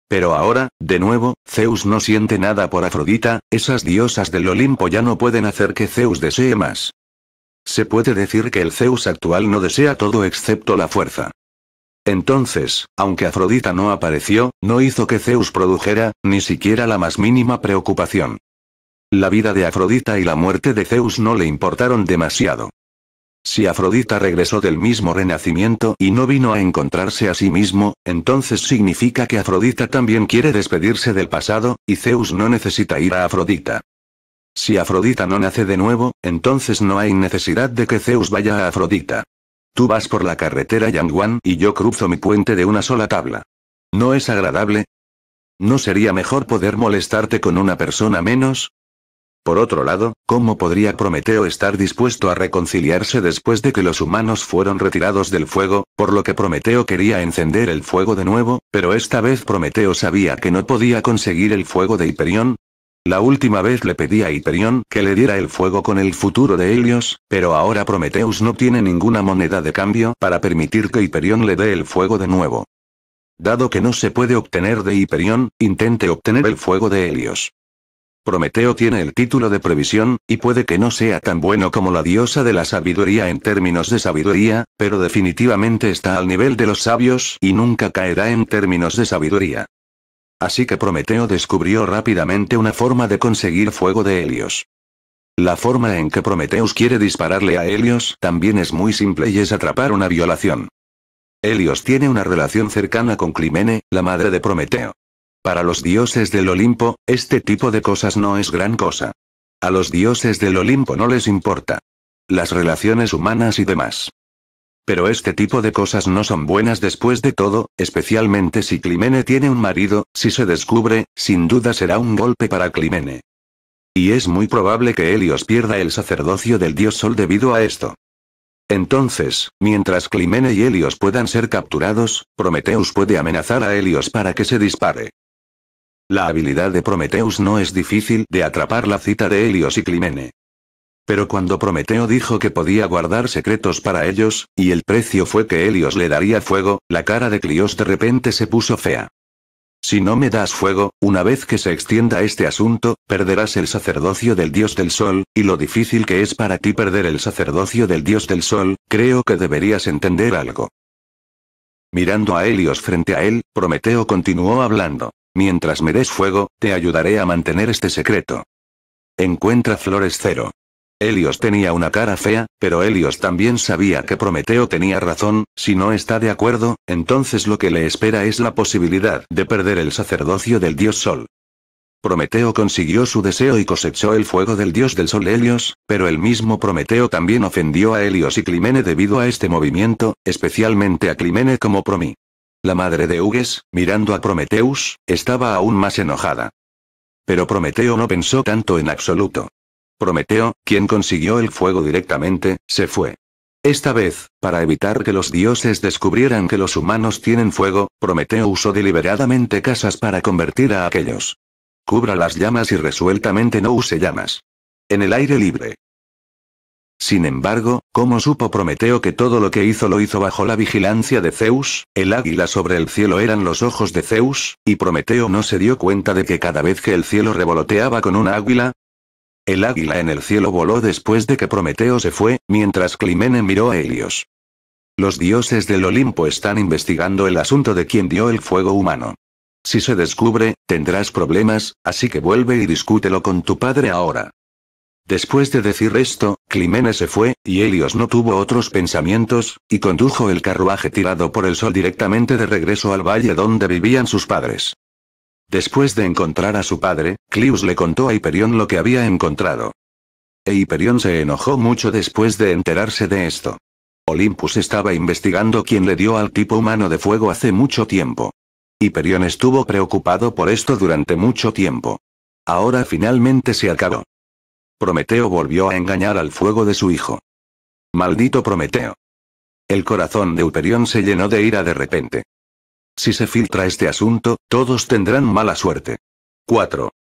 Pero ahora, de nuevo, Zeus no siente nada por Afrodita, esas diosas del Olimpo ya no pueden hacer que Zeus desee más. Se puede decir que el Zeus actual no desea todo excepto la fuerza. Entonces, aunque Afrodita no apareció, no hizo que Zeus produjera, ni siquiera la más mínima preocupación. La vida de Afrodita y la muerte de Zeus no le importaron demasiado. Si Afrodita regresó del mismo renacimiento y no vino a encontrarse a sí mismo, entonces significa que Afrodita también quiere despedirse del pasado, y Zeus no necesita ir a Afrodita. Si Afrodita no nace de nuevo, entonces no hay necesidad de que Zeus vaya a Afrodita. Tú vas por la carretera Yangwan y yo cruzo mi puente de una sola tabla. ¿No es agradable? ¿No sería mejor poder molestarte con una persona menos? Por otro lado, ¿cómo podría Prometeo estar dispuesto a reconciliarse después de que los humanos fueron retirados del fuego, por lo que Prometeo quería encender el fuego de nuevo, pero esta vez Prometeo sabía que no podía conseguir el fuego de Hiperión, la última vez le pedí a Hyperion que le diera el fuego con el futuro de Helios, pero ahora Prometheus no tiene ninguna moneda de cambio para permitir que Hiperión le dé el fuego de nuevo. Dado que no se puede obtener de Hyperion, intente obtener el fuego de Helios. Prometeo tiene el título de previsión, y puede que no sea tan bueno como la diosa de la sabiduría en términos de sabiduría, pero definitivamente está al nivel de los sabios y nunca caerá en términos de sabiduría. Así que Prometeo descubrió rápidamente una forma de conseguir fuego de Helios. La forma en que Prometeus quiere dispararle a Helios también es muy simple y es atrapar una violación. Helios tiene una relación cercana con Climene, la madre de Prometeo. Para los dioses del Olimpo, este tipo de cosas no es gran cosa. A los dioses del Olimpo no les importa. Las relaciones humanas y demás. Pero este tipo de cosas no son buenas después de todo, especialmente si Climene tiene un marido, si se descubre, sin duda será un golpe para Climene. Y es muy probable que Helios pierda el sacerdocio del dios Sol debido a esto. Entonces, mientras Climene y Helios puedan ser capturados, Prometeus puede amenazar a Helios para que se dispare. La habilidad de Prometeus no es difícil de atrapar la cita de Helios y Climene. Pero cuando Prometeo dijo que podía guardar secretos para ellos, y el precio fue que Helios le daría fuego, la cara de Clios de repente se puso fea. Si no me das fuego, una vez que se extienda este asunto, perderás el sacerdocio del dios del sol, y lo difícil que es para ti perder el sacerdocio del dios del sol, creo que deberías entender algo. Mirando a Helios frente a él, Prometeo continuó hablando. Mientras me des fuego, te ayudaré a mantener este secreto. Encuentra flores cero. Helios tenía una cara fea, pero Helios también sabía que Prometeo tenía razón, si no está de acuerdo, entonces lo que le espera es la posibilidad de perder el sacerdocio del dios Sol. Prometeo consiguió su deseo y cosechó el fuego del dios del sol Helios, pero el mismo Prometeo también ofendió a Helios y Climene debido a este movimiento, especialmente a Climene como Promi. La madre de Hugues, mirando a Prometeus, estaba aún más enojada. Pero Prometeo no pensó tanto en absoluto. Prometeo, quien consiguió el fuego directamente, se fue. Esta vez, para evitar que los dioses descubrieran que los humanos tienen fuego, Prometeo usó deliberadamente casas para convertir a aquellos. Cubra las llamas y resueltamente no use llamas. En el aire libre. Sin embargo, ¿cómo supo Prometeo que todo lo que hizo lo hizo bajo la vigilancia de Zeus? El águila sobre el cielo eran los ojos de Zeus, y Prometeo no se dio cuenta de que cada vez que el cielo revoloteaba con un águila, el águila en el cielo voló después de que Prometeo se fue, mientras Climene miró a Helios. Los dioses del Olimpo están investigando el asunto de quién dio el fuego humano. Si se descubre, tendrás problemas, así que vuelve y discútelo con tu padre ahora. Después de decir esto, Climene se fue, y Helios no tuvo otros pensamientos, y condujo el carruaje tirado por el sol directamente de regreso al valle donde vivían sus padres. Después de encontrar a su padre, Clius le contó a Hiperión lo que había encontrado. E Hiperión se enojó mucho después de enterarse de esto. Olympus estaba investigando quién le dio al tipo humano de fuego hace mucho tiempo. Hiperión estuvo preocupado por esto durante mucho tiempo. Ahora finalmente se acabó. Prometeo volvió a engañar al fuego de su hijo. Maldito Prometeo. El corazón de Hiperión se llenó de ira de repente. Si se filtra este asunto, todos tendrán mala suerte. 4.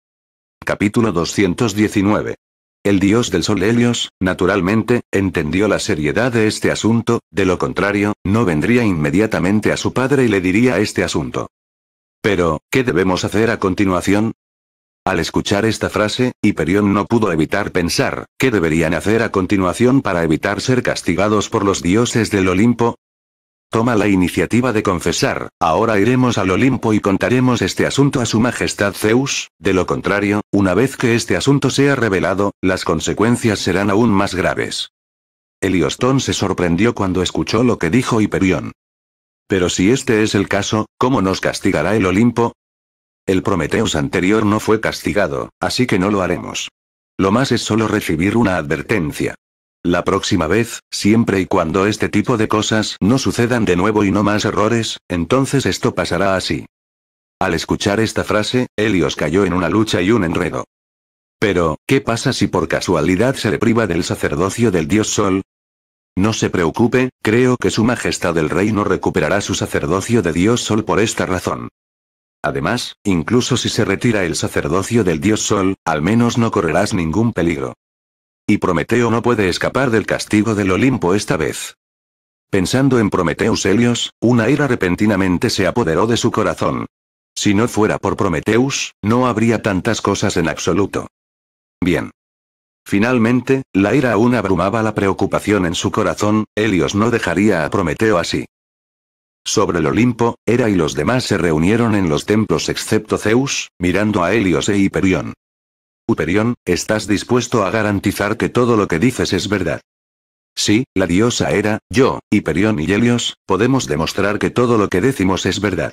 Capítulo 219. El dios del sol Helios, naturalmente, entendió la seriedad de este asunto, de lo contrario, no vendría inmediatamente a su padre y le diría este asunto. Pero, ¿qué debemos hacer a continuación? Al escuchar esta frase, Hiperión no pudo evitar pensar, ¿qué deberían hacer a continuación para evitar ser castigados por los dioses del Olimpo? Toma la iniciativa de confesar, ahora iremos al Olimpo y contaremos este asunto a su majestad Zeus, de lo contrario, una vez que este asunto sea revelado, las consecuencias serán aún más graves. Eliostón se sorprendió cuando escuchó lo que dijo Hiperión. Pero si este es el caso, ¿cómo nos castigará el Olimpo? El Prometeus anterior no fue castigado, así que no lo haremos. Lo más es solo recibir una advertencia. La próxima vez, siempre y cuando este tipo de cosas no sucedan de nuevo y no más errores, entonces esto pasará así. Al escuchar esta frase, Helios cayó en una lucha y un enredo. Pero, ¿qué pasa si por casualidad se le priva del sacerdocio del dios Sol? No se preocupe, creo que su majestad el rey no recuperará su sacerdocio de dios Sol por esta razón. Además, incluso si se retira el sacerdocio del dios Sol, al menos no correrás ningún peligro. Y Prometeo no puede escapar del castigo del Olimpo esta vez. Pensando en Prometeus Helios, una ira repentinamente se apoderó de su corazón. Si no fuera por Prometeus, no habría tantas cosas en absoluto. Bien. Finalmente, la ira aún abrumaba la preocupación en su corazón, Helios no dejaría a Prometeo así. Sobre el Olimpo, Hera y los demás se reunieron en los templos excepto Zeus, mirando a Helios e Hiperión. Uperión, ¿estás dispuesto a garantizar que todo lo que dices es verdad? Sí, la diosa era, yo, Hiperión y Helios, podemos demostrar que todo lo que decimos es verdad.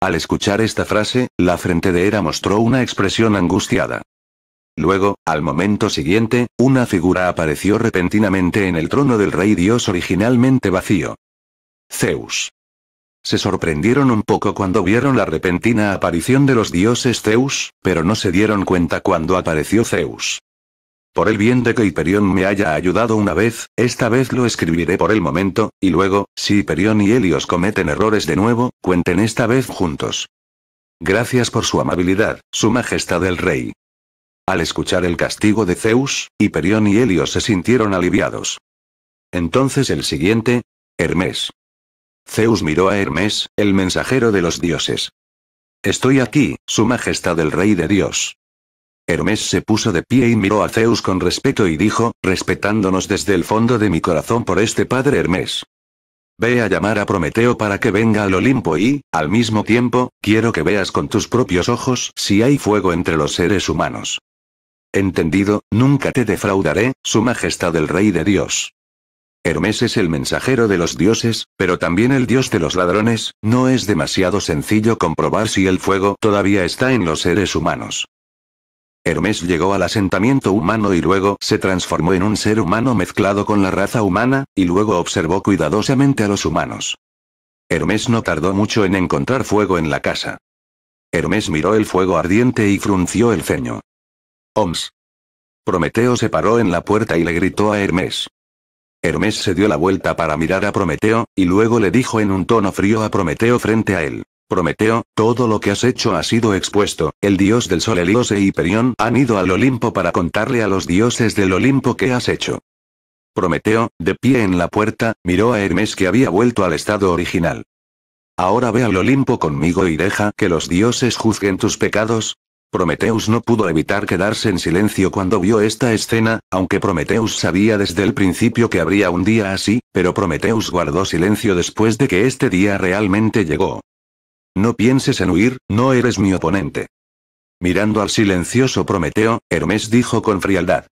Al escuchar esta frase, la frente de Hera mostró una expresión angustiada. Luego, al momento siguiente, una figura apareció repentinamente en el trono del rey dios originalmente vacío. Zeus. Se sorprendieron un poco cuando vieron la repentina aparición de los dioses Zeus, pero no se dieron cuenta cuando apareció Zeus. Por el bien de que Hiperión me haya ayudado una vez, esta vez lo escribiré por el momento, y luego, si Hiperión y Helios cometen errores de nuevo, cuenten esta vez juntos. Gracias por su amabilidad, Su Majestad el Rey. Al escuchar el castigo de Zeus, Hiperión y Helios se sintieron aliviados. Entonces el siguiente, Hermes. Zeus miró a Hermes, el mensajero de los dioses. Estoy aquí, Su Majestad el Rey de Dios. Hermes se puso de pie y miró a Zeus con respeto y dijo, respetándonos desde el fondo de mi corazón por este padre Hermes. Ve a llamar a Prometeo para que venga al Olimpo y, al mismo tiempo, quiero que veas con tus propios ojos si hay fuego entre los seres humanos. Entendido, nunca te defraudaré, Su Majestad el Rey de Dios. Hermes es el mensajero de los dioses, pero también el dios de los ladrones, no es demasiado sencillo comprobar si el fuego todavía está en los seres humanos. Hermes llegó al asentamiento humano y luego se transformó en un ser humano mezclado con la raza humana, y luego observó cuidadosamente a los humanos. Hermes no tardó mucho en encontrar fuego en la casa. Hermes miró el fuego ardiente y frunció el ceño. Oms. Prometeo se paró en la puerta y le gritó a Hermes. Hermes se dio la vuelta para mirar a Prometeo, y luego le dijo en un tono frío a Prometeo frente a él. Prometeo, todo lo que has hecho ha sido expuesto, el dios del sol Helios e Hiperión han ido al Olimpo para contarle a los dioses del Olimpo qué has hecho. Prometeo, de pie en la puerta, miró a Hermes que había vuelto al estado original. Ahora ve al Olimpo conmigo y deja que los dioses juzguen tus pecados, Prometeus no pudo evitar quedarse en silencio cuando vio esta escena, aunque Prometeus sabía desde el principio que habría un día así, pero Prometeus guardó silencio después de que este día realmente llegó. No pienses en huir, no eres mi oponente. Mirando al silencioso Prometeo, Hermes dijo con frialdad.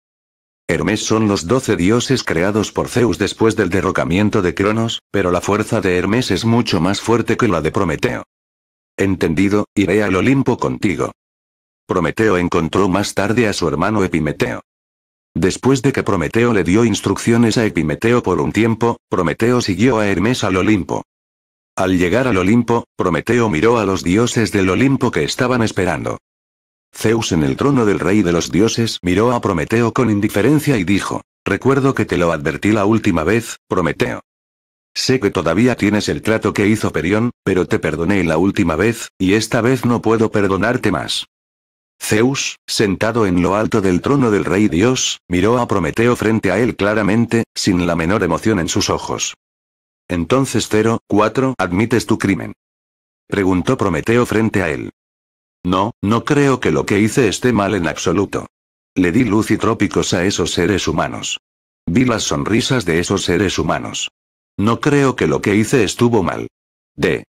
Hermes son los doce dioses creados por Zeus después del derrocamiento de Cronos, pero la fuerza de Hermes es mucho más fuerte que la de Prometeo. Entendido, iré al Olimpo contigo. Prometeo encontró más tarde a su hermano Epimeteo. Después de que Prometeo le dio instrucciones a Epimeteo por un tiempo, Prometeo siguió a Hermes al Olimpo. Al llegar al Olimpo, Prometeo miró a los dioses del Olimpo que estaban esperando. Zeus en el trono del rey de los dioses miró a Prometeo con indiferencia y dijo, Recuerdo que te lo advertí la última vez, Prometeo. Sé que todavía tienes el trato que hizo Perión, pero te perdoné la última vez, y esta vez no puedo perdonarte más. Zeus, sentado en lo alto del trono del rey Dios, miró a Prometeo frente a él claramente, sin la menor emoción en sus ojos. Entonces 04, ¿admites tu crimen? Preguntó Prometeo frente a él. No, no creo que lo que hice esté mal en absoluto. Le di luz y trópicos a esos seres humanos. Vi las sonrisas de esos seres humanos. No creo que lo que hice estuvo mal. D.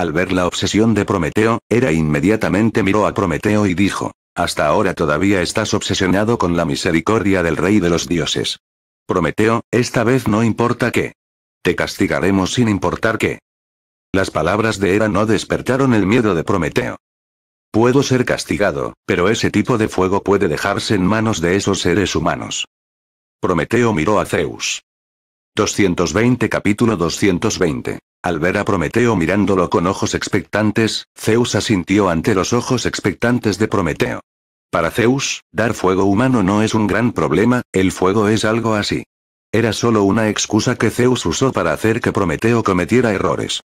Al ver la obsesión de Prometeo, Era inmediatamente miró a Prometeo y dijo, Hasta ahora todavía estás obsesionado con la misericordia del rey de los dioses. Prometeo, esta vez no importa qué. Te castigaremos sin importar qué. Las palabras de Hera no despertaron el miedo de Prometeo. Puedo ser castigado, pero ese tipo de fuego puede dejarse en manos de esos seres humanos. Prometeo miró a Zeus. 220 capítulo 220 al ver a Prometeo mirándolo con ojos expectantes, Zeus asintió ante los ojos expectantes de Prometeo. Para Zeus, dar fuego humano no es un gran problema, el fuego es algo así. Era solo una excusa que Zeus usó para hacer que Prometeo cometiera errores.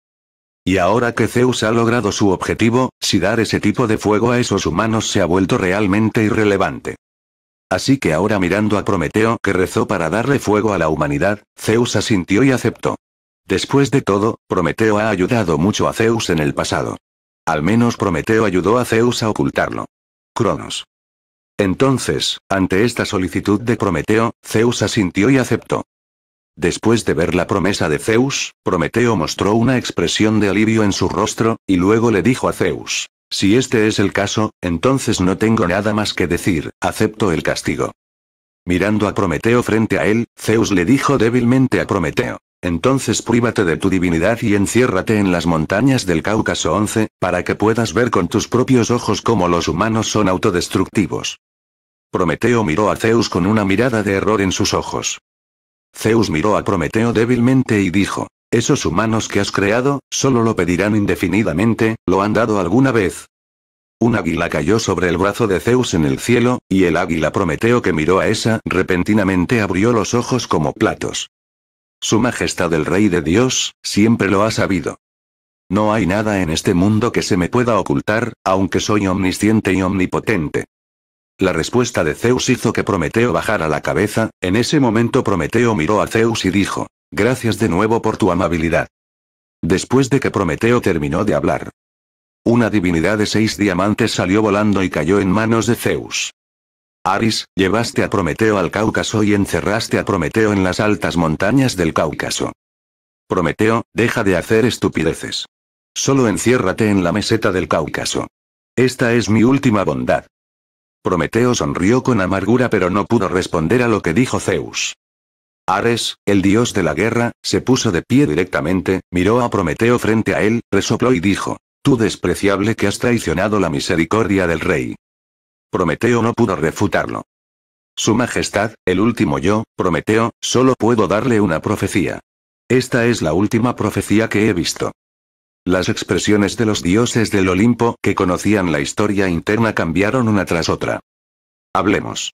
Y ahora que Zeus ha logrado su objetivo, si dar ese tipo de fuego a esos humanos se ha vuelto realmente irrelevante. Así que ahora mirando a Prometeo que rezó para darle fuego a la humanidad, Zeus asintió y aceptó. Después de todo, Prometeo ha ayudado mucho a Zeus en el pasado. Al menos Prometeo ayudó a Zeus a ocultarlo. Cronos. Entonces, ante esta solicitud de Prometeo, Zeus asintió y aceptó. Después de ver la promesa de Zeus, Prometeo mostró una expresión de alivio en su rostro, y luego le dijo a Zeus, si este es el caso, entonces no tengo nada más que decir, acepto el castigo. Mirando a Prometeo frente a él, Zeus le dijo débilmente a Prometeo, entonces prívate de tu divinidad y enciérrate en las montañas del Cáucaso 11, para que puedas ver con tus propios ojos cómo los humanos son autodestructivos. Prometeo miró a Zeus con una mirada de error en sus ojos. Zeus miró a Prometeo débilmente y dijo, esos humanos que has creado, solo lo pedirán indefinidamente, ¿lo han dado alguna vez? Un águila cayó sobre el brazo de Zeus en el cielo, y el águila Prometeo que miró a esa repentinamente abrió los ojos como platos. Su Majestad el Rey de Dios, siempre lo ha sabido. No hay nada en este mundo que se me pueda ocultar, aunque soy omnisciente y omnipotente. La respuesta de Zeus hizo que Prometeo bajara la cabeza, en ese momento Prometeo miró a Zeus y dijo, Gracias de nuevo por tu amabilidad. Después de que Prometeo terminó de hablar, una divinidad de seis diamantes salió volando y cayó en manos de Zeus. Aris, llevaste a Prometeo al Cáucaso y encerraste a Prometeo en las altas montañas del Cáucaso. Prometeo, deja de hacer estupideces. Solo enciérrate en la meseta del Cáucaso. Esta es mi última bondad. Prometeo sonrió con amargura pero no pudo responder a lo que dijo Zeus. Ares, el dios de la guerra, se puso de pie directamente, miró a Prometeo frente a él, resopló y dijo, Tú despreciable que has traicionado la misericordia del rey. Prometeo no pudo refutarlo. Su Majestad, el último yo, Prometeo, solo puedo darle una profecía. Esta es la última profecía que he visto. Las expresiones de los dioses del Olimpo que conocían la historia interna cambiaron una tras otra. Hablemos.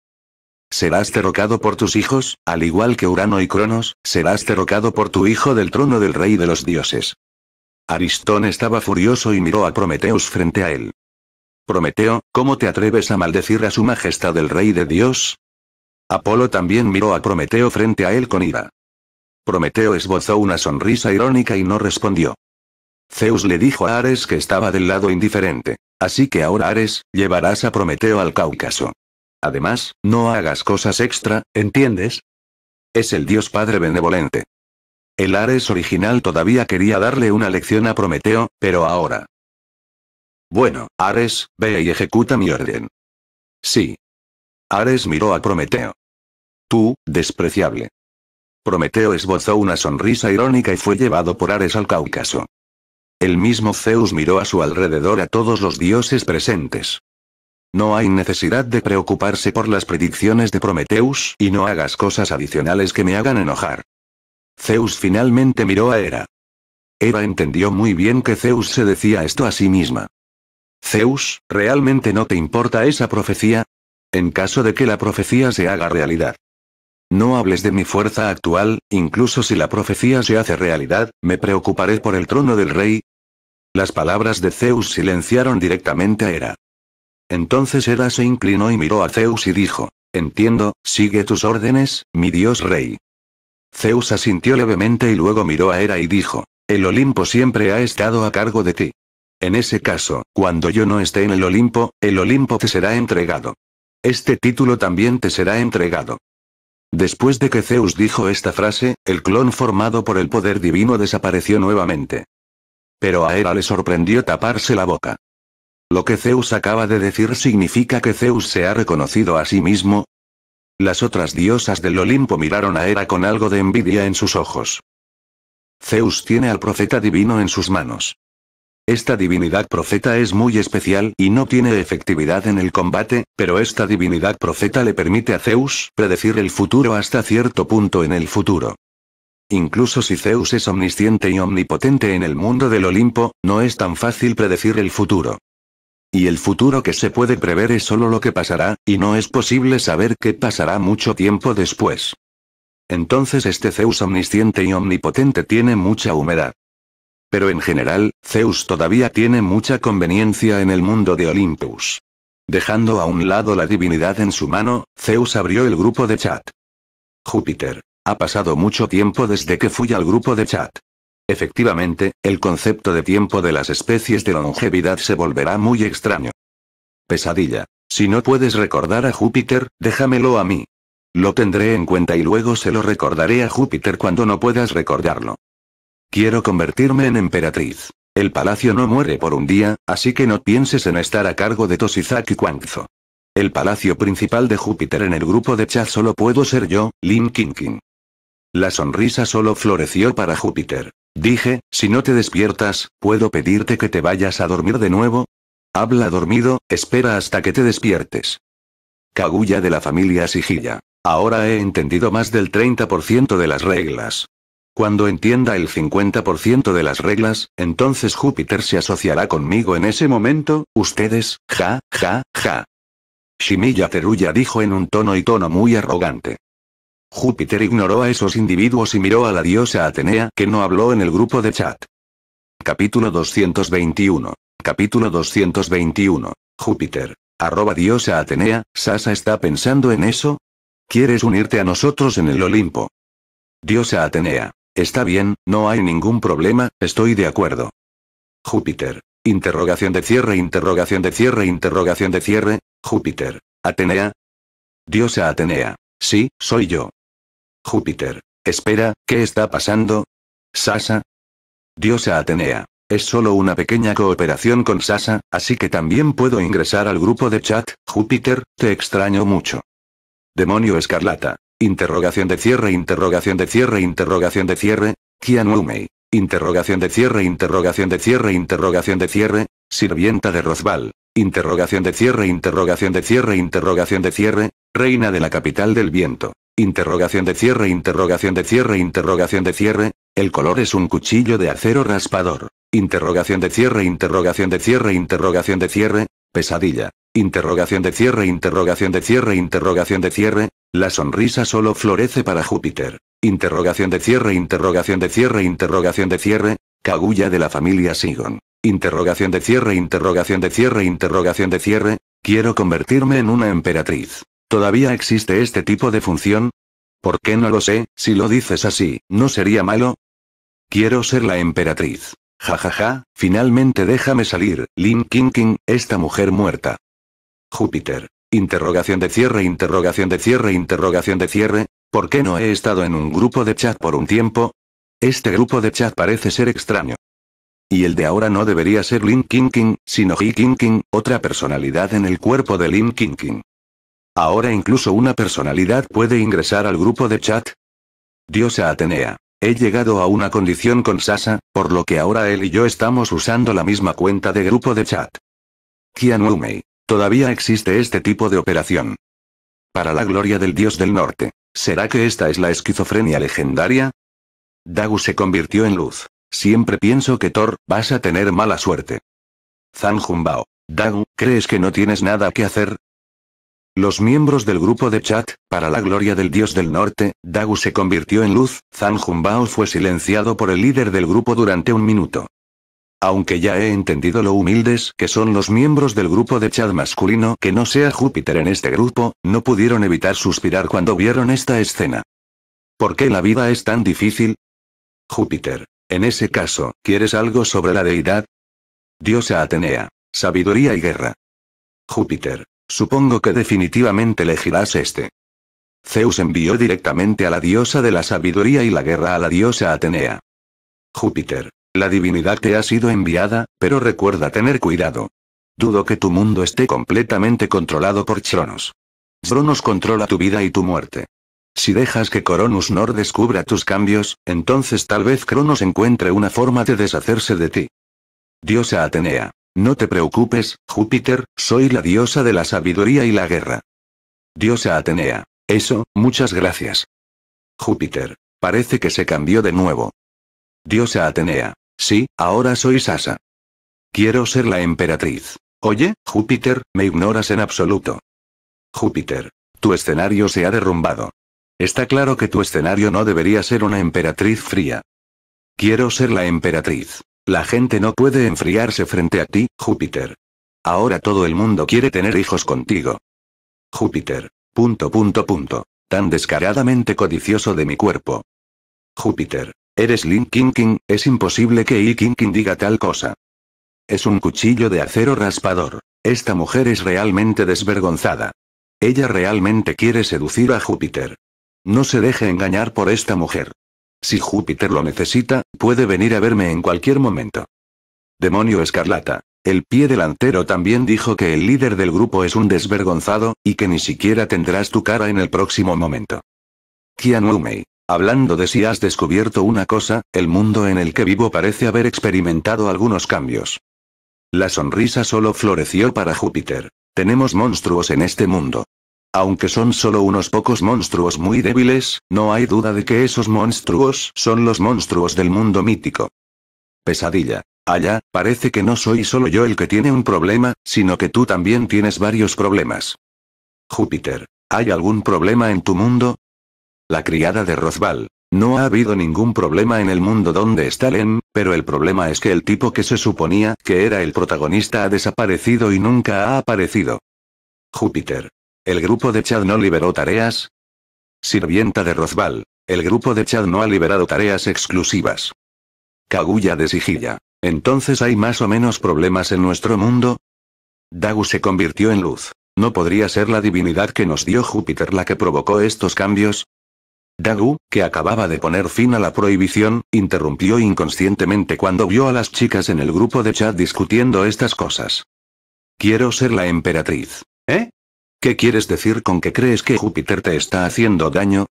Serás derrocado por tus hijos, al igual que Urano y Cronos, serás derrocado por tu hijo del trono del rey de los dioses. Aristón estaba furioso y miró a Prometeus frente a él. Prometeo, ¿cómo te atreves a maldecir a su majestad el rey de Dios? Apolo también miró a Prometeo frente a él con ira. Prometeo esbozó una sonrisa irónica y no respondió. Zeus le dijo a Ares que estaba del lado indiferente. Así que ahora Ares, llevarás a Prometeo al Cáucaso. Además, no hagas cosas extra, ¿entiendes? Es el dios padre benevolente. El Ares original todavía quería darle una lección a Prometeo, pero ahora, bueno, Ares, ve y ejecuta mi orden. Sí. Ares miró a Prometeo. Tú, despreciable. Prometeo esbozó una sonrisa irónica y fue llevado por Ares al Cáucaso. El mismo Zeus miró a su alrededor a todos los dioses presentes. No hay necesidad de preocuparse por las predicciones de Prometeus y no hagas cosas adicionales que me hagan enojar. Zeus finalmente miró a Hera. Hera entendió muy bien que Zeus se decía esto a sí misma. Zeus, ¿realmente no te importa esa profecía? En caso de que la profecía se haga realidad. No hables de mi fuerza actual, incluso si la profecía se hace realidad, me preocuparé por el trono del rey. Las palabras de Zeus silenciaron directamente a Hera. Entonces Hera se inclinó y miró a Zeus y dijo, Entiendo, sigue tus órdenes, mi dios rey. Zeus asintió levemente y luego miró a Hera y dijo, El Olimpo siempre ha estado a cargo de ti. En ese caso, cuando yo no esté en el Olimpo, el Olimpo te será entregado. Este título también te será entregado. Después de que Zeus dijo esta frase, el clon formado por el poder divino desapareció nuevamente. Pero a Hera le sorprendió taparse la boca. ¿Lo que Zeus acaba de decir significa que Zeus se ha reconocido a sí mismo? Las otras diosas del Olimpo miraron a Hera con algo de envidia en sus ojos. Zeus tiene al profeta divino en sus manos. Esta divinidad profeta es muy especial y no tiene efectividad en el combate, pero esta divinidad profeta le permite a Zeus predecir el futuro hasta cierto punto en el futuro. Incluso si Zeus es omnisciente y omnipotente en el mundo del Olimpo, no es tan fácil predecir el futuro. Y el futuro que se puede prever es solo lo que pasará, y no es posible saber qué pasará mucho tiempo después. Entonces este Zeus omnisciente y omnipotente tiene mucha humedad. Pero en general, Zeus todavía tiene mucha conveniencia en el mundo de Olympus. Dejando a un lado la divinidad en su mano, Zeus abrió el grupo de chat. Júpiter. Ha pasado mucho tiempo desde que fui al grupo de chat. Efectivamente, el concepto de tiempo de las especies de longevidad se volverá muy extraño. Pesadilla. Si no puedes recordar a Júpiter, déjamelo a mí. Lo tendré en cuenta y luego se lo recordaré a Júpiter cuando no puedas recordarlo. Quiero convertirme en emperatriz. El palacio no muere por un día, así que no pienses en estar a cargo de Tosizaki Kwangzo. El palacio principal de Júpiter en el grupo de chat solo puedo ser yo, Lin Kinkin. La sonrisa solo floreció para Júpiter. Dije, si no te despiertas, ¿puedo pedirte que te vayas a dormir de nuevo? Habla dormido, espera hasta que te despiertes. Kaguya de la familia Sigilla. Ahora he entendido más del 30% de las reglas. Cuando entienda el 50% de las reglas, entonces Júpiter se asociará conmigo en ese momento, ustedes, ja, ja, ja. Shimilla Teruya dijo en un tono y tono muy arrogante. Júpiter ignoró a esos individuos y miró a la diosa Atenea que no habló en el grupo de chat. Capítulo 221. Capítulo 221. Júpiter. Arroba diosa Atenea, ¿Sasa está pensando en eso? ¿Quieres unirte a nosotros en el Olimpo? Diosa Atenea. Está bien, no hay ningún problema, estoy de acuerdo. Júpiter. Interrogación de cierre, interrogación de cierre, interrogación de cierre. Júpiter. Atenea. Diosa Atenea. Sí, soy yo. Júpiter. Espera, ¿qué está pasando? Sasa. Diosa Atenea. Es solo una pequeña cooperación con Sasa, así que también puedo ingresar al grupo de chat. Júpiter, te extraño mucho. Demonio Escarlata. Interrogación de cierre, interrogación de cierre, interrogación de cierre, Kian Interrogación de cierre, interrogación de cierre, interrogación de cierre, sirvienta de Rosval. Interrogación de cierre, interrogación de cierre, interrogación de cierre, reina de la capital del viento. Interrogación de cierre, interrogación de cierre, interrogación de cierre, el color es un cuchillo de acero raspador. Interrogación de cierre, interrogación de cierre, interrogación de cierre, pesadilla. Interrogación de cierre, interrogación de cierre, interrogación de cierre, la sonrisa solo florece para Júpiter. Interrogación de cierre, interrogación de cierre, interrogación de cierre. Kaguya de la familia Sigon. Interrogación de cierre, interrogación de cierre, interrogación de cierre. Quiero convertirme en una emperatriz. ¿Todavía existe este tipo de función? ¿Por qué no lo sé? Si lo dices así, ¿no sería malo? Quiero ser la emperatriz. Ja ja ja, finalmente déjame salir, Lin King King, esta mujer muerta. Júpiter, Interrogación de cierre, interrogación de cierre, interrogación de cierre. ¿Por qué no he estado en un grupo de chat por un tiempo? Este grupo de chat parece ser extraño. Y el de ahora no debería ser Lin King, sino King King, otra personalidad en el cuerpo de Lin King. Ahora incluso una personalidad puede ingresar al grupo de chat. Diosa Atenea. He llegado a una condición con Sasa, por lo que ahora él y yo estamos usando la misma cuenta de grupo de chat. Kianuumei. Todavía existe este tipo de operación. Para la gloria del dios del norte. ¿Será que esta es la esquizofrenia legendaria? Dagu se convirtió en luz. Siempre pienso que Thor, vas a tener mala suerte. Zanjumbao. Dagu, ¿crees que no tienes nada que hacer? Los miembros del grupo de chat, para la gloria del dios del norte, Dagu se convirtió en luz, Zanjumbao fue silenciado por el líder del grupo durante un minuto. Aunque ya he entendido lo humildes que son los miembros del grupo de Chad masculino que no sea Júpiter en este grupo, no pudieron evitar suspirar cuando vieron esta escena. ¿Por qué la vida es tan difícil? Júpiter. En ese caso, ¿quieres algo sobre la deidad? Diosa Atenea. Sabiduría y guerra. Júpiter. Supongo que definitivamente elegirás este. Zeus envió directamente a la diosa de la sabiduría y la guerra a la diosa Atenea. Júpiter. La divinidad te ha sido enviada, pero recuerda tener cuidado. Dudo que tu mundo esté completamente controlado por Cronos. Cronos controla tu vida y tu muerte. Si dejas que Coronus Nor descubra tus cambios, entonces tal vez Cronos encuentre una forma de deshacerse de ti. Diosa Atenea. No te preocupes, Júpiter, soy la diosa de la sabiduría y la guerra. Diosa Atenea. Eso, muchas gracias. Júpiter. Parece que se cambió de nuevo. Diosa Atenea. Sí, ahora soy Sasa. Quiero ser la emperatriz. Oye, Júpiter, me ignoras en absoluto. Júpiter. Tu escenario se ha derrumbado. Está claro que tu escenario no debería ser una emperatriz fría. Quiero ser la emperatriz. La gente no puede enfriarse frente a ti, Júpiter. Ahora todo el mundo quiere tener hijos contigo. Júpiter. Punto punto punto. Tan descaradamente codicioso de mi cuerpo. Júpiter. Eres Lin King es imposible que Yi King King diga tal cosa. Es un cuchillo de acero raspador. Esta mujer es realmente desvergonzada. Ella realmente quiere seducir a Júpiter. No se deje engañar por esta mujer. Si Júpiter lo necesita, puede venir a verme en cualquier momento. Demonio Escarlata. El pie delantero también dijo que el líder del grupo es un desvergonzado, y que ni siquiera tendrás tu cara en el próximo momento. Kian Hablando de si has descubierto una cosa, el mundo en el que vivo parece haber experimentado algunos cambios. La sonrisa solo floreció para Júpiter. Tenemos monstruos en este mundo. Aunque son solo unos pocos monstruos muy débiles, no hay duda de que esos monstruos son los monstruos del mundo mítico. Pesadilla. Allá, parece que no soy solo yo el que tiene un problema, sino que tú también tienes varios problemas. Júpiter. ¿Hay algún problema en tu mundo? La criada de Rozval. No ha habido ningún problema en el mundo donde está Len, pero el problema es que el tipo que se suponía que era el protagonista ha desaparecido y nunca ha aparecido. Júpiter. ¿El grupo de Chad no liberó tareas? Sirvienta de Rozval. El grupo de Chad no ha liberado tareas exclusivas. Kaguya de Sigilla. ¿Entonces hay más o menos problemas en nuestro mundo? Dagu se convirtió en luz. ¿No podría ser la divinidad que nos dio Júpiter la que provocó estos cambios? Dagu, que acababa de poner fin a la prohibición, interrumpió inconscientemente cuando vio a las chicas en el grupo de chat discutiendo estas cosas. Quiero ser la emperatriz. ¿Eh? ¿Qué quieres decir con que crees que Júpiter te está haciendo daño?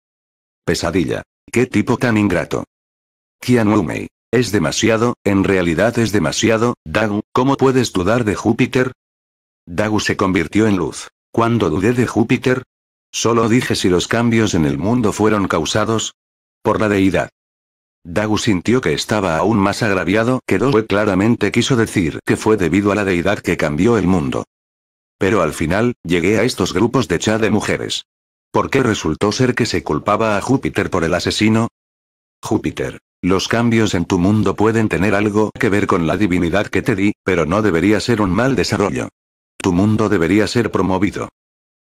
Pesadilla. ¿Qué tipo tan ingrato? Qianumei, Es demasiado, en realidad es demasiado, Dagu, ¿cómo puedes dudar de Júpiter? Dagu se convirtió en luz. Cuando dudé de Júpiter, Solo dije si los cambios en el mundo fueron causados por la deidad. Dagu sintió que estaba aún más agraviado que Doe claramente quiso decir que fue debido a la deidad que cambió el mundo. Pero al final, llegué a estos grupos de cha de mujeres. ¿Por qué resultó ser que se culpaba a Júpiter por el asesino? Júpiter, los cambios en tu mundo pueden tener algo que ver con la divinidad que te di, pero no debería ser un mal desarrollo. Tu mundo debería ser promovido.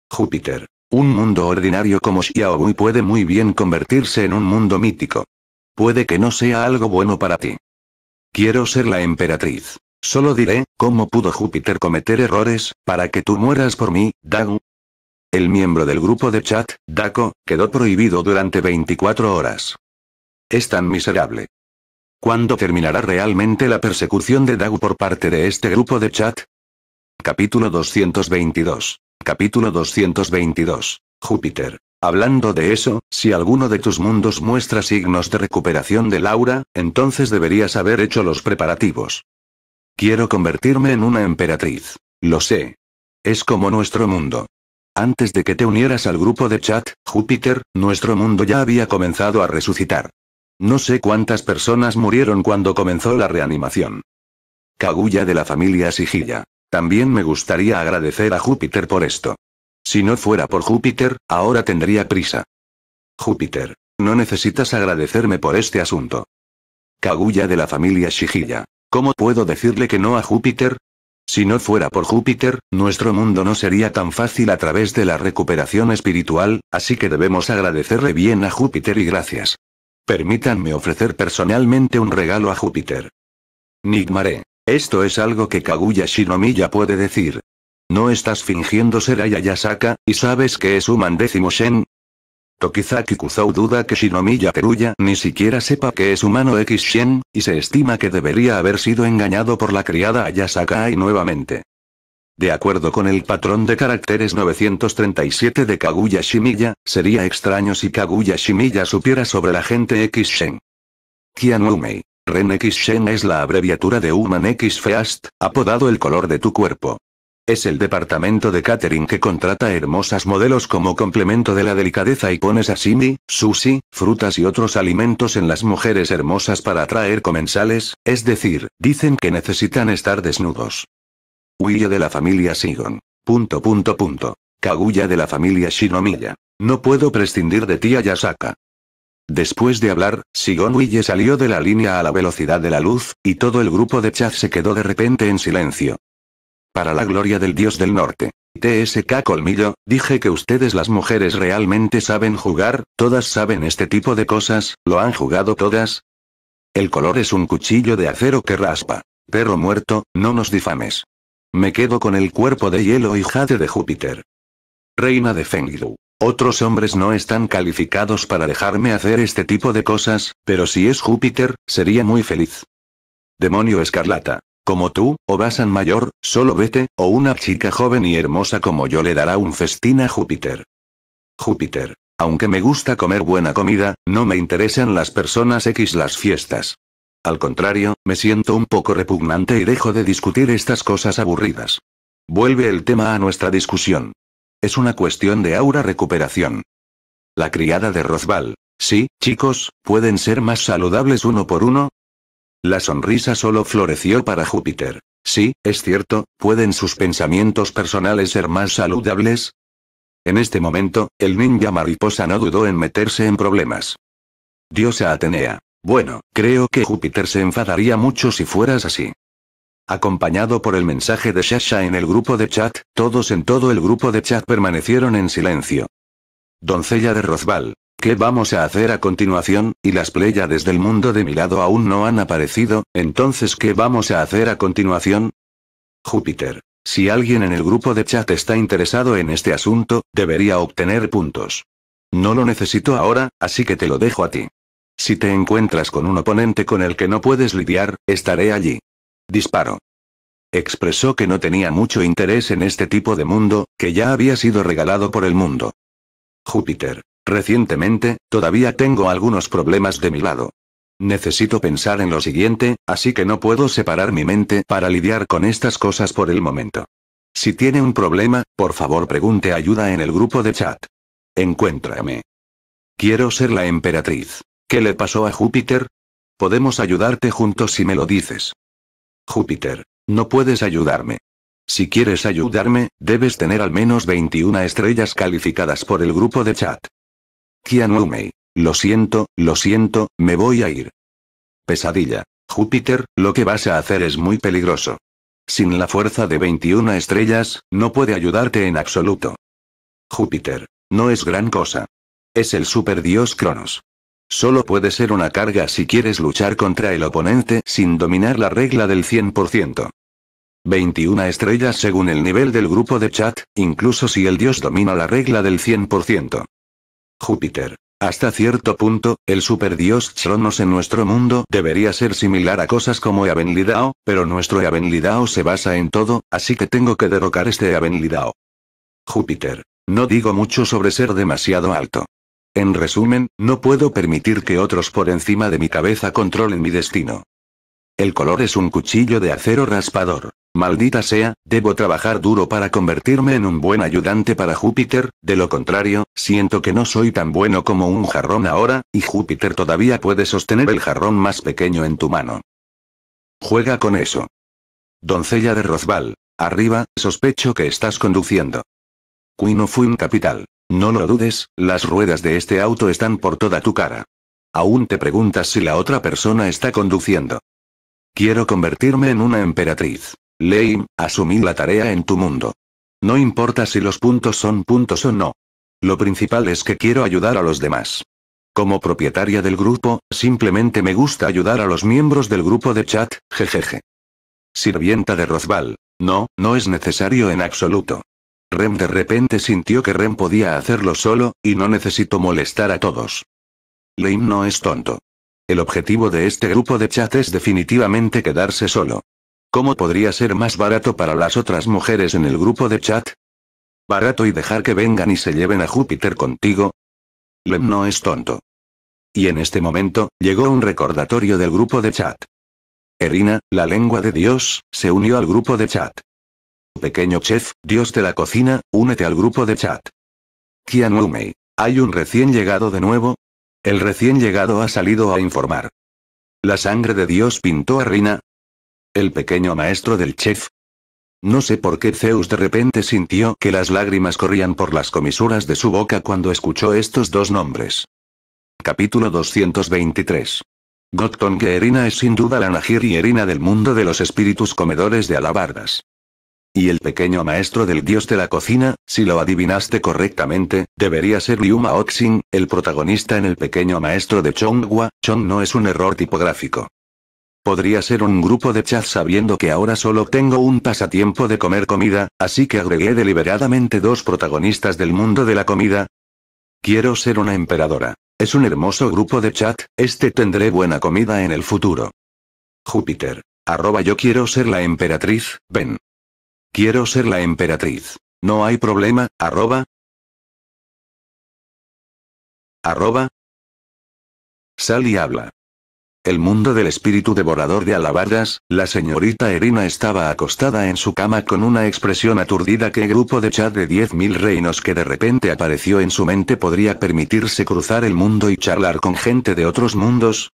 Júpiter, un mundo ordinario como Xiaogui puede muy bien convertirse en un mundo mítico. Puede que no sea algo bueno para ti. Quiero ser la emperatriz. Solo diré, ¿cómo pudo Júpiter cometer errores, para que tú mueras por mí, Dagu? El miembro del grupo de chat, Daco, quedó prohibido durante 24 horas. Es tan miserable. ¿Cuándo terminará realmente la persecución de Dagu por parte de este grupo de chat? Capítulo 222 Capítulo 222. Júpiter. Hablando de eso, si alguno de tus mundos muestra signos de recuperación de laura entonces deberías haber hecho los preparativos. Quiero convertirme en una emperatriz. Lo sé. Es como nuestro mundo. Antes de que te unieras al grupo de chat, Júpiter, nuestro mundo ya había comenzado a resucitar. No sé cuántas personas murieron cuando comenzó la reanimación. Kaguya de la familia Sigilla. También me gustaría agradecer a Júpiter por esto. Si no fuera por Júpiter, ahora tendría prisa. Júpiter, no necesitas agradecerme por este asunto. Kaguya de la familia Shijiya. ¿Cómo puedo decirle que no a Júpiter? Si no fuera por Júpiter, nuestro mundo no sería tan fácil a través de la recuperación espiritual, así que debemos agradecerle bien a Júpiter y gracias. Permítanme ofrecer personalmente un regalo a Júpiter. Nigmaré. Esto es algo que Kaguya Shinomiya puede decir. ¿No estás fingiendo ser Ayayasaka, y sabes que es humano décimo Shen? Tokizaki Kuzou duda que Shinomiya Teruya ni siquiera sepa que es humano X Shen, y se estima que debería haber sido engañado por la criada Ayasaka y nuevamente. De acuerdo con el patrón de caracteres 937 de Kaguya Shimiya, sería extraño si Kaguya Shimiya supiera sobre la gente X Shen. Kianumei. Ren X Shen es la abreviatura de Human X Feast, apodado el color de tu cuerpo. Es el departamento de catering que contrata hermosas modelos como complemento de la delicadeza y pone sashimi, sushi, frutas y otros alimentos en las mujeres hermosas para atraer comensales, es decir, dicen que necesitan estar desnudos. Huyo de la familia Sigon. Punto punto punto. Kaguya de la familia Shinomiya. No puedo prescindir de ti Yasaka. Después de hablar, Sigon Wille salió de la línea a la velocidad de la luz, y todo el grupo de Chad se quedó de repente en silencio. Para la gloria del dios del norte. TSK Colmillo, dije que ustedes las mujeres realmente saben jugar, todas saben este tipo de cosas, ¿lo han jugado todas? El color es un cuchillo de acero que raspa. Perro muerto, no nos difames. Me quedo con el cuerpo de hielo y jade de Júpiter. Reina de Fengdu. Otros hombres no están calificados para dejarme hacer este tipo de cosas, pero si es Júpiter, sería muy feliz. Demonio escarlata. Como tú, o Basan mayor, solo vete, o una chica joven y hermosa como yo le dará un festín a Júpiter. Júpiter. Aunque me gusta comer buena comida, no me interesan las personas X las fiestas. Al contrario, me siento un poco repugnante y dejo de discutir estas cosas aburridas. Vuelve el tema a nuestra discusión. Es una cuestión de aura recuperación. La criada de Rosval, Sí, chicos, ¿pueden ser más saludables uno por uno? La sonrisa solo floreció para Júpiter. Sí, es cierto, ¿pueden sus pensamientos personales ser más saludables? En este momento, el ninja mariposa no dudó en meterse en problemas. Diosa Atenea. Bueno, creo que Júpiter se enfadaría mucho si fueras así. Acompañado por el mensaje de Shasha en el grupo de chat, todos en todo el grupo de chat permanecieron en silencio. Doncella de Rozval. ¿qué vamos a hacer a continuación? Y las pléyades del mundo de mi lado aún no han aparecido, entonces ¿qué vamos a hacer a continuación? Júpiter. Si alguien en el grupo de chat está interesado en este asunto, debería obtener puntos. No lo necesito ahora, así que te lo dejo a ti. Si te encuentras con un oponente con el que no puedes lidiar, estaré allí. Disparo. Expresó que no tenía mucho interés en este tipo de mundo, que ya había sido regalado por el mundo. Júpiter. Recientemente, todavía tengo algunos problemas de mi lado. Necesito pensar en lo siguiente, así que no puedo separar mi mente para lidiar con estas cosas por el momento. Si tiene un problema, por favor pregunte ayuda en el grupo de chat. Encuéntrame. Quiero ser la emperatriz. ¿Qué le pasó a Júpiter? Podemos ayudarte juntos si me lo dices. Júpiter, no puedes ayudarme. Si quieres ayudarme, debes tener al menos 21 estrellas calificadas por el grupo de chat. Umei. Lo siento, lo siento, me voy a ir. Pesadilla. Júpiter, lo que vas a hacer es muy peligroso. Sin la fuerza de 21 estrellas, no puede ayudarte en absoluto. Júpiter. No es gran cosa. Es el superdios Cronos. Solo puede ser una carga si quieres luchar contra el oponente sin dominar la regla del 100%. 21 estrellas según el nivel del grupo de chat, incluso si el dios domina la regla del 100%. Júpiter. Hasta cierto punto, el dios Tronos en nuestro mundo debería ser similar a cosas como Eavenlidao, pero nuestro Eavenlidao se basa en todo, así que tengo que derrocar este Eavenlidao. Júpiter. No digo mucho sobre ser demasiado alto. En resumen, no puedo permitir que otros por encima de mi cabeza controlen mi destino. El color es un cuchillo de acero raspador. Maldita sea, debo trabajar duro para convertirme en un buen ayudante para Júpiter, de lo contrario, siento que no soy tan bueno como un jarrón ahora, y Júpiter todavía puede sostener el jarrón más pequeño en tu mano. Juega con eso. Doncella de Rosval. Arriba, sospecho que estás conduciendo. Queen of Capital. No lo dudes, las ruedas de este auto están por toda tu cara. Aún te preguntas si la otra persona está conduciendo. Quiero convertirme en una emperatriz. Lei, asumí la tarea en tu mundo. No importa si los puntos son puntos o no. Lo principal es que quiero ayudar a los demás. Como propietaria del grupo, simplemente me gusta ayudar a los miembros del grupo de chat, jejeje. Sirvienta de Rozval. No, no es necesario en absoluto. Rem de repente sintió que Rem podía hacerlo solo, y no necesitó molestar a todos. Leim no es tonto. El objetivo de este grupo de chat es definitivamente quedarse solo. ¿Cómo podría ser más barato para las otras mujeres en el grupo de chat? ¿Barato y dejar que vengan y se lleven a Júpiter contigo? Lem no es tonto. Y en este momento, llegó un recordatorio del grupo de chat. Erina, la lengua de Dios, se unió al grupo de chat. Pequeño chef, dios de la cocina, únete al grupo de chat. Kian ¿Hay un recién llegado de nuevo? El recién llegado ha salido a informar. ¿La sangre de Dios pintó a Rina? ¿El pequeño maestro del chef? No sé por qué Zeus de repente sintió que las lágrimas corrían por las comisuras de su boca cuando escuchó estos dos nombres. Capítulo 223. Gotton que Erina es sin duda la Nahir y Erina del mundo de los espíritus comedores de alabardas. Y el pequeño maestro del dios de la cocina, si lo adivinaste correctamente, debería ser Ryuma Oxing, el protagonista en El pequeño maestro de Chonghua, Chong no es un error tipográfico. Podría ser un grupo de chat sabiendo que ahora solo tengo un pasatiempo de comer comida, así que agregué deliberadamente dos protagonistas del mundo de la comida. Quiero ser una emperadora. Es un hermoso grupo de chat, este tendré buena comida en el futuro. Júpiter. Arroba yo quiero ser la emperatriz, ven. Quiero ser la emperatriz. No hay problema, arroba. Arroba. Sal y habla. El mundo del espíritu devorador de alabardas, la señorita Erina estaba acostada en su cama con una expresión aturdida que grupo de chat de 10.000 reinos que de repente apareció en su mente podría permitirse cruzar el mundo y charlar con gente de otros mundos,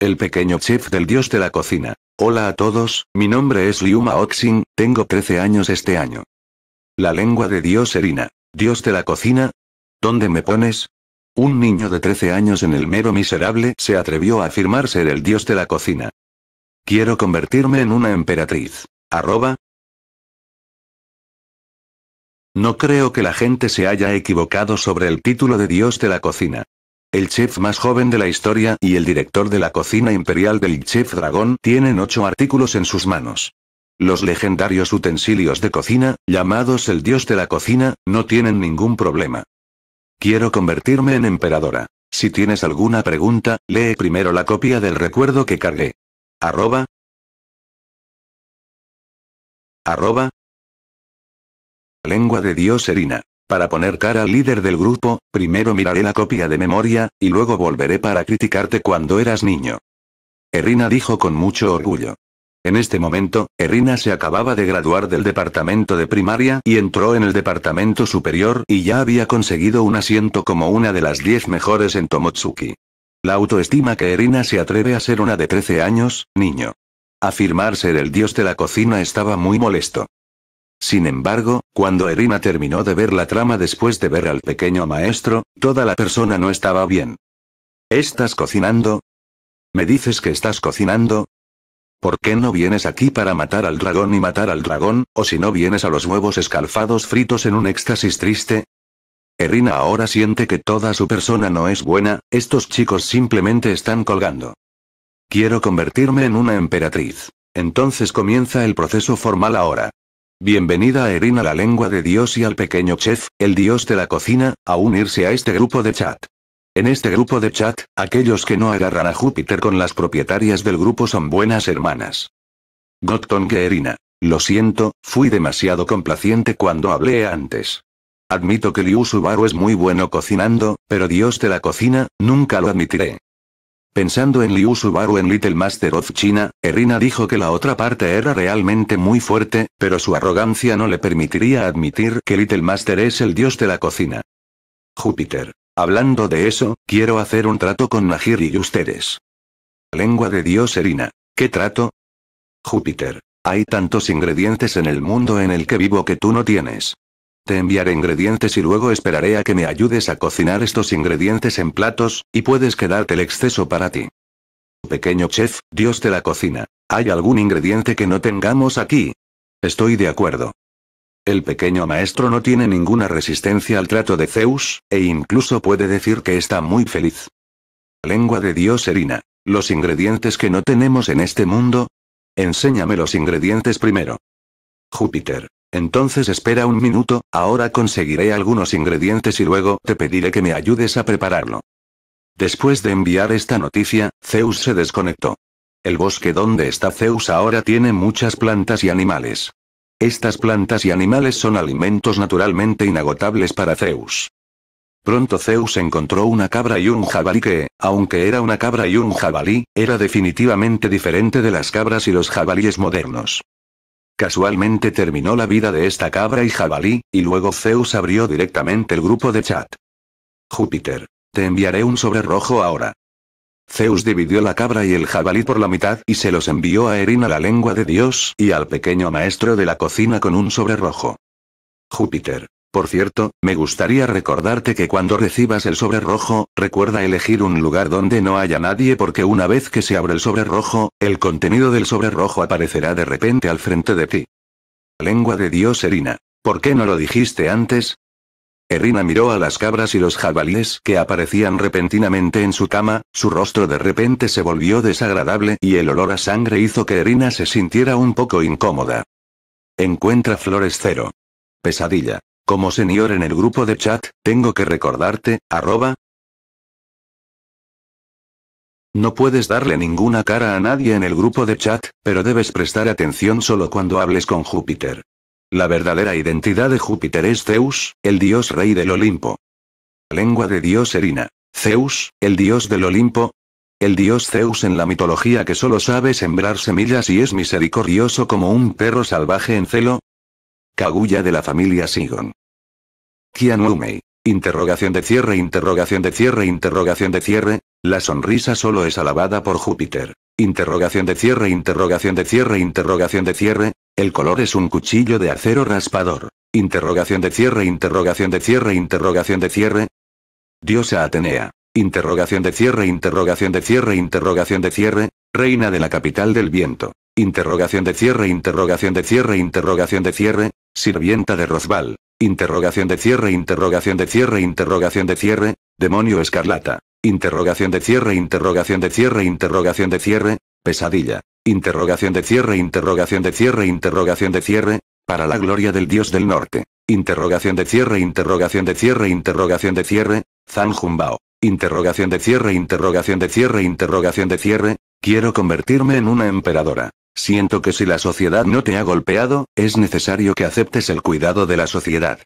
el pequeño chef del dios de la cocina. Hola a todos, mi nombre es Liuma Oxin, tengo 13 años este año. La lengua de dios Erina. Dios de la cocina. ¿Dónde me pones? Un niño de 13 años en el mero miserable se atrevió a afirmar ser el dios de la cocina. Quiero convertirme en una emperatriz. Arroba. No creo que la gente se haya equivocado sobre el título de dios de la cocina el chef más joven de la historia y el director de la cocina imperial del chef Dragón tienen ocho artículos en sus manos. Los legendarios utensilios de cocina, llamados el dios de la cocina, no tienen ningún problema. Quiero convertirme en emperadora. Si tienes alguna pregunta, lee primero la copia del recuerdo que cargué. Arroba. Arroba. Lengua de Dios Erina. Para poner cara al líder del grupo, primero miraré la copia de memoria, y luego volveré para criticarte cuando eras niño. Erina dijo con mucho orgullo. En este momento, Erina se acababa de graduar del departamento de primaria y entró en el departamento superior y ya había conseguido un asiento como una de las 10 mejores en Tomotsuki. La autoestima que Erina se atreve a ser una de 13 años, niño. Afirmar ser el dios de la cocina estaba muy molesto. Sin embargo, cuando Erina terminó de ver la trama después de ver al pequeño maestro, toda la persona no estaba bien. ¿Estás cocinando? ¿Me dices que estás cocinando? ¿Por qué no vienes aquí para matar al dragón y matar al dragón, o si no vienes a los huevos escalfados fritos en un éxtasis triste? Erina ahora siente que toda su persona no es buena, estos chicos simplemente están colgando. Quiero convertirme en una emperatriz. Entonces comienza el proceso formal ahora. Bienvenida a Erina la lengua de Dios y al pequeño chef, el Dios de la cocina, a unirse a este grupo de chat. En este grupo de chat, aquellos que no agarran a Júpiter con las propietarias del grupo son buenas hermanas. Gotton que Erina. Lo siento, fui demasiado complaciente cuando hablé antes. Admito que Liu Subaru es muy bueno cocinando, pero Dios de la cocina, nunca lo admitiré. Pensando en Liu Subaru en Little Master of China, Erina dijo que la otra parte era realmente muy fuerte, pero su arrogancia no le permitiría admitir que Little Master es el dios de la cocina. Júpiter. Hablando de eso, quiero hacer un trato con Najir y ustedes. Lengua de dios Erina. ¿Qué trato? Júpiter. Hay tantos ingredientes en el mundo en el que vivo que tú no tienes. Te enviaré ingredientes y luego esperaré a que me ayudes a cocinar estos ingredientes en platos, y puedes quedarte el exceso para ti. Pequeño chef, Dios te la cocina. ¿Hay algún ingrediente que no tengamos aquí? Estoy de acuerdo. El pequeño maestro no tiene ninguna resistencia al trato de Zeus, e incluso puede decir que está muy feliz. Lengua de Dios Erina. Los ingredientes que no tenemos en este mundo. Enséñame los ingredientes primero. Júpiter. Entonces espera un minuto, ahora conseguiré algunos ingredientes y luego te pediré que me ayudes a prepararlo. Después de enviar esta noticia, Zeus se desconectó. El bosque donde está Zeus ahora tiene muchas plantas y animales. Estas plantas y animales son alimentos naturalmente inagotables para Zeus. Pronto Zeus encontró una cabra y un jabalí que, aunque era una cabra y un jabalí, era definitivamente diferente de las cabras y los jabalíes modernos. Casualmente terminó la vida de esta cabra y jabalí, y luego Zeus abrió directamente el grupo de chat. Júpiter. Te enviaré un sobre rojo ahora. Zeus dividió la cabra y el jabalí por la mitad y se los envió a Erina la lengua de Dios y al pequeño maestro de la cocina con un sobre rojo. Júpiter. Por cierto, me gustaría recordarte que cuando recibas el sobre rojo, recuerda elegir un lugar donde no haya nadie porque una vez que se abre el sobre rojo, el contenido del sobre rojo aparecerá de repente al frente de ti. Lengua de Dios Erina. ¿Por qué no lo dijiste antes? Erina miró a las cabras y los jabalíes que aparecían repentinamente en su cama, su rostro de repente se volvió desagradable y el olor a sangre hizo que Erina se sintiera un poco incómoda. Encuentra flores cero. Pesadilla. Como señor en el grupo de chat, tengo que recordarte, arroba. No puedes darle ninguna cara a nadie en el grupo de chat, pero debes prestar atención solo cuando hables con Júpiter. La verdadera identidad de Júpiter es Zeus, el dios rey del Olimpo. Lengua de dios Erina. Zeus, el dios del Olimpo. El dios Zeus en la mitología que solo sabe sembrar semillas y es misericordioso como un perro salvaje en celo, Kaguya de la familia Sigon. Kianumei. Interrogación de cierre, interrogación de cierre, interrogación de cierre. La sonrisa solo es alabada por Júpiter. Interrogación de cierre, interrogación de cierre, interrogación de cierre. El color es un cuchillo de acero raspador. Interrogación de cierre, interrogación de cierre, interrogación de cierre. Diosa Atenea. Interrogación de cierre, interrogación de cierre, interrogación de cierre. Reina de la capital del viento. Interrogación de cierre, interrogación de cierre, interrogación de cierre, sirvienta de Rosval. Interrogación de cierre, interrogación de cierre, interrogación de cierre, demonio escarlata. Interrogación de cierre, interrogación de cierre, interrogación de cierre, pesadilla. Interrogación de cierre, interrogación de cierre, interrogación de cierre, para la gloria del dios del norte. Interrogación de cierre, interrogación de cierre, interrogación de cierre, Zanjumbao. Interrogación de cierre, interrogación de cierre, interrogación de cierre, Quiero convertirme en una emperadora. Siento que si la sociedad no te ha golpeado, es necesario que aceptes el cuidado de la sociedad.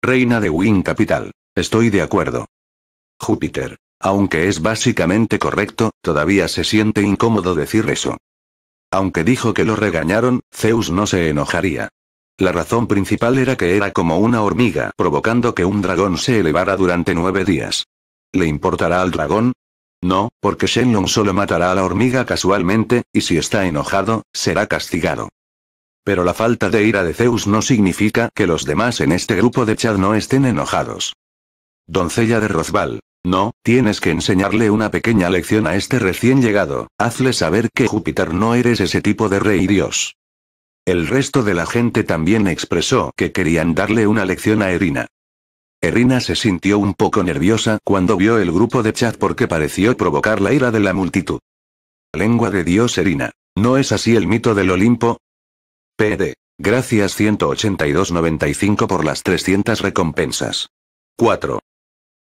Reina de Wing Capital. Estoy de acuerdo. Júpiter. Aunque es básicamente correcto, todavía se siente incómodo decir eso. Aunque dijo que lo regañaron, Zeus no se enojaría. La razón principal era que era como una hormiga, provocando que un dragón se elevara durante nueve días. ¿Le importará al dragón? No, porque Shenlong solo matará a la hormiga casualmente, y si está enojado, será castigado. Pero la falta de ira de Zeus no significa que los demás en este grupo de Chad no estén enojados. Doncella de Rozbal. No, tienes que enseñarle una pequeña lección a este recién llegado, hazle saber que Júpiter no eres ese tipo de rey dios. El resto de la gente también expresó que querían darle una lección a Erina. Erina se sintió un poco nerviosa cuando vio el grupo de chat porque pareció provocar la ira de la multitud. Lengua de Dios Erina. ¿No es así el mito del Olimpo? PD. Gracias 182.95 por las 300 recompensas. 4.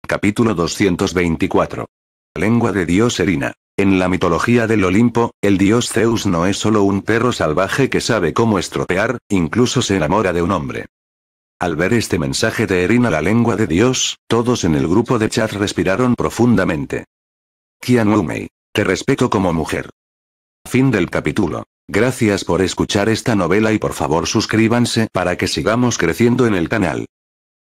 Capítulo 224. Lengua de Dios Erina. En la mitología del Olimpo, el dios Zeus no es solo un perro salvaje que sabe cómo estropear, incluso se enamora de un hombre. Al ver este mensaje de Erin a la lengua de Dios, todos en el grupo de chat respiraron profundamente. Kian Umei. Te respeto como mujer. Fin del capítulo. Gracias por escuchar esta novela y por favor suscríbanse para que sigamos creciendo en el canal.